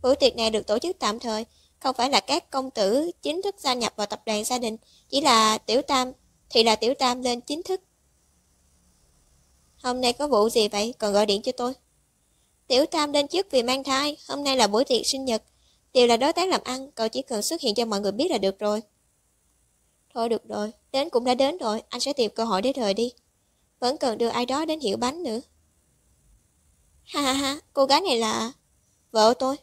Buổi tiệc này được tổ chức tạm thời, không phải là các công tử chính thức gia nhập vào tập đoàn gia đình, chỉ là tiểu tam, thì là tiểu tam lên chính thức. Hôm nay có vụ gì vậy, còn gọi điện cho tôi. Tiểu tam lên trước vì mang thai, hôm nay là buổi tiệc sinh nhật. Đều là đối tác làm ăn, cậu chỉ cần xuất hiện cho mọi người biết là được rồi. Thôi được rồi, đến cũng đã đến rồi, anh sẽ tìm cơ hội để rời đi vẫn cần đưa ai đó đến hiểu bánh nữa. Ha ha ha, cô gái này là... Vợ tôi.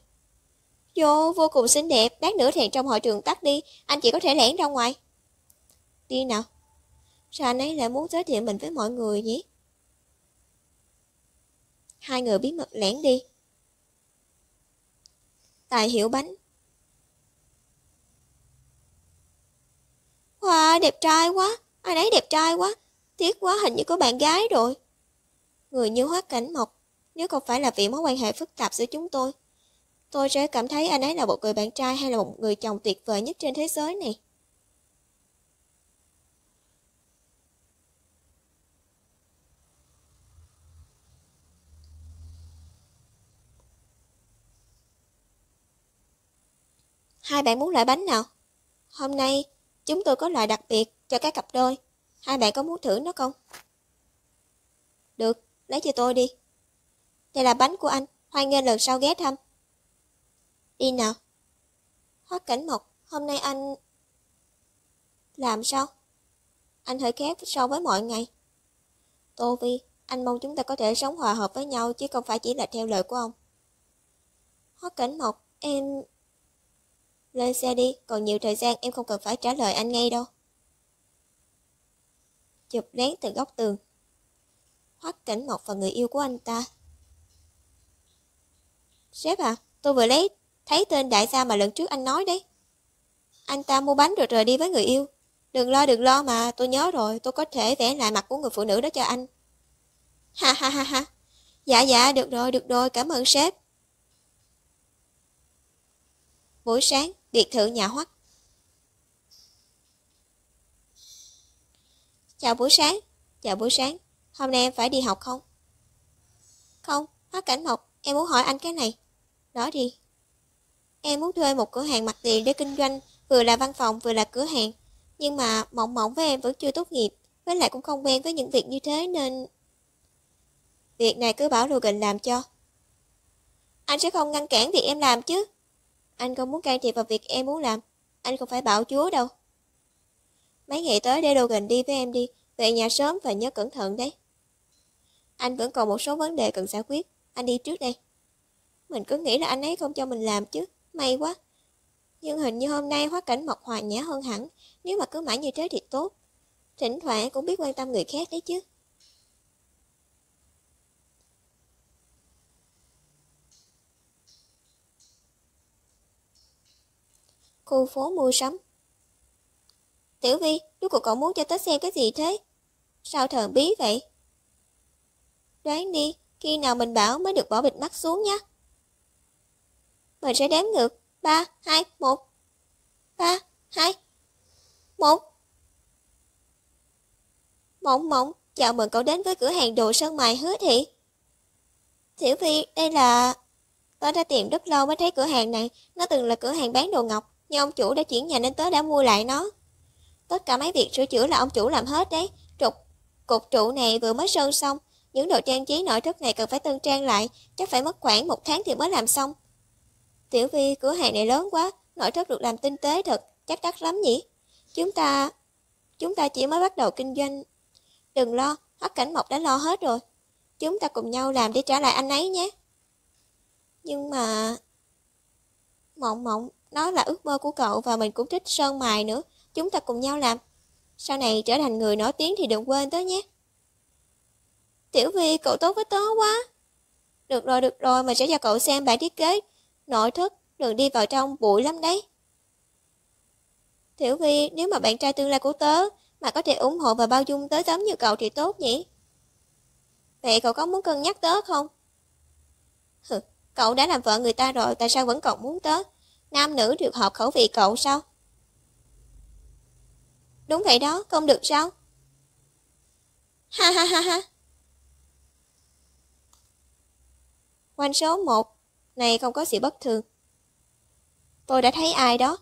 Vô, vô cùng xinh đẹp, đáng nữa thẹn trong hội trường tắt đi, anh chỉ có thể lẻn ra ngoài. Đi nào. Sao anh ấy lại muốn giới thiệu mình với mọi người nhỉ? Hai người bí mật lẻn đi. Tài hiểu bánh. Wow, đẹp trai quá, anh ấy đẹp trai quá, Tiếc quá hình như có bạn gái rồi. Người như hoác cảnh mộc, nếu không phải là vì mối quan hệ phức tạp giữa chúng tôi, tôi sẽ cảm thấy anh ấy là một người bạn trai hay là một người chồng tuyệt vời nhất trên thế giới này. Hai bạn muốn loại bánh nào? Hôm nay chúng tôi có loại đặc biệt cho các cặp đôi. Hai bạn có muốn thử nó không? Được, lấy cho tôi đi. Đây là bánh của anh, hoan nghênh lần sau ghé thăm. Đi nào. Hoắc cảnh mộc, hôm nay anh... Làm sao? Anh hơi khác so với mọi ngày. Tô Vi, anh mong chúng ta có thể sống hòa hợp với nhau chứ không phải chỉ là theo lời của ông. Hoắc cảnh mộc, em... Lên xe đi, còn nhiều thời gian em không cần phải trả lời anh ngay đâu chụp lén từ góc tường. Hoắc Cảnh Mộc và người yêu của anh ta. Sếp à, tôi vừa lấy thấy tên đại gia mà lần trước anh nói đấy. Anh ta mua bánh rồi rời đi với người yêu. Đừng lo đừng lo mà, tôi nhớ rồi, tôi có thể vẽ lại mặt của người phụ nữ đó cho anh. Ha ha ha ha. Dạ dạ, được rồi, được rồi, cảm ơn sếp. Buổi sáng, biệt thự nhà Hoắc Chào buổi sáng. Chào buổi sáng. Hôm nay em phải đi học không? Không, Hoắc Cảnh Mộc, em muốn hỏi anh cái này. Nói đi. Em muốn thuê một cửa hàng mặt tiền để kinh doanh, vừa là văn phòng vừa là cửa hàng. Nhưng mà Mộng Mộng với em vẫn chưa tốt nghiệp, với lại cũng không quen với những việc như thế nên... Việc này cứ bảo Logan làm cho. Anh sẽ không ngăn cản việc em làm chứ. Anh không muốn can thiệp vào việc em muốn làm. Anh không phải bảo chúa đâu. Mấy ngày tới để Logan đi với em đi, về nhà sớm và nhớ cẩn thận đấy. Anh vẫn còn một số vấn đề cần giải quyết, anh đi trước đây. Mình cứ nghĩ là anh ấy không cho mình làm chứ, may quá. Nhưng hình như hôm nay hóa cảnh mọc hòa nhã hơn hẳn, nếu mà cứ mãi như thế thì tốt. Thỉnh thoảng cũng biết quan tâm người khác đấy chứ. Khu phố mua sắm Tiểu Vi, rốt cuộc cậu muốn cho tớ xem cái gì thế? Sao thần bí vậy? Đoán đi, khi nào mình bảo mới được bỏ bịt mắt xuống nhé. Mình sẽ đếm ngược. 3, 2, 1. 3, 2, 1. Mộng mộng, chào mừng cậu đến với cửa hàng đồ sơn mài hứa thị. Tiểu Vi, đây là... Tớ đã tìm rất lâu mới thấy cửa hàng này. Nó từng là cửa hàng bán đồ ngọc, nhưng ông chủ đã chuyển nhà nên tớ đã mua lại nó. Tất cả mấy việc sửa chữa là ông chủ làm hết đấy. Trục, cục trụ này vừa mới sơn xong. Những đồ trang trí nội thất này cần phải tân trang lại. Chắc phải mất khoảng một tháng thì mới làm xong. Tiểu vi, cửa hàng này lớn quá. Nội thất được làm tinh tế thật. Chắc đắt lắm nhỉ? Chúng ta... Chúng ta chỉ mới bắt đầu kinh doanh. Đừng lo, hắc cảnh mộc đã lo hết rồi. Chúng ta cùng nhau làm để trả lại anh ấy nhé. Nhưng mà... Mộng mộng, nó là ước mơ của cậu và mình cũng thích sơn mài nữa chúng ta cùng nhau làm. Sau này trở thành người nổi tiếng thì đừng quên tới nhé. Tiểu Vi, cậu tốt với tớ quá. Được rồi, được rồi, mà sẽ cho cậu xem bản thiết kế. Nội thất, đừng đi vào trong, bụi lắm đấy. Tiểu Vi, nếu mà bạn trai tương lai của tớ mà có thể ủng hộ và bao dung tớ giống như cậu thì tốt nhỉ? Vậy cậu có muốn cân nhắc tớ không? Hừ, cậu đã làm vợ người ta rồi, tại sao vẫn còn muốn tớ? Nam nữ được hợp khẩu vị cậu sao? Đúng vậy đó, không được sao? Ha ha ha ha. quan số 1 này không có sự bất thường. Tôi đã thấy ai đó.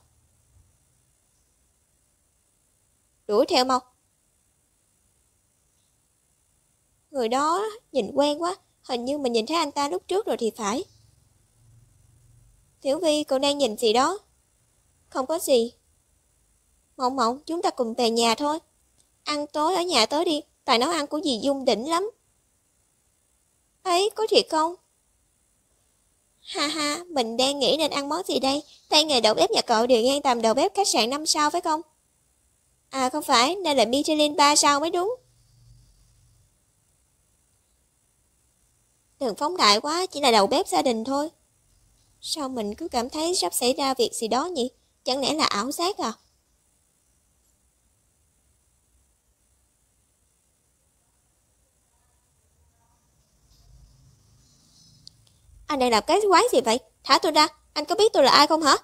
Đuổi theo mau. Người đó nhìn quen quá, hình như mình nhìn thấy anh ta lúc trước rồi thì phải. Tiểu Vi, cậu đang nhìn gì đó? Không có gì, Mộng mộng, chúng ta cùng về nhà thôi. Ăn tối ở nhà tới đi, tại nấu ăn của dì Dung đỉnh lắm. Ấy, có thiệt không? Ha ha, mình đang nghĩ nên ăn món gì đây? Tay nghề đầu bếp nhà cậu đều ngang tầm đầu bếp khách sạn 5 sao phải không? À không phải, nên là Michelin 3 sao mới đúng. Đừng phóng đại quá, chỉ là đầu bếp gia đình thôi. Sao mình cứ cảm thấy sắp xảy ra việc gì đó nhỉ? Chẳng lẽ là ảo giác à? Anh đang làm cái quái gì vậy? Thả tôi ra, anh có biết tôi là ai không hả?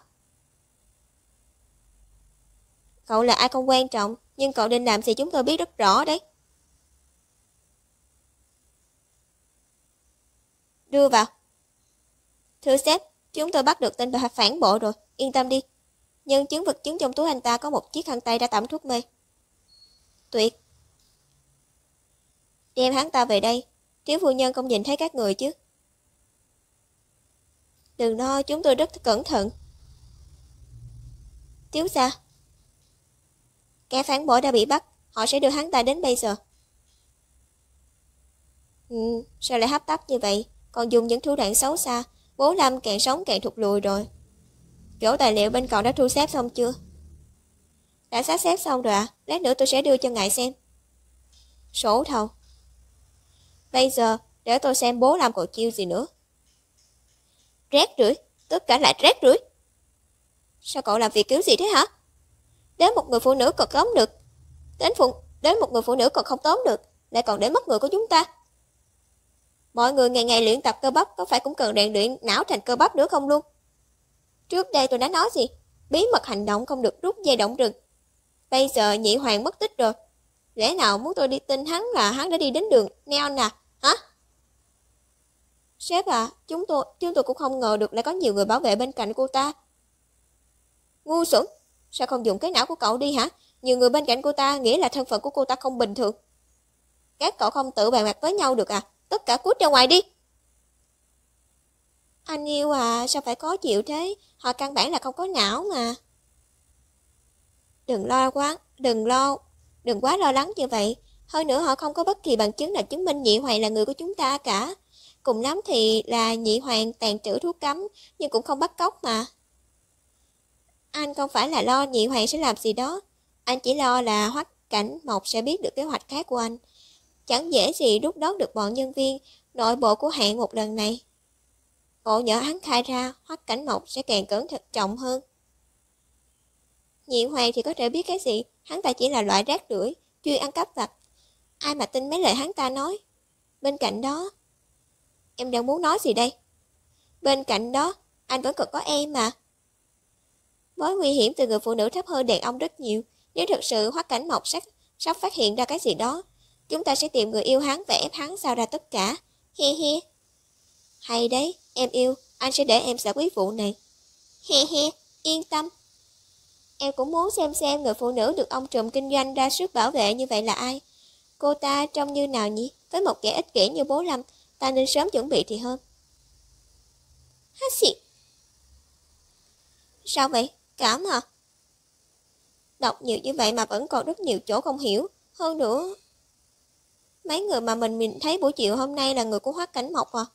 Cậu là ai không quan trọng, nhưng cậu định làm gì chúng tôi biết rất rõ đấy. Đưa vào. Thưa sếp, chúng tôi bắt được tên bà phản bộ rồi, yên tâm đi. Nhưng chứng vật chứng trong túi anh ta có một chiếc khăn tay đã tẩm thuốc mê. Tuyệt. Đem hắn ta về đây, thiếu phu nhân không nhìn thấy các người chứ. Đừng lo, chúng tôi rất cẩn thận. Tiếu xa. Kẻ phản bội đã bị bắt, họ sẽ đưa hắn ta đến bây giờ. Ừ, sao lại hấp tấp như vậy, còn dùng những thủ đoạn xấu xa, bố Lâm càng sống càng thụt lùi rồi. Chỗ tài liệu bên cậu đã thu xếp xong chưa? Đã xác xếp xong rồi ạ, à? lát nữa tôi sẽ đưa cho ngài xem. Sổ thầu. Bây giờ, để tôi xem bố làm cậu chiêu gì nữa. Rác rưỡi tất cả lại rác rưỡi Sao cậu làm việc kiểu gì thế hả? Đến một người phụ nữ còn tóm được, đến phụ đến một người phụ nữ còn không tóm được, lại còn để mất người của chúng ta. Mọi người ngày ngày luyện tập cơ bắp có phải cũng cần rèn luyện não thành cơ bắp nữa không luôn? Trước đây tôi đã nói gì? Bí mật hành động không được rút dây động rừng. Bây giờ nhị hoàng mất tích rồi. Lẽ nào muốn tôi đi tin hắn là hắn đã đi đến đường Neon à? Hả? Sếp à, chúng tôi, chúng tôi cũng không ngờ được lại có nhiều người bảo vệ bên cạnh cô ta. Ngu xuẩn, sao không dùng cái não của cậu đi hả? Nhiều người bên cạnh cô ta nghĩa là thân phận của cô ta không bình thường. Các cậu không tự bàn mặt với nhau được à? Tất cả cút ra ngoài đi. Anh yêu à, sao phải khó chịu thế? Họ căn bản là không có não mà. Đừng lo quá, đừng lo, đừng quá lo lắng như vậy. Hơn nữa họ không có bất kỳ bằng chứng nào chứng minh nhị hoài là người của chúng ta cả. Cùng lắm thì là nhị hoàng tàn trữ thuốc cấm, nhưng cũng không bắt cóc mà. Anh không phải là lo nhị hoàng sẽ làm gì đó. Anh chỉ lo là hoắc cảnh mộc sẽ biết được kế hoạch khác của anh. Chẳng dễ gì rút đón được bọn nhân viên, nội bộ của hạng một lần này. Ngộ nhỡ hắn khai ra, hoắc cảnh mộc sẽ càng cẩn thận trọng hơn. Nhị hoàng thì có thể biết cái gì, hắn ta chỉ là loại rác rưởi chuyên ăn cắp vặt. Ai mà tin mấy lời hắn ta nói? Bên cạnh đó, em đang muốn nói gì đây? Bên cạnh đó, anh vẫn còn có em mà. Mối nguy hiểm từ người phụ nữ thấp hơn đàn ông rất nhiều. Nếu thực sự hoắc cảnh mộc sắc, sắp phát hiện ra cái gì đó, chúng ta sẽ tìm người yêu hắn và ép hắn sao ra tất cả. he he Hay đấy, em yêu, anh sẽ để em giải quyết vụ này. he he yên tâm. Em cũng muốn xem xem người phụ nữ được ông trùm kinh doanh ra sức bảo vệ như vậy là ai. Cô ta trông như nào nhỉ? Với một kẻ ích kỷ như bố Lâm, ta nên sớm chuẩn bị thì hơn. Há xị. Sao vậy? Cảm hả? Đọc nhiều như vậy mà vẫn còn rất nhiều chỗ không hiểu. Hơn nữa, mấy người mà mình mình thấy buổi chiều hôm nay là người của Hoác Cảnh Mộc à?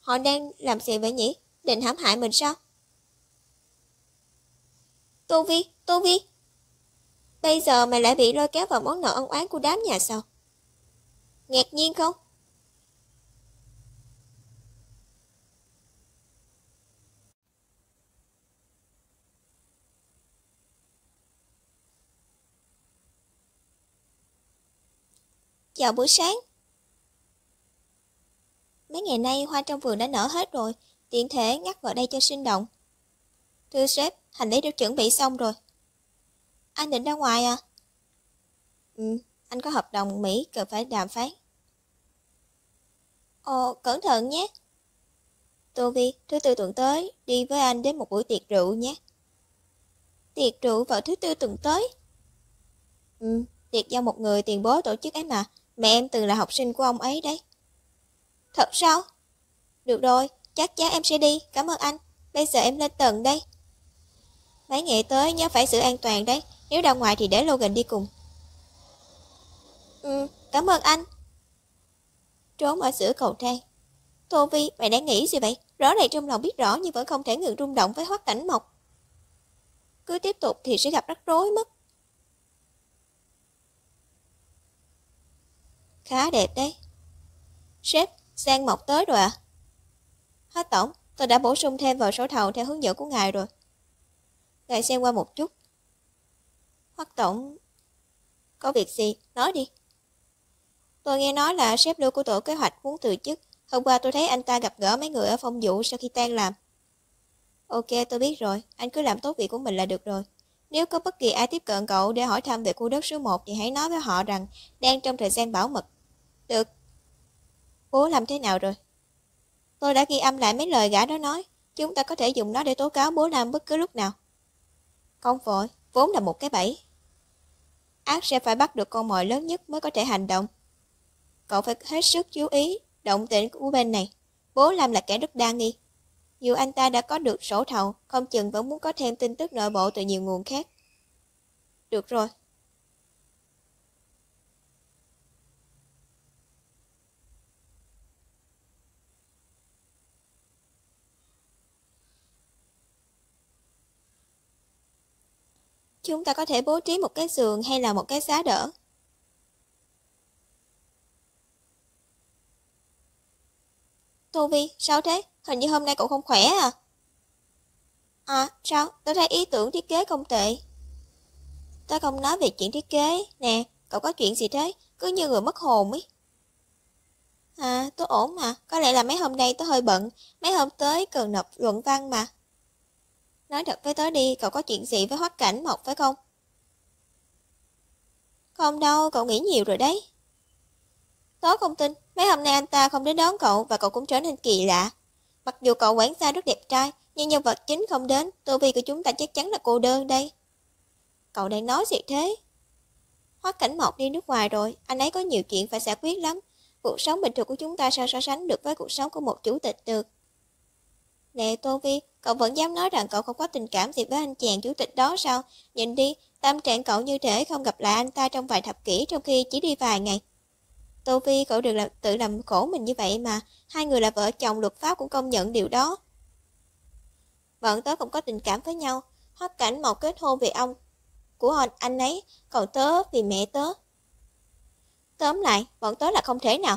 Họ đang làm gì vậy nhỉ? Định hãm hại mình sao? Tô Vi, Tô Vi! Bây giờ mày lại bị lôi kéo vào món nợ ân oán của đám nhà sao? Ngạc nhiên không? vào buổi sáng. Mấy ngày nay hoa trong vườn đã nở hết rồi, tiện thể ngắt vào đây cho sinh động. Thưa sếp, hành lý đã chuẩn bị xong rồi. Anh định ra ngoài à? Ừ, anh có hợp đồng Mỹ cần phải đàm phán. Ồ, ờ, cẩn thận nhé. Tô Vi, thứ tư tuần tới, đi với anh đến một buổi tiệc rượu nhé. Tiệc rượu vào thứ tư tuần tới? Ừ, tiệc do một người tiền bố tổ chức ấy mà. Mẹ em từng là học sinh của ông ấy đấy. Thật sao? Được rồi, chắc chắn em sẽ đi, cảm ơn anh. Bây giờ em lên tầng đây. Mấy ngày tới nhớ phải giữ an toàn đấy, nếu ra ngoài thì để Logan đi cùng. Ừ, cảm ơn anh. Trốn ở giữa cầu thang. Tô Vi, mày đang nghĩ gì vậy? Rõ ràng trong lòng biết rõ nhưng vẫn không thể ngừng rung động với hoác cảnh mộc. Cứ tiếp tục thì sẽ gặp rắc rối mất. Khá đẹp đấy. Sếp, Giang Mộc tới rồi à? Hết tổng, tôi đã bổ sung thêm vào số thầu theo hướng dẫn của ngài rồi. Ngài xem qua một chút. Hoắc tổng, có việc gì? Nói đi. Tôi nghe nói là sếp lưu của tổ kế hoạch muốn từ chức. Hôm qua tôi thấy anh ta gặp gỡ mấy người ở phòng vụ sau khi tan làm. Ok, tôi biết rồi. Anh cứ làm tốt việc của mình là được rồi. Nếu có bất kỳ ai tiếp cận cậu để hỏi thăm về khu đất số 1 thì hãy nói với họ rằng đang trong thời gian bảo mật được. Bố làm thế nào rồi? Tôi đã ghi âm lại mấy lời gã đó nói. Chúng ta có thể dùng nó để tố cáo bố Lam bất cứ lúc nào. Không vội, vốn là một cái bẫy. Ác sẽ phải bắt được con mồi lớn nhất mới có thể hành động. Cậu phải hết sức chú ý động tĩnh của bên này. Bố Lam là kẻ rất đa nghi. Dù anh ta đã có được sổ thầu, không chừng vẫn muốn có thêm tin tức nội bộ từ nhiều nguồn khác. Được rồi, chúng ta có thể bố trí một cái giường hay là một cái giá đỡ. Tô Vi, sao thế? Hình như hôm nay cậu không khỏe à? À, sao? Tớ thấy ý tưởng thiết kế không tệ. Tớ không nói về chuyện thiết kế. Nè, cậu có chuyện gì thế? Cứ như người mất hồn ấy. À, tớ ổn mà. Có lẽ là mấy hôm nay tớ hơi bận. Mấy hôm tới cần nộp luận văn mà. Nói thật với tớ đi, cậu có chuyện gì với hoắc cảnh mộc phải không? Không đâu, cậu nghĩ nhiều rồi đấy. Tớ không tin, mấy hôm nay anh ta không đến đón cậu và cậu cũng trở nên kỳ lạ. Mặc dù cậu quán xa rất đẹp trai, nhưng nhân vật chính không đến, tu vi của chúng ta chắc chắn là cô đơn đây. Cậu đang nói gì thế? Hoắc cảnh mộc đi nước ngoài rồi, anh ấy có nhiều chuyện phải giải quyết lắm. Cuộc sống bình thường của chúng ta sao so sánh được với cuộc sống của một chủ tịch được? Nè Tô Vi, Cậu vẫn dám nói rằng cậu không có tình cảm gì với anh chàng chủ tịch đó sao? Nhìn đi, tâm trạng cậu như thể không gặp lại anh ta trong vài thập kỷ trong khi chỉ đi vài ngày. Tô Vi, cậu được là, tự làm khổ mình như vậy mà. Hai người là vợ chồng luật pháp cũng công nhận điều đó. Bọn tớ không có tình cảm với nhau. Hoắc cảnh một kết hôn vì ông của anh, anh ấy, còn tớ vì mẹ tớ. Tóm lại, bọn tớ là không thể nào.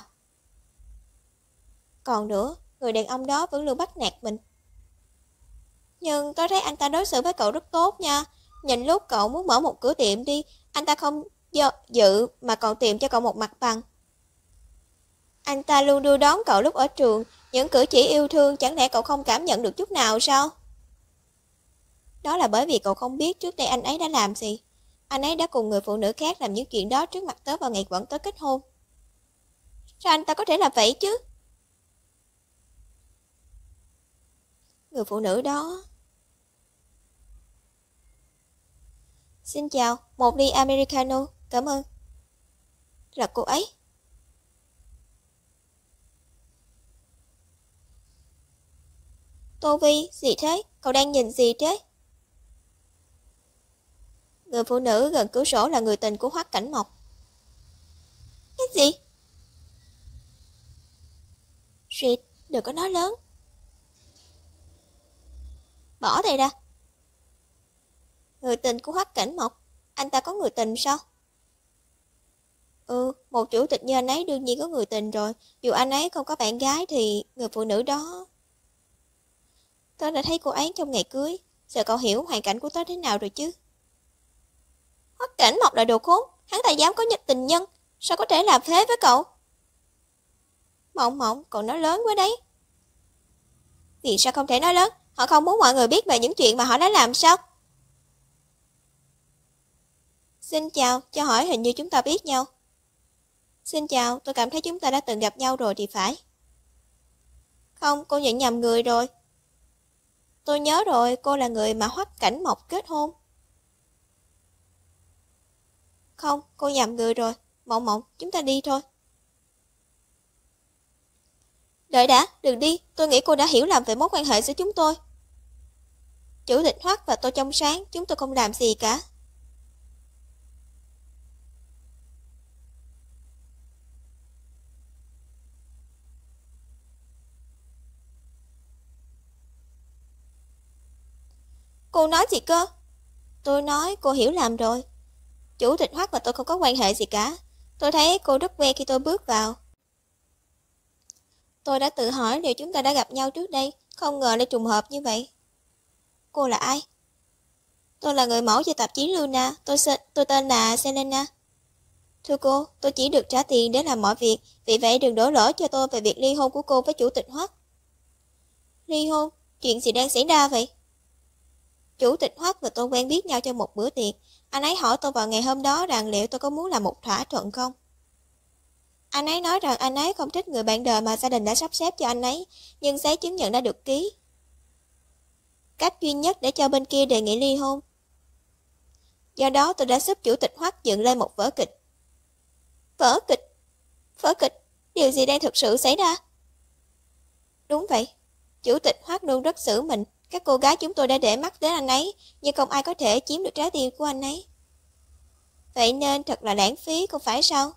Còn nữa, người đàn ông đó vẫn luôn bắt nạt mình. Nhưng tôi thấy anh ta đối xử với cậu rất tốt nha. Nhìn lúc cậu muốn mở một cửa tiệm đi, anh ta không dự mà còn tìm cho cậu một mặt bằng. Anh ta luôn đưa đón cậu lúc ở trường, những cử chỉ yêu thương chẳng lẽ cậu không cảm nhận được chút nào sao? Đó là bởi vì cậu không biết trước đây anh ấy đã làm gì. Anh ấy đã cùng người phụ nữ khác làm những chuyện đó trước mặt tớ vào ngày quẩn tớ kết hôn. Sao anh ta có thể làm vậy chứ? Người phụ nữ đó Xin chào, một ly Americano, cảm ơn. Là cô ấy. Tô Vi, gì thế? Cậu đang nhìn gì thế? Người phụ nữ gần cửa sổ là người tình của Hoắc Cảnh Mộc. Cái gì? Shit, đừng có nói lớn. Bỏ đây ra, Người tình của Hoắc Cảnh Mộc, anh ta có người tình sao? Ừ, một chủ tịch như anh ấy đương nhiên có người tình rồi. Dù anh ấy không có bạn gái thì người phụ nữ đó... Tớ đã thấy cô ấy trong ngày cưới. Giờ cậu hiểu hoàn cảnh của tớ thế nào rồi chứ? Hoắc cảnh mọc là đồ khốn. Hắn ta dám có nhận tình nhân. Sao có thể làm thế với cậu? Mộng mộng, cậu nói lớn quá đấy. Vì sao không thể nói lớn? Họ không muốn mọi người biết về những chuyện mà họ đã làm sao? Xin chào, cho hỏi hình như chúng ta biết nhau. Xin chào, tôi cảm thấy chúng ta đã từng gặp nhau rồi thì phải. Không, cô nhận nhầm người rồi. Tôi nhớ rồi, cô là người mà hoắc cảnh mộc kết hôn. Không, cô nhầm người rồi. Mộng mộng, chúng ta đi thôi. Đợi đã, đừng đi, tôi nghĩ cô đã hiểu lầm về mối quan hệ giữa chúng tôi. Chủ tịch Hoắc và tôi trong sáng, chúng tôi không làm gì cả, Cô nói gì cơ? Tôi nói cô hiểu làm rồi. Chủ tịch Hoắc và tôi không có quan hệ gì cả. Tôi thấy cô rất quen khi tôi bước vào. Tôi đã tự hỏi liệu chúng ta đã gặp nhau trước đây, không ngờ lại trùng hợp như vậy. Cô là ai? Tôi là người mẫu cho tạp chí Luna, tôi, se, tôi tên là Selena. Thưa cô, tôi chỉ được trả tiền để làm mọi việc, vì vậy đừng đổ lỗi cho tôi về việc ly hôn của cô với chủ tịch Hoắc. Ly hôn? Chuyện gì đang xảy ra vậy? Chủ tịch Hoắc và tôi quen biết nhau cho một bữa tiệc. Anh ấy hỏi tôi vào ngày hôm đó rằng liệu tôi có muốn làm một thỏa thuận không? Anh ấy nói rằng anh ấy không thích người bạn đời mà gia đình đã sắp xếp cho anh ấy, nhưng giấy chứng nhận đã được ký. Cách duy nhất để cho bên kia đề nghị ly hôn. Do đó tôi đã giúp chủ tịch Hoắc dựng lên một vở kịch. Vở kịch? Vở kịch? Điều gì đang thực sự xảy ra? Đúng vậy, chủ tịch Hoắc luôn rất xử mình, các cô gái chúng tôi đã để mắt đến anh ấy, nhưng không ai có thể chiếm được trái tim của anh ấy. Vậy nên thật là lãng phí, không phải sao?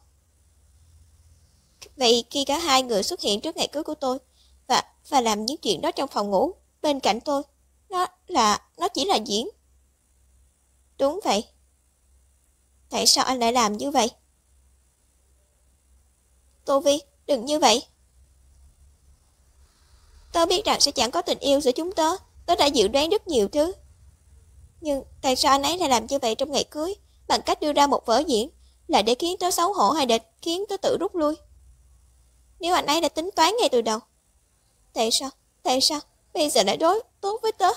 Vậy khi cả hai người xuất hiện trước ngày cưới của tôi và và làm những chuyện đó trong phòng ngủ bên cạnh tôi, nó là nó chỉ là diễn. Đúng vậy. Tại sao anh lại làm như vậy? Tô Vi, đừng như vậy. Tớ biết rằng sẽ chẳng có tình yêu giữa chúng tớ Tôi đã dự đoán rất nhiều thứ. Nhưng tại sao anh ấy lại làm như vậy trong ngày cưới bằng cách đưa ra một vở diễn là để khiến tôi xấu hổ hay để khiến tôi tự rút lui? Nếu anh ấy đã tính toán ngay từ đầu. Tại sao? Tại sao? Bây giờ lại đối tốt với tớ.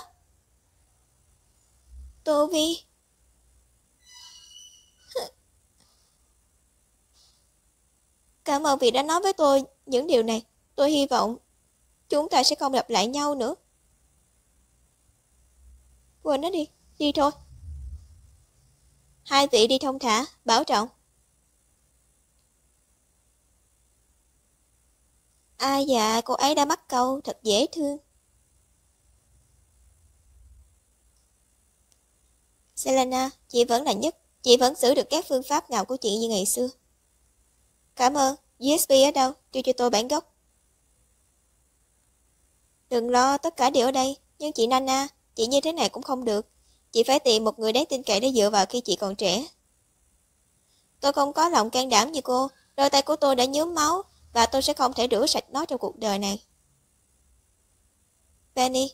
Tô Vi... *laughs* Cảm ơn vì đã nói với tôi những điều này. Tôi hy vọng chúng ta sẽ không gặp lại nhau nữa. Quên nó đi, đi thôi. Hai vị đi thông thả, bảo trọng. ai à, dạ, cô ấy đã bắt câu, thật dễ thương. Selena, chị vẫn là nhất, chị vẫn giữ được các phương pháp nào của chị như ngày xưa. Cảm ơn, USB ở đâu, đưa cho tôi bản gốc. Đừng lo, tất cả đều ở đây, nhưng chị Nana, Chị như thế này cũng không được. Chị phải tìm một người đáng tin cậy để dựa vào khi chị còn trẻ. Tôi không có lòng can đảm như cô. Đôi tay của tôi đã nhớm máu và tôi sẽ không thể rửa sạch nó trong cuộc đời này. Penny,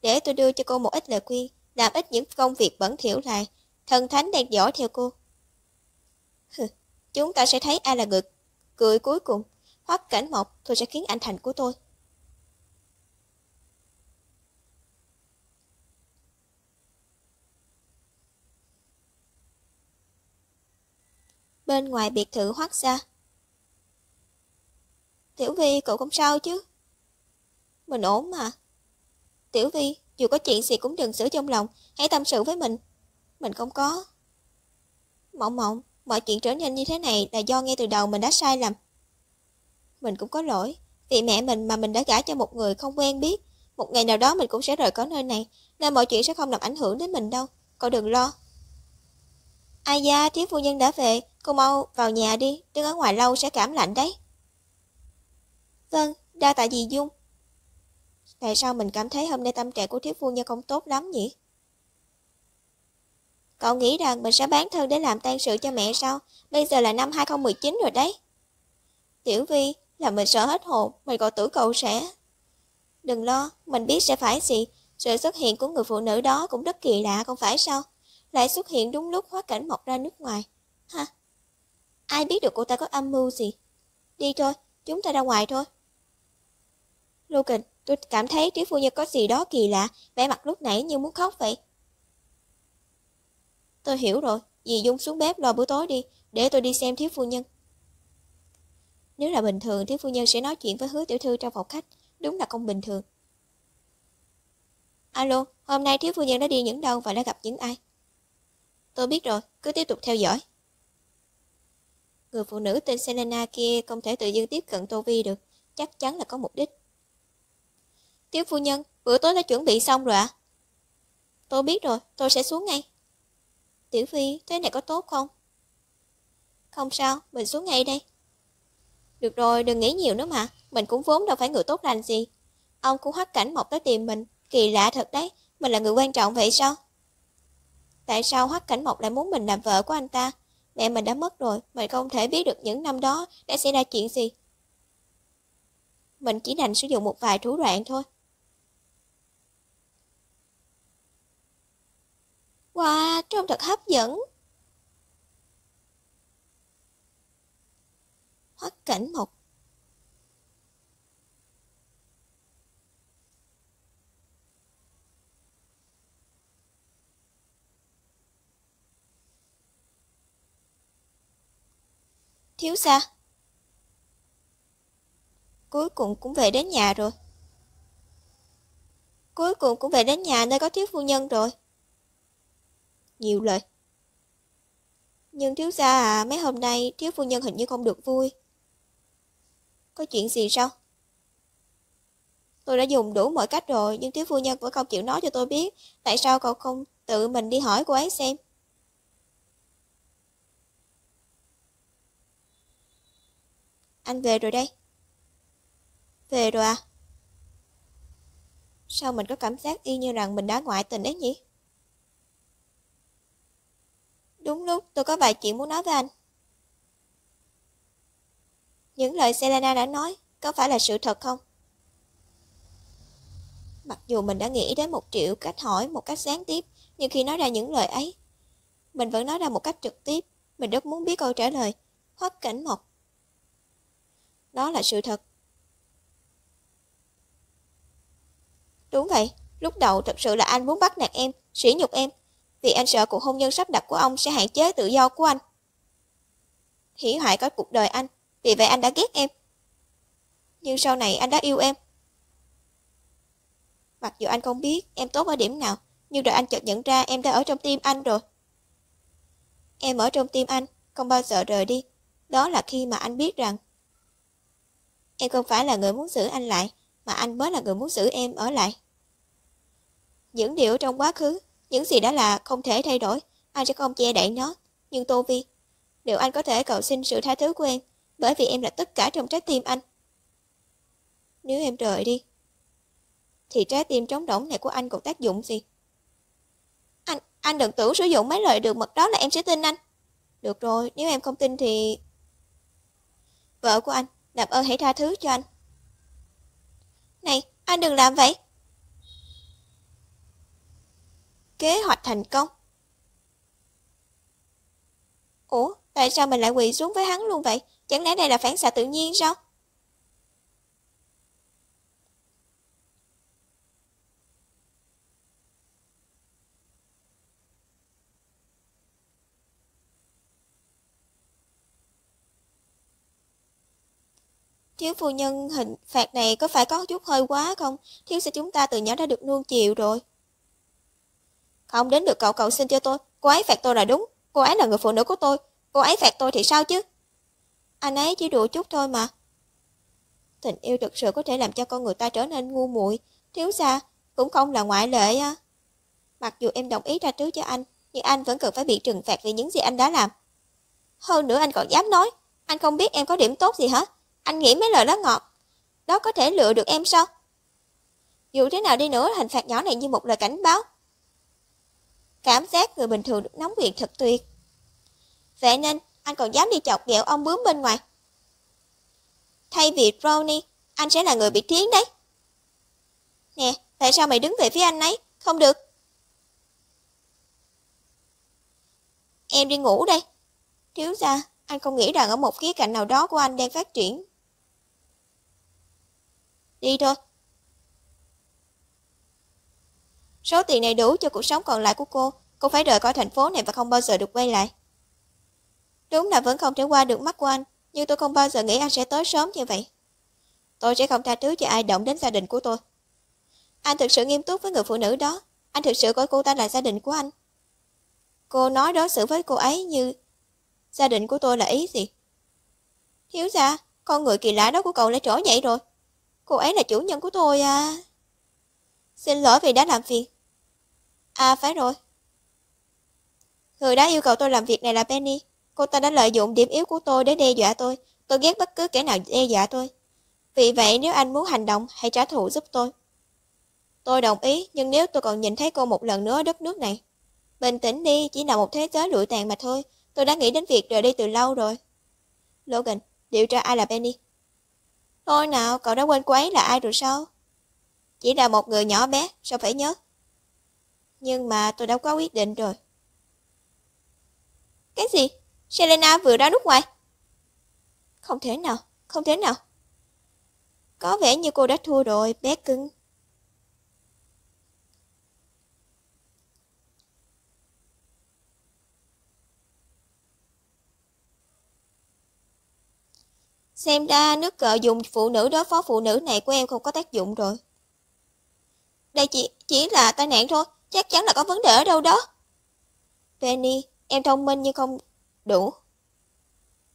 để tôi đưa cho cô một ít lời khuyên, làm ít những công việc bẩn thỉu lại. Thần thánh đang dõi theo cô. chúng ta sẽ thấy ai là người cười cuối cùng. Hoắc cảnh mộc, tôi sẽ khiến anh thành của tôi. bên ngoài biệt thự hoác xa. Tiểu Vi, cậu không sao chứ? Mình ổn mà. Tiểu Vi, dù có chuyện gì cũng đừng giữ trong lòng, hãy tâm sự với mình. Mình không có. Mộng mộng, mọi chuyện trở nên như thế này là do ngay từ đầu mình đã sai lầm. Mình cũng có lỗi, vì mẹ mình mà mình đã gả cho một người không quen biết. Một ngày nào đó mình cũng sẽ rời khỏi nơi này, nên mọi chuyện sẽ không làm ảnh hưởng đến mình đâu. Cậu đừng lo. Ai da, thiếu phu nhân đã về, Cô mau vào nhà đi, đứng ở ngoài lâu sẽ cảm lạnh đấy. Vâng, đa tại dì Dung. Tại sao mình cảm thấy hôm nay tâm trạng của thiếu phu nhân không tốt lắm nhỉ? Cậu nghĩ rằng mình sẽ bán thân để làm tan sự cho mẹ sao? Bây giờ là năm 2019 rồi đấy. Tiểu Vi, là mình sợ hết hồn, mình còn tưởng cậu sẽ. Đừng lo, mình biết sẽ phải gì. Sự xuất hiện của người phụ nữ đó cũng rất kỳ lạ không phải sao? Lại xuất hiện đúng lúc hóa cảnh mọc ra nước ngoài. Ha, Ai biết được cô ta có âm mưu gì? Đi thôi, chúng ta ra ngoài thôi. Logan, tôi cảm thấy Trí Phu Nhân có gì đó kỳ lạ, vẻ mặt lúc nãy như muốn khóc vậy. Tôi hiểu rồi, dì Dung xuống bếp lo bữa tối đi, để tôi đi xem Thiếu Phu Nhân. Nếu là bình thường, Thiếu Phu Nhân sẽ nói chuyện với hứa tiểu thư trong phòng khách, đúng là không bình thường. Alo, hôm nay Thiếu Phu Nhân đã đi những đâu và đã gặp những ai? Tôi biết rồi, cứ tiếp tục theo dõi. Người phụ nữ tên Selena kia không thể tự dưng tiếp cận Tô Vi được, chắc chắn là có mục đích. Tiếu phu nhân, bữa tối đã chuẩn bị xong rồi ạ. À? Tôi biết rồi, tôi sẽ xuống ngay. Tiểu Phi, thế này có tốt không? Không sao, mình xuống ngay đây. Được rồi, đừng nghĩ nhiều nữa mà, mình cũng vốn đâu phải người tốt lành gì. Ông cũng hắc cảnh mộc tới tìm mình, kỳ lạ thật đấy, mình là người quan trọng vậy sao? Tại sao hắc cảnh mộc lại muốn mình làm vợ của anh ta? Mẹ mình đã mất rồi, mình không thể biết được những năm đó đã xảy ra chuyện gì. Mình chỉ đành sử dụng một vài thủ đoạn thôi. Wow, trông thật hấp dẫn. Hoắc cảnh một Thiếu xa. Cuối cùng cũng về đến nhà rồi. Cuối cùng cũng về đến nhà nơi có thiếu phu nhân rồi. Nhiều lời. Nhưng thiếu xa à, mấy hôm nay thiếu phu nhân hình như không được vui. Có chuyện gì sao? Tôi đã dùng đủ mọi cách rồi, nhưng thiếu phu nhân vẫn không chịu nói cho tôi biết. Tại sao cậu không tự mình đi hỏi cô ấy xem? Anh về rồi đây. Về rồi à? Sao mình có cảm giác y như rằng mình đã ngoại tình đấy nhỉ? Đúng lúc tôi có vài chuyện muốn nói với anh. Những lời Selena đã nói có phải là sự thật không? Mặc dù mình đã nghĩ đến một triệu cách hỏi một cách gián tiếp, nhưng khi nói ra những lời ấy, mình vẫn nói ra một cách trực tiếp. Mình rất muốn biết câu trả lời. Hoắc cảnh mộc đó là sự thật. Đúng vậy, lúc đầu thật sự là anh muốn bắt nạt em, sỉ nhục em, vì anh sợ cuộc hôn nhân sắp đặt của ông sẽ hạn chế tự do của anh. Hỉ hoại có cuộc đời anh, vì vậy anh đã ghét em. Nhưng sau này anh đã yêu em. Mặc dù anh không biết em tốt ở điểm nào, nhưng rồi anh chợt nhận ra em đã ở trong tim anh rồi. Em ở trong tim anh, không bao giờ rời đi. Đó là khi mà anh biết rằng Em không phải là người muốn giữ anh lại, mà anh mới là người muốn giữ em ở lại. Những điều trong quá khứ, những gì đã là không thể thay đổi, anh sẽ không che đậy nó. Nhưng Tô Vi, điều anh có thể cầu xin sự tha thứ của em, bởi vì em là tất cả trong trái tim anh. Nếu em rời đi, thì trái tim trống rỗng này của anh còn tác dụng gì? Anh, anh đừng tưởng sử dụng mấy lời được mật đó là em sẽ tin anh. Được rồi, nếu em không tin thì... Vợ của anh, làm ơn hãy tha thứ cho anh. Này, anh đừng làm vậy. Kế hoạch thành công. Ủa, tại sao mình lại quỳ xuống với hắn luôn vậy? Chẳng lẽ đây là phản xạ tự nhiên sao? Thiếu phu nhân hình phạt này có phải có chút hơi quá không? Thiếu sẽ chúng ta từ nhỏ đã được nuông chiều rồi. Không đến được cậu cậu xin cho tôi. Cô ấy phạt tôi là đúng. Cô ấy là người phụ nữ của tôi. Cô ấy phạt tôi thì sao chứ? Anh ấy chỉ đùa chút thôi mà. Tình yêu thực sự có thể làm cho con người ta trở nên ngu muội Thiếu xa cũng không là ngoại lệ á. Mặc dù em đồng ý ra trước cho anh, nhưng anh vẫn cần phải bị trừng phạt vì những gì anh đã làm. Hơn nữa anh còn dám nói, anh không biết em có điểm tốt gì hết anh nghĩ mấy lời đó ngọt. Đó có thể lựa được em sao? Dù thế nào đi nữa, hình phạt nhỏ này như một lời cảnh báo. Cảm giác người bình thường được nóng quyền thật tuyệt. Vậy nên, anh còn dám đi chọc ghẹo ông bướm bên ngoài. Thay vì Brownie, anh sẽ là người bị thiến đấy. Nè, tại sao mày đứng về phía anh ấy? Không được. Em đi ngủ đây. Thiếu ra, anh không nghĩ rằng ở một khía cạnh nào đó của anh đang phát triển Đi thôi. Số tiền này đủ cho cuộc sống còn lại của cô. Cô phải rời khỏi thành phố này và không bao giờ được quay lại. Đúng là vẫn không thể qua được mắt của anh, nhưng tôi không bao giờ nghĩ anh sẽ tới sớm như vậy. Tôi sẽ không tha thứ cho ai động đến gia đình của tôi. Anh thực sự nghiêm túc với người phụ nữ đó. Anh thực sự coi cô ta là gia đình của anh. Cô nói đối xử với cô ấy như... Gia đình của tôi là ý gì? Thiếu ra, con người kỳ lạ đó của cậu lại trổ nhảy rồi. Cô ấy là chủ nhân của tôi à. Xin lỗi vì đã làm phiền. À phải rồi. Người đã yêu cầu tôi làm việc này là Penny. Cô ta đã lợi dụng điểm yếu của tôi để đe dọa tôi. Tôi ghét bất cứ kẻ nào đe dọa tôi. Vì vậy nếu anh muốn hành động, hãy trả thù giúp tôi. Tôi đồng ý, nhưng nếu tôi còn nhìn thấy cô một lần nữa ở đất nước này. Bình tĩnh đi, chỉ là một thế giới lụi tàn mà thôi. Tôi đã nghĩ đến việc rời đi từ lâu rồi. Logan, điều tra ai là Penny? Thôi nào, cậu đã quên cô ấy là ai rồi sao? Chỉ là một người nhỏ bé, sao phải nhớ? Nhưng mà tôi đã có quyết định rồi. Cái gì? Selena vừa ra nước ngoài? Không thể nào, không thể nào. Có vẻ như cô đã thua rồi, bé cưng. Xem ra nước cờ dùng phụ nữ đối phó phụ nữ này của em không có tác dụng rồi. Đây chỉ, chỉ là tai nạn thôi, chắc chắn là có vấn đề ở đâu đó. Penny, em thông minh nhưng không đủ.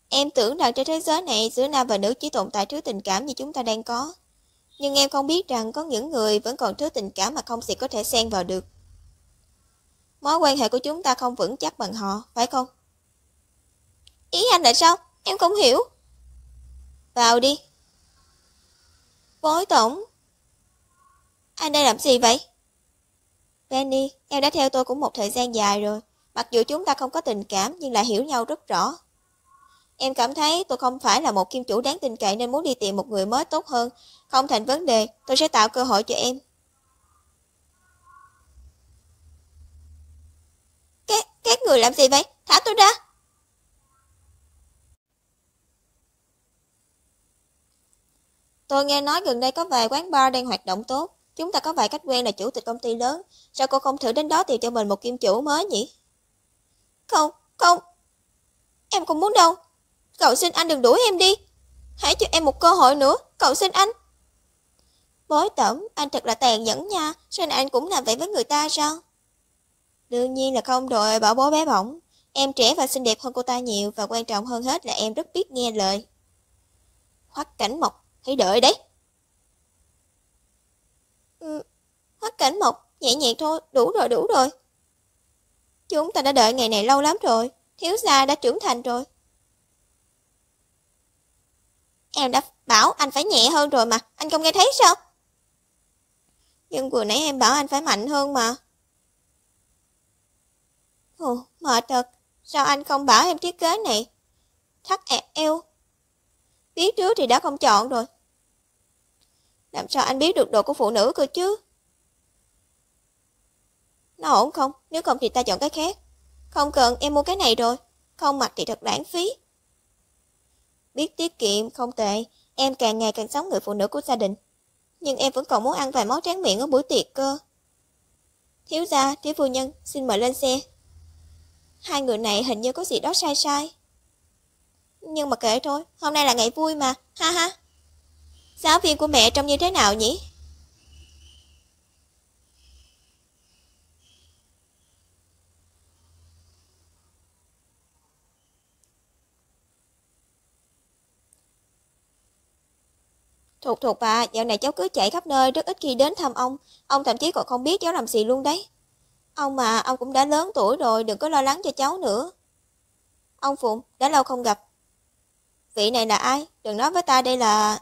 Em tưởng rằng trên thế giới này giữa nam và nữ chỉ tồn tại thứ tình cảm như chúng ta đang có. Nhưng em không biết rằng có những người vẫn còn thứ tình cảm mà không gì có thể xen vào được. Mối quan hệ của chúng ta không vững chắc bằng họ, phải không? Ý anh là sao? Em không hiểu. Vào đi. phối tổng. Anh đang làm gì vậy? penny em đã theo tôi cũng một thời gian dài rồi. Mặc dù chúng ta không có tình cảm nhưng lại hiểu nhau rất rõ. Em cảm thấy tôi không phải là một kim chủ đáng tin cậy nên muốn đi tìm một người mới tốt hơn. Không thành vấn đề, tôi sẽ tạo cơ hội cho em. Các, các người làm gì vậy? Thả tôi ra! Tôi nghe nói gần đây có vài quán bar đang hoạt động tốt. Chúng ta có vài khách quen là chủ tịch công ty lớn. Sao cô không thử đến đó tìm cho mình một kim chủ mới nhỉ? Không, không. Em không muốn đâu. Cậu xin anh đừng đuổi em đi. Hãy cho em một cơ hội nữa. Cậu xin anh. Bối tổng, anh thật là tàn nhẫn nha. Sao anh cũng làm vậy với người ta sao? Đương nhiên là không rồi, bảo bố bé bỏng. Em trẻ và xinh đẹp hơn cô ta nhiều và quan trọng hơn hết là em rất biết nghe lời. Hoắc cảnh mộc hãy đợi đấy. Ừ, hoắc cảnh mộc, nhẹ nhàng thôi, đủ rồi, đủ rồi. Chúng ta đã đợi ngày này lâu lắm rồi, thiếu gia đã trưởng thành rồi. Em đã bảo anh phải nhẹ hơn rồi mà, anh không nghe thấy sao? Nhưng vừa nãy em bảo anh phải mạnh hơn mà. Ồ, mệt thật, sao anh không bảo em thiết kế này? Thắt eo, Biết trước thì đã không chọn rồi. Làm sao anh biết được đồ của phụ nữ cơ chứ? Nó ổn không? Nếu không thì ta chọn cái khác. Không cần, em mua cái này rồi. Không mặc thì thật lãng phí. Biết tiết kiệm, không tệ. Em càng ngày càng sống người phụ nữ của gia đình. Nhưng em vẫn còn muốn ăn vài món tráng miệng ở buổi tiệc cơ. Thiếu gia, thiếu phu nhân, xin mời lên xe. Hai người này hình như có gì đó sai sai. Nhưng mà kệ thôi, hôm nay là ngày vui mà, ha ha. Giáo viên của mẹ trông như thế nào nhỉ? Thuộc thuộc bà, dạo này cháu cứ chạy khắp nơi, rất ít khi đến thăm ông. Ông thậm chí còn không biết cháu làm gì luôn đấy. Ông mà, ông cũng đã lớn tuổi rồi, đừng có lo lắng cho cháu nữa. Ông Phụng, đã lâu không gặp, Vị này là ai? Đừng nói với ta đây là...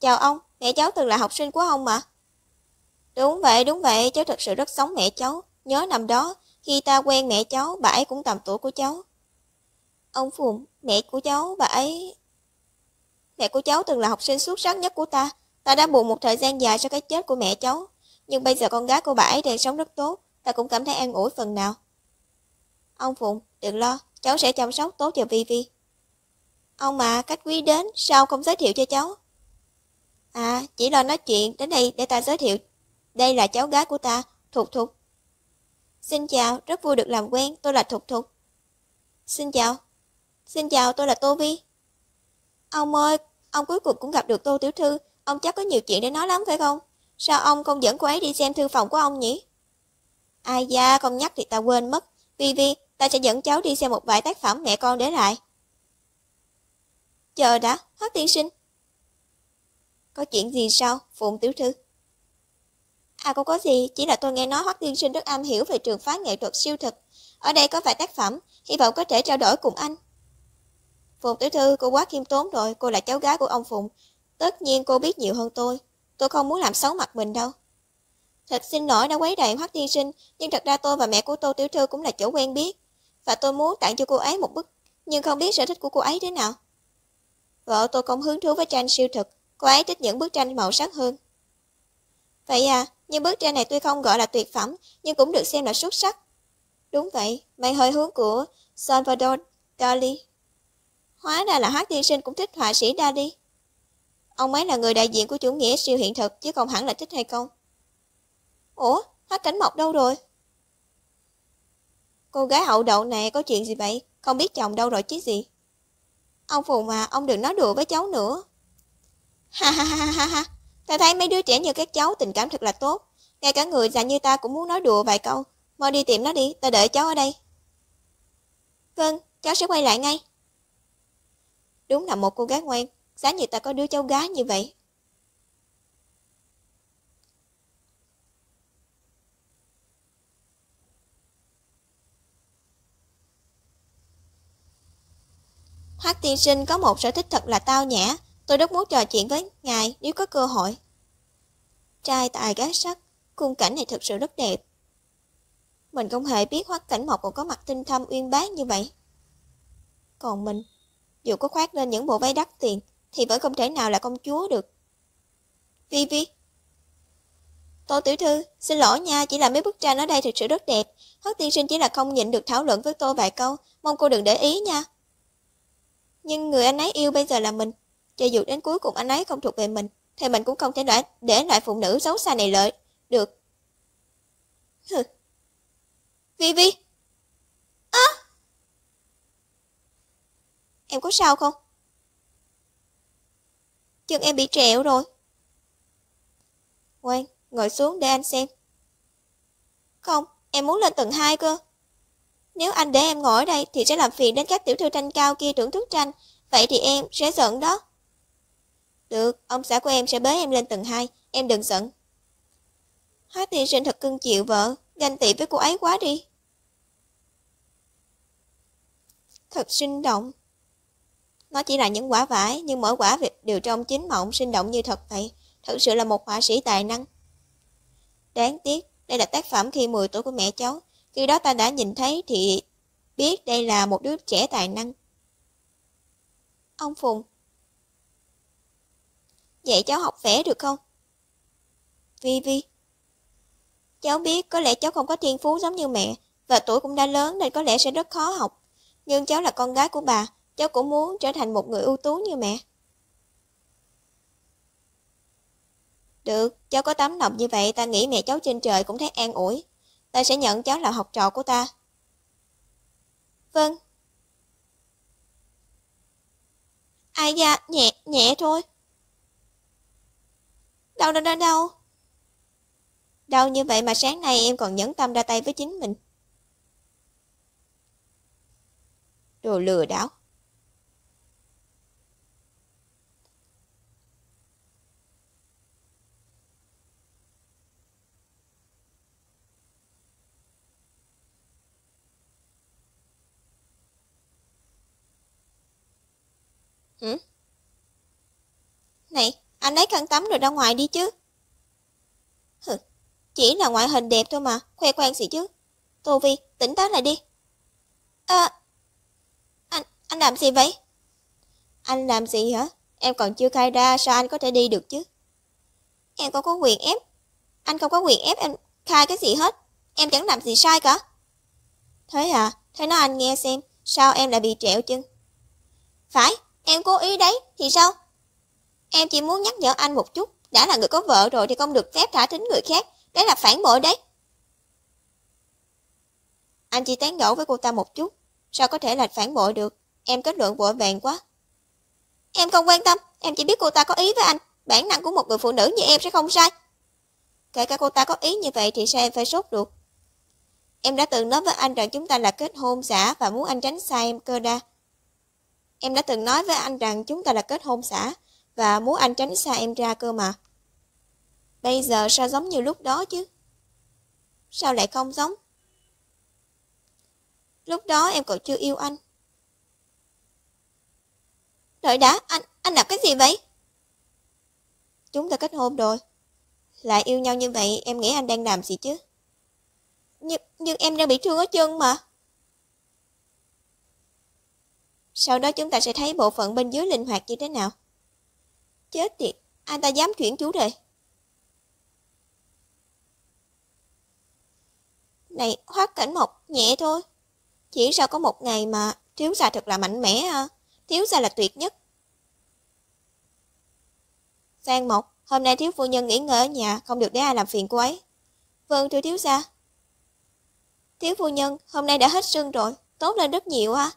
Chào ông, mẹ cháu từng là học sinh của ông mà. Đúng vậy, đúng vậy, cháu thật sự rất sống mẹ cháu. Nhớ năm đó, khi ta quen mẹ cháu, bà ấy cũng tầm tuổi của cháu. Ông Phụng, mẹ của cháu, bà ấy... Mẹ của cháu từng là học sinh xuất sắc nhất của ta. Ta đã buồn một thời gian dài sau cái chết của mẹ cháu. Nhưng bây giờ con gái của bà ấy đang sống rất tốt. Ta cũng cảm thấy an ủi phần nào. Ông Phụng, đừng lo, cháu sẽ chăm sóc tốt cho Vivi. Ông mà cách quý đến, sao không giới thiệu cho cháu? À, chỉ lo nói chuyện, đến đây để ta giới thiệu. Đây là cháu gái của ta, Thục Thục. Xin chào, rất vui được làm quen, tôi là Thục Thục. Xin chào. Xin chào, tôi là Tô Vi. Ông ơi, ông cuối cùng cũng gặp được Tô Tiểu Thư, ông chắc có nhiều chuyện để nói lắm phải không? Sao ông không dẫn cô ấy đi xem thư phòng của ông nhỉ? Ai da, không nhắc thì ta quên mất. Vivi, ta sẽ dẫn cháu đi xem một vài tác phẩm mẹ con để lại. Chờ đã, Hoắc tiên sinh. Có chuyện gì sao, Phụng Tiểu Thư? À cũng có gì, chỉ là tôi nghe nói Hoắc tiên sinh rất am hiểu về trường phái nghệ thuật siêu thực. Ở đây có vài tác phẩm, hy vọng có thể trao đổi cùng anh. Phụng Tiểu Thư, cô quá khiêm tốn rồi, cô là cháu gái của ông Phụng. Tất nhiên cô biết nhiều hơn tôi, tôi không muốn làm xấu mặt mình đâu. Thật xin lỗi đã quấy rầy Hoắc Thiên Sinh, nhưng thật ra tôi và mẹ của Tô Tiểu Thư cũng là chỗ quen biết và tôi muốn tặng cho cô ấy một bức, nhưng không biết sở thích của cô ấy thế nào. Vợ tôi không hứng thú với tranh siêu thực, cô ấy thích những bức tranh màu sắc hơn. Vậy à, nhưng bức tranh này tuy không gọi là tuyệt phẩm, nhưng cũng được xem là xuất sắc. Đúng vậy, mày hơi hướng của Salvador Dali. Hóa ra là Hát Thiên Sinh cũng thích họa sĩ Dali. Ông ấy là người đại diện của chủ nghĩa siêu hiện thực chứ không hẳn là thích hay không. Ủa, Hát Cảnh Mộc đâu rồi? Cô gái hậu đậu này có chuyện gì vậy? Không biết chồng đâu rồi chứ gì? Ông Phùng mà ông đừng nói đùa với cháu nữa. Ha ha ha ha ha. Ta thấy mấy đứa trẻ như các cháu tình cảm thật là tốt. Ngay cả người già như ta cũng muốn nói đùa vài câu. Mau đi tìm nó đi, ta đợi cháu ở đây. Vâng, cháu sẽ quay lại ngay. Đúng là một cô gái ngoan. Sáng như ta có đứa cháu gái như vậy. Hoác tiên sinh có một sở thích thật là tao nhã, tôi rất muốn trò chuyện với ngài nếu có cơ hội. Trai tài gái sắc, khung cảnh này thực sự rất đẹp. Mình không hề biết hoác cảnh một còn có mặt tinh thâm uyên bác như vậy. Còn mình, dù có khoác lên những bộ váy đắt tiền, thì vẫn không thể nào là công chúa được. Vivi, Vi Tô tiểu thư, xin lỗi nha, chỉ là mấy bức tranh ở đây thực sự rất đẹp. Hoác tiên sinh chỉ là không nhịn được thảo luận với tôi vài câu, mong cô đừng để ý nha. Nhưng người anh ấy yêu bây giờ là mình. Cho dù đến cuối cùng anh ấy không thuộc về mình, thì mình cũng không thể để để loại phụ nữ xấu xa này lợi. Được. Hừ. Vi Vi. À. Em có sao không? Chân em bị trẹo rồi. Ngoan, ngồi xuống để anh xem. Không, em muốn lên tầng 2 cơ. Nếu anh để em ngồi ở đây thì sẽ làm phiền đến các tiểu thư tranh cao kia thưởng thức tranh. Vậy thì em sẽ giận đó. Được, ông xã của em sẽ bế em lên tầng 2. Em đừng giận. Hóa tiên sinh thật cưng chịu vợ. Ganh tị với cô ấy quá đi. Thật sinh động. Nó chỉ là những quả vải, nhưng mỗi quả đều trong chính mộng sinh động như thật vậy. Thật sự là một họa sĩ tài năng. Đáng tiếc, đây là tác phẩm khi 10 tuổi của mẹ cháu, khi đó ta đã nhìn thấy thì biết đây là một đứa trẻ tài năng. Ông Phùng Vậy cháu học vẽ được không? Vi Vi Cháu biết có lẽ cháu không có thiên phú giống như mẹ và tuổi cũng đã lớn nên có lẽ sẽ rất khó học. Nhưng cháu là con gái của bà, cháu cũng muốn trở thành một người ưu tú như mẹ. Được, cháu có tấm lòng như vậy ta nghĩ mẹ cháu trên trời cũng thấy an ủi ta sẽ nhận cháu là học trò của ta. Vâng. Ai à, da, dạ, nhẹ, nhẹ thôi. Đau, đau, đau, đau. Đau như vậy mà sáng nay em còn nhẫn tâm ra tay với chính mình. Đồ lừa đảo. Ừ? Này, anh lấy khăn tắm rồi ra ngoài đi chứ. Hừ, chỉ là ngoại hình đẹp thôi mà, khoe khoang gì chứ. Tô Vi, tỉnh táo lại đi. À, anh, anh làm gì vậy? Anh làm gì hả? Em còn chưa khai ra sao anh có thể đi được chứ? Em không có quyền ép. Anh không có quyền ép em khai cái gì hết. Em chẳng làm gì sai cả. Thế hả à? Thế nói anh nghe xem, sao em lại bị trẹo chân? Phải, Em cố ý đấy, thì sao? Em chỉ muốn nhắc nhở anh một chút, đã là người có vợ rồi thì không được phép thả thính người khác, đấy là phản bội đấy. Anh chỉ tán gẫu với cô ta một chút, sao có thể là phản bội được, em kết luận vội vàng quá. Em không quan tâm, em chỉ biết cô ta có ý với anh, bản năng của một người phụ nữ như em sẽ không sai. Kể cả cô ta có ý như vậy thì sao em phải sốt ruột. Em đã từng nói với anh rằng chúng ta là kết hôn giả và muốn anh tránh xa em cơ đa. Em đã từng nói với anh rằng chúng ta là kết hôn xã và muốn anh tránh xa em ra cơ mà. Bây giờ sao giống như lúc đó chứ? Sao lại không giống? Lúc đó em còn chưa yêu anh. Đợi đã, anh, anh làm cái gì vậy? Chúng ta kết hôn rồi. Lại yêu nhau như vậy, em nghĩ anh đang làm gì chứ? Nhưng, nhưng em đang bị thương ở chân mà. Sau đó chúng ta sẽ thấy bộ phận bên dưới linh hoạt như thế nào. Chết tiệt, anh ta dám chuyển chủ đề. Này, hoác cảnh mộc, nhẹ thôi. Chỉ sao có một ngày mà thiếu xa thật là mạnh mẽ ha. Thiếu xa là tuyệt nhất. Sang mộc, hôm nay thiếu phu nhân nghỉ ngơi ở nhà, không được để ai làm phiền cô ấy. Vâng, thưa thiếu xa. Thiếu phu nhân, hôm nay đã hết sưng rồi, tốt lên rất nhiều ha. À.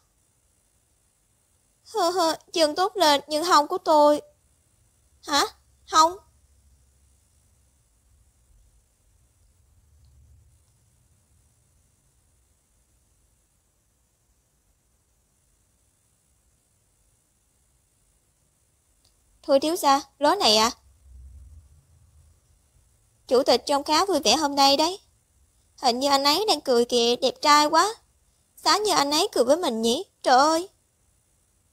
Hơ hơ, trường tốt lên nhưng hông của tôi. Hả? Hông? thôi thiếu gia, lối này à? Chủ tịch trông khá vui vẻ hôm nay đấy. Hình như anh ấy đang cười kìa, đẹp trai quá. Sáng như anh ấy cười với mình nhỉ? Trời ơi!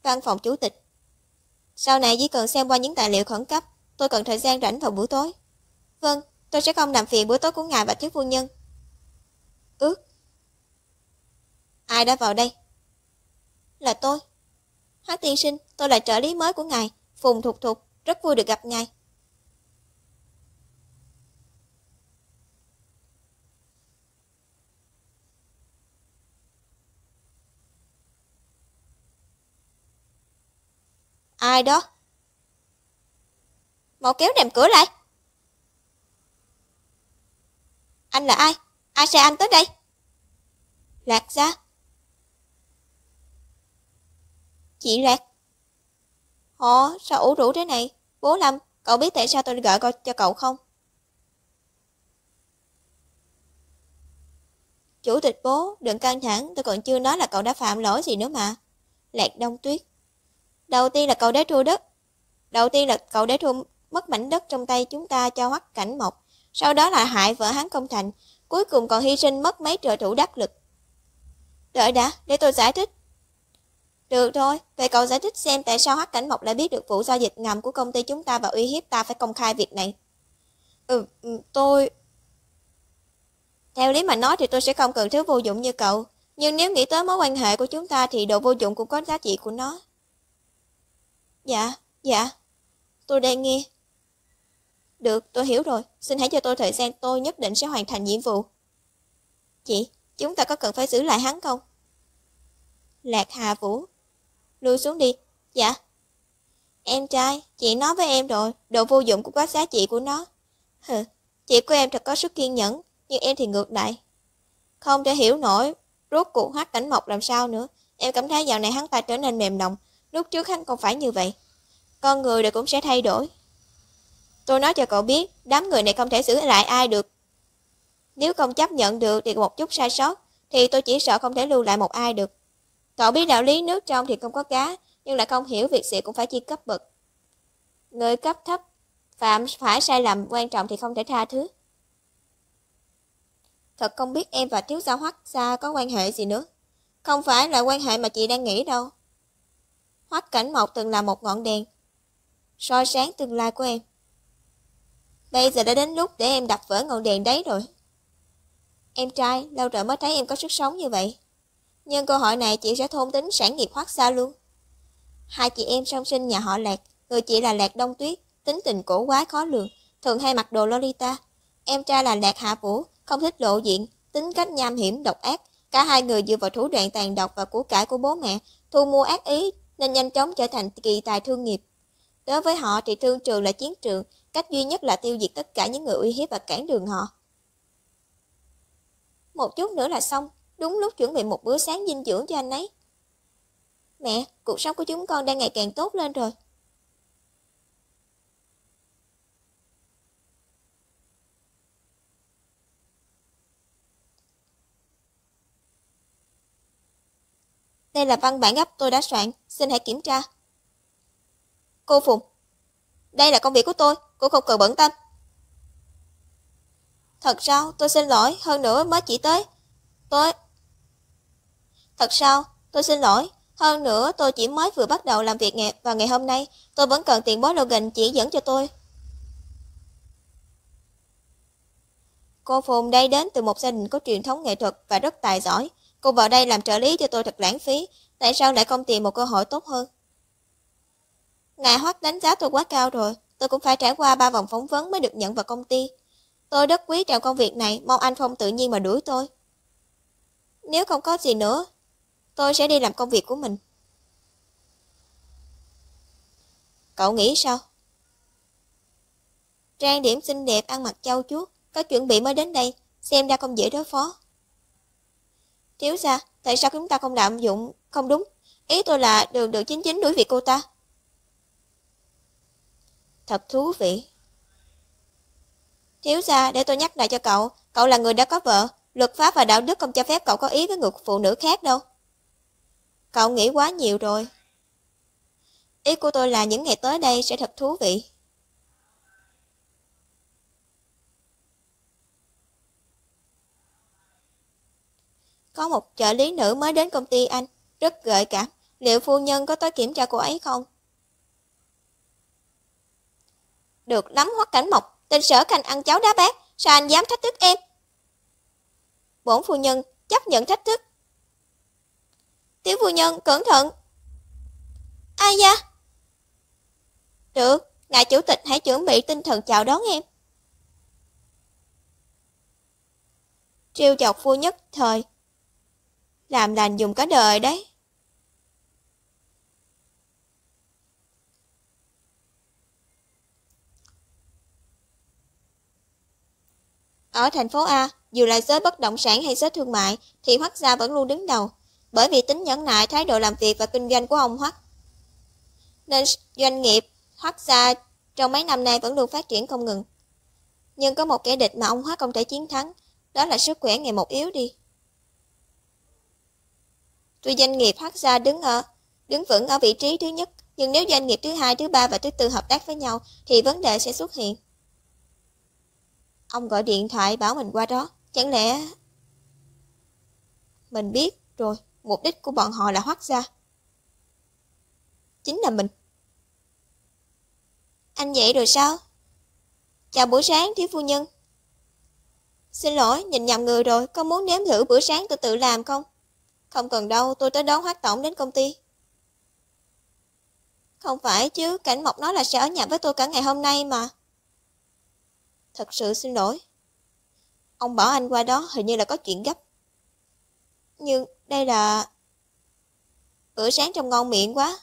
văn phòng chủ tịch. Sau này chỉ cần xem qua những tài liệu khẩn cấp, tôi cần thời gian rảnh vào buổi tối. Vâng, tôi sẽ không làm phiền buổi tối của ngài và thiếu phu nhân. Ước. Ai đã vào đây? Là tôi. Hát tiên sinh, tôi là trợ lý mới của ngài, Phùng Thục Thục, rất vui được gặp ngài. Ai đó? mau kéo rèm cửa lại. Anh là ai? Ai sai anh tới đây? Lạc ra. Chị Lạc. Họ sao ủ rũ thế này? Bố Lâm, cậu biết tại sao tôi gọi con cho cậu không? Chủ tịch bố, đừng căng thẳng, tôi còn chưa nói là cậu đã phạm lỗi gì nữa mà. Lạc Đông Tuyết Đầu tiên là cậu đã thua đất. Đầu tiên là cậu đã thua mất mảnh đất trong tay chúng ta cho hoắc cảnh mộc. Sau đó là hại vợ hắn công thành. Cuối cùng còn hy sinh mất mấy trợ thủ đắc lực. Đợi đã, để tôi giải thích. Được thôi, vậy cậu giải thích xem tại sao Hắc cảnh mộc lại biết được vụ giao dịch ngầm của công ty chúng ta và uy hiếp ta phải công khai việc này. Ừ, ừ, tôi... Theo lý mà nói thì tôi sẽ không cần thứ vô dụng như cậu. Nhưng nếu nghĩ tới mối quan hệ của chúng ta thì độ vô dụng cũng có giá trị của nó. Dạ, dạ, tôi đang nghe. Được, tôi hiểu rồi. Xin hãy cho tôi thời gian tôi nhất định sẽ hoàn thành nhiệm vụ. Chị, chúng ta có cần phải giữ lại hắn không? Lạc Hà Vũ. Lùi xuống đi. Dạ. Em trai, chị nói với em rồi, đồ vô dụng của có giá trị của nó. Hừ, chị của em thật có sức kiên nhẫn, nhưng em thì ngược lại. Không thể hiểu nổi, rốt cuộc hát cảnh mộc làm sao nữa. Em cảm thấy dạo này hắn ta trở nên mềm lòng, Lúc trước hắn còn phải như vậy. Con người rồi cũng sẽ thay đổi. Tôi nói cho cậu biết, đám người này không thể xử lại ai được. Nếu không chấp nhận được thì một chút sai sót, thì tôi chỉ sợ không thể lưu lại một ai được. Cậu biết đạo lý nước trong thì không có cá, nhưng lại không hiểu việc sự cũng phải chi cấp bậc. Người cấp thấp, phạm phải sai lầm quan trọng thì không thể tha thứ. Thật không biết em và thiếu gia hoắc xa có quan hệ gì nữa. Không phải là quan hệ mà chị đang nghĩ đâu. Hoắc Cảnh Mộc từng là một ngọn đèn, soi sáng tương lai của em. Bây giờ đã đến lúc để em đập vỡ ngọn đèn đấy rồi. Em trai, lâu rồi mới thấy em có sức sống như vậy. Nhưng câu hỏi này chị sẽ thôn tính sản nghiệp Hoắc xa luôn. Hai chị em song sinh nhà họ Lạc, người chị là Lạc Đông Tuyết, tính tình cổ quá khó lường, thường hay mặc đồ Lolita. Em trai là Lạc Hạ Vũ, không thích lộ diện, tính cách nham hiểm, độc ác. Cả hai người dựa vào thủ đoạn tàn độc và của cải của bố mẹ, thu mua ác ý nên nhanh chóng trở thành kỳ tài thương nghiệp. Đối với họ thì thương trường là chiến trường, cách duy nhất là tiêu diệt tất cả những người uy hiếp và cản đường họ. Một chút nữa là xong, đúng lúc chuẩn bị một bữa sáng dinh dưỡng cho anh ấy. Mẹ, cuộc sống của chúng con đang ngày càng tốt lên rồi. Đây là văn bản gấp tôi đã soạn, xin hãy kiểm tra. Cô Phùng, đây là công việc của tôi, cô không cần bận tâm. Thật sao, tôi xin lỗi, hơn nữa mới chỉ tới. Tôi... Thật sao, tôi xin lỗi, hơn nữa tôi chỉ mới vừa bắt đầu làm việc nghề và ngày hôm nay tôi vẫn cần tiền bó Logan chỉ dẫn cho tôi. Cô Phùng đây đến từ một gia đình có truyền thống nghệ thuật và rất tài giỏi. Cô vào đây làm trợ lý cho tôi thật lãng phí, tại sao lại không tìm một cơ hội tốt hơn? Ngài hoác đánh giá tôi quá cao rồi, tôi cũng phải trải qua ba vòng phỏng vấn mới được nhận vào công ty. Tôi rất quý trọng công việc này, mong anh không tự nhiên mà đuổi tôi. Nếu không có gì nữa, tôi sẽ đi làm công việc của mình. Cậu nghĩ sao? Trang điểm xinh đẹp, ăn mặc châu chuốt, có chuẩn bị mới đến đây, xem ra không dễ đối phó. Thiếu gia, tại sao chúng ta không lạm dụng? Không đúng, ý tôi là đường đường chính chính đối việc cô ta. Thật thú vị. Thiếu gia, để tôi nhắc lại cho cậu, cậu là người đã có vợ, luật pháp và đạo đức không cho phép cậu có ý với người phụ nữ khác đâu. Cậu nghĩ quá nhiều rồi. Ý của tôi là những ngày tới đây sẽ thật thú vị. Có một trợ lý nữ mới đến công ty anh, rất gợi cảm. Liệu phu nhân có tới kiểm tra cô ấy không? Được lắm hoắc cảnh mộc, tên sở canh ăn cháo đá bát, sao anh dám thách thức em? Bổn phu nhân chấp nhận thách thức. Tiểu phu nhân cẩn thận. Ai da? Được, ngài chủ tịch hãy chuẩn bị tinh thần chào đón em. Triêu chọc phu nhất thời, làm lành dùng cả đời đấy. Ở thành phố A, dù là giới bất động sản hay giới thương mại, thì Hoắc Gia vẫn luôn đứng đầu, bởi vì tính nhẫn nại thái độ làm việc và kinh doanh của ông Hoắc. Nên doanh nghiệp Hoắc Gia trong mấy năm nay vẫn luôn phát triển không ngừng. Nhưng có một kẻ địch mà ông Hoắc không thể chiến thắng, đó là sức khỏe ngày một yếu đi. Tuy doanh nghiệp ra đứng ở đứng vững ở vị trí thứ nhất, nhưng nếu doanh nghiệp thứ hai, thứ ba và thứ tư hợp tác với nhau thì vấn đề sẽ xuất hiện. Ông gọi điện thoại bảo mình qua đó, chẳng lẽ... Mình biết rồi, mục đích của bọn họ là hoác ra. Chính là mình. Anh dậy rồi sao? Chào buổi sáng, thiếu phu nhân. Xin lỗi, nhìn nhầm người rồi, có muốn nếm thử bữa sáng tôi tự làm không? Không cần đâu, tôi tới đón Hoác Tổng đến công ty. Không phải chứ, Cảnh Mộc nói là sẽ ở nhà với tôi cả ngày hôm nay mà. Thật sự xin lỗi. Ông bảo anh qua đó hình như là có chuyện gấp. Nhưng đây là... Bữa sáng trông ngon miệng quá.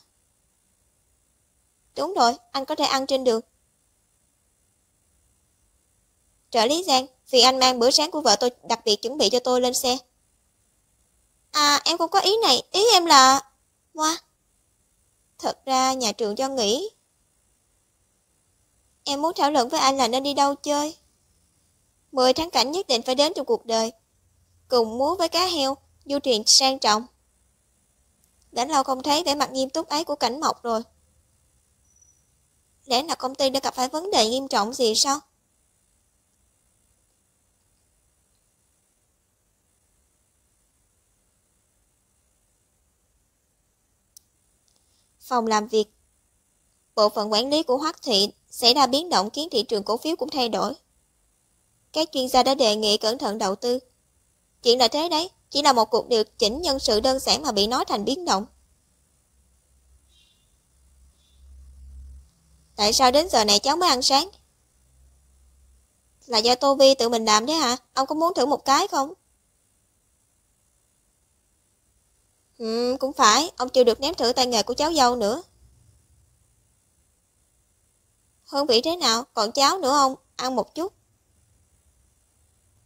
Đúng rồi, anh có thể ăn trên đường. Trợ lý Giang, vì anh mang bữa sáng của vợ tôi đặc biệt chuẩn bị cho tôi lên xe. À em không có ý này, ý em là... hoa. Thật ra nhà trường cho nghỉ. Em muốn thảo luận với anh là nên đi đâu chơi. Mười tháng cảnh nhất định phải đến trong cuộc đời. Cùng múa với cá heo, du thuyền sang trọng. Đã lâu không thấy vẻ mặt nghiêm túc ấy của cảnh mộc rồi. Lẽ nào công ty đã gặp phải vấn đề nghiêm trọng gì sao? phòng làm việc. Bộ phận quản lý của Hoắc Thị xảy ra biến động khiến thị trường cổ phiếu cũng thay đổi. Các chuyên gia đã đề nghị cẩn thận đầu tư. Chuyện là thế đấy, chỉ là một cuộc điều chỉnh nhân sự đơn giản mà bị nói thành biến động. Tại sao đến giờ này cháu mới ăn sáng? Là do Tô Vi tự mình làm đấy hả? Ông có muốn thử một cái không? Ừ, cũng phải, ông chưa được nếm thử tay nghề của cháu dâu nữa. Hương vị thế nào, còn cháu nữa không? Ăn một chút.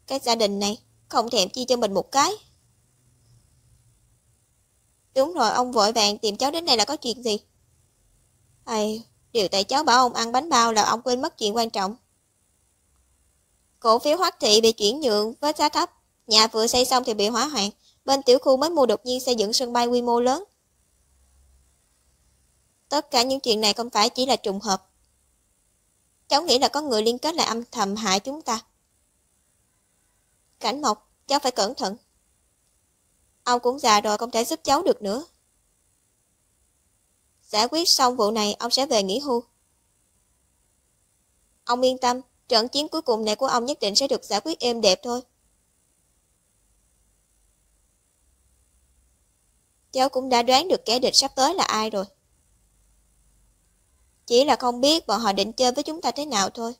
Cái gia đình này không thèm chia cho mình một cái. Đúng rồi, ông vội vàng tìm cháu đến đây là có chuyện gì? Ây, điều tại cháu bảo ông ăn bánh bao là ông quên mất chuyện quan trọng. Cổ phiếu hoắc thị bị chuyển nhượng với giá thấp, nhà vừa xây xong thì bị hỏa hoạn bên tiểu khu mới mua đột nhiên xây dựng sân bay quy mô lớn. Tất cả những chuyện này không phải chỉ là trùng hợp. Cháu nghĩ là có người liên kết lại âm thầm hại chúng ta. Cảnh Mộc, cháu phải cẩn thận. Ông cũng già rồi không thể giúp cháu được nữa. Giải quyết xong vụ này, ông sẽ về nghỉ hưu. Ông yên tâm, trận chiến cuối cùng này của ông nhất định sẽ được giải quyết êm đẹp thôi. cháu cũng đã đoán được kẻ địch sắp tới là ai rồi. Chỉ là không biết bọn họ định chơi với chúng ta thế nào thôi.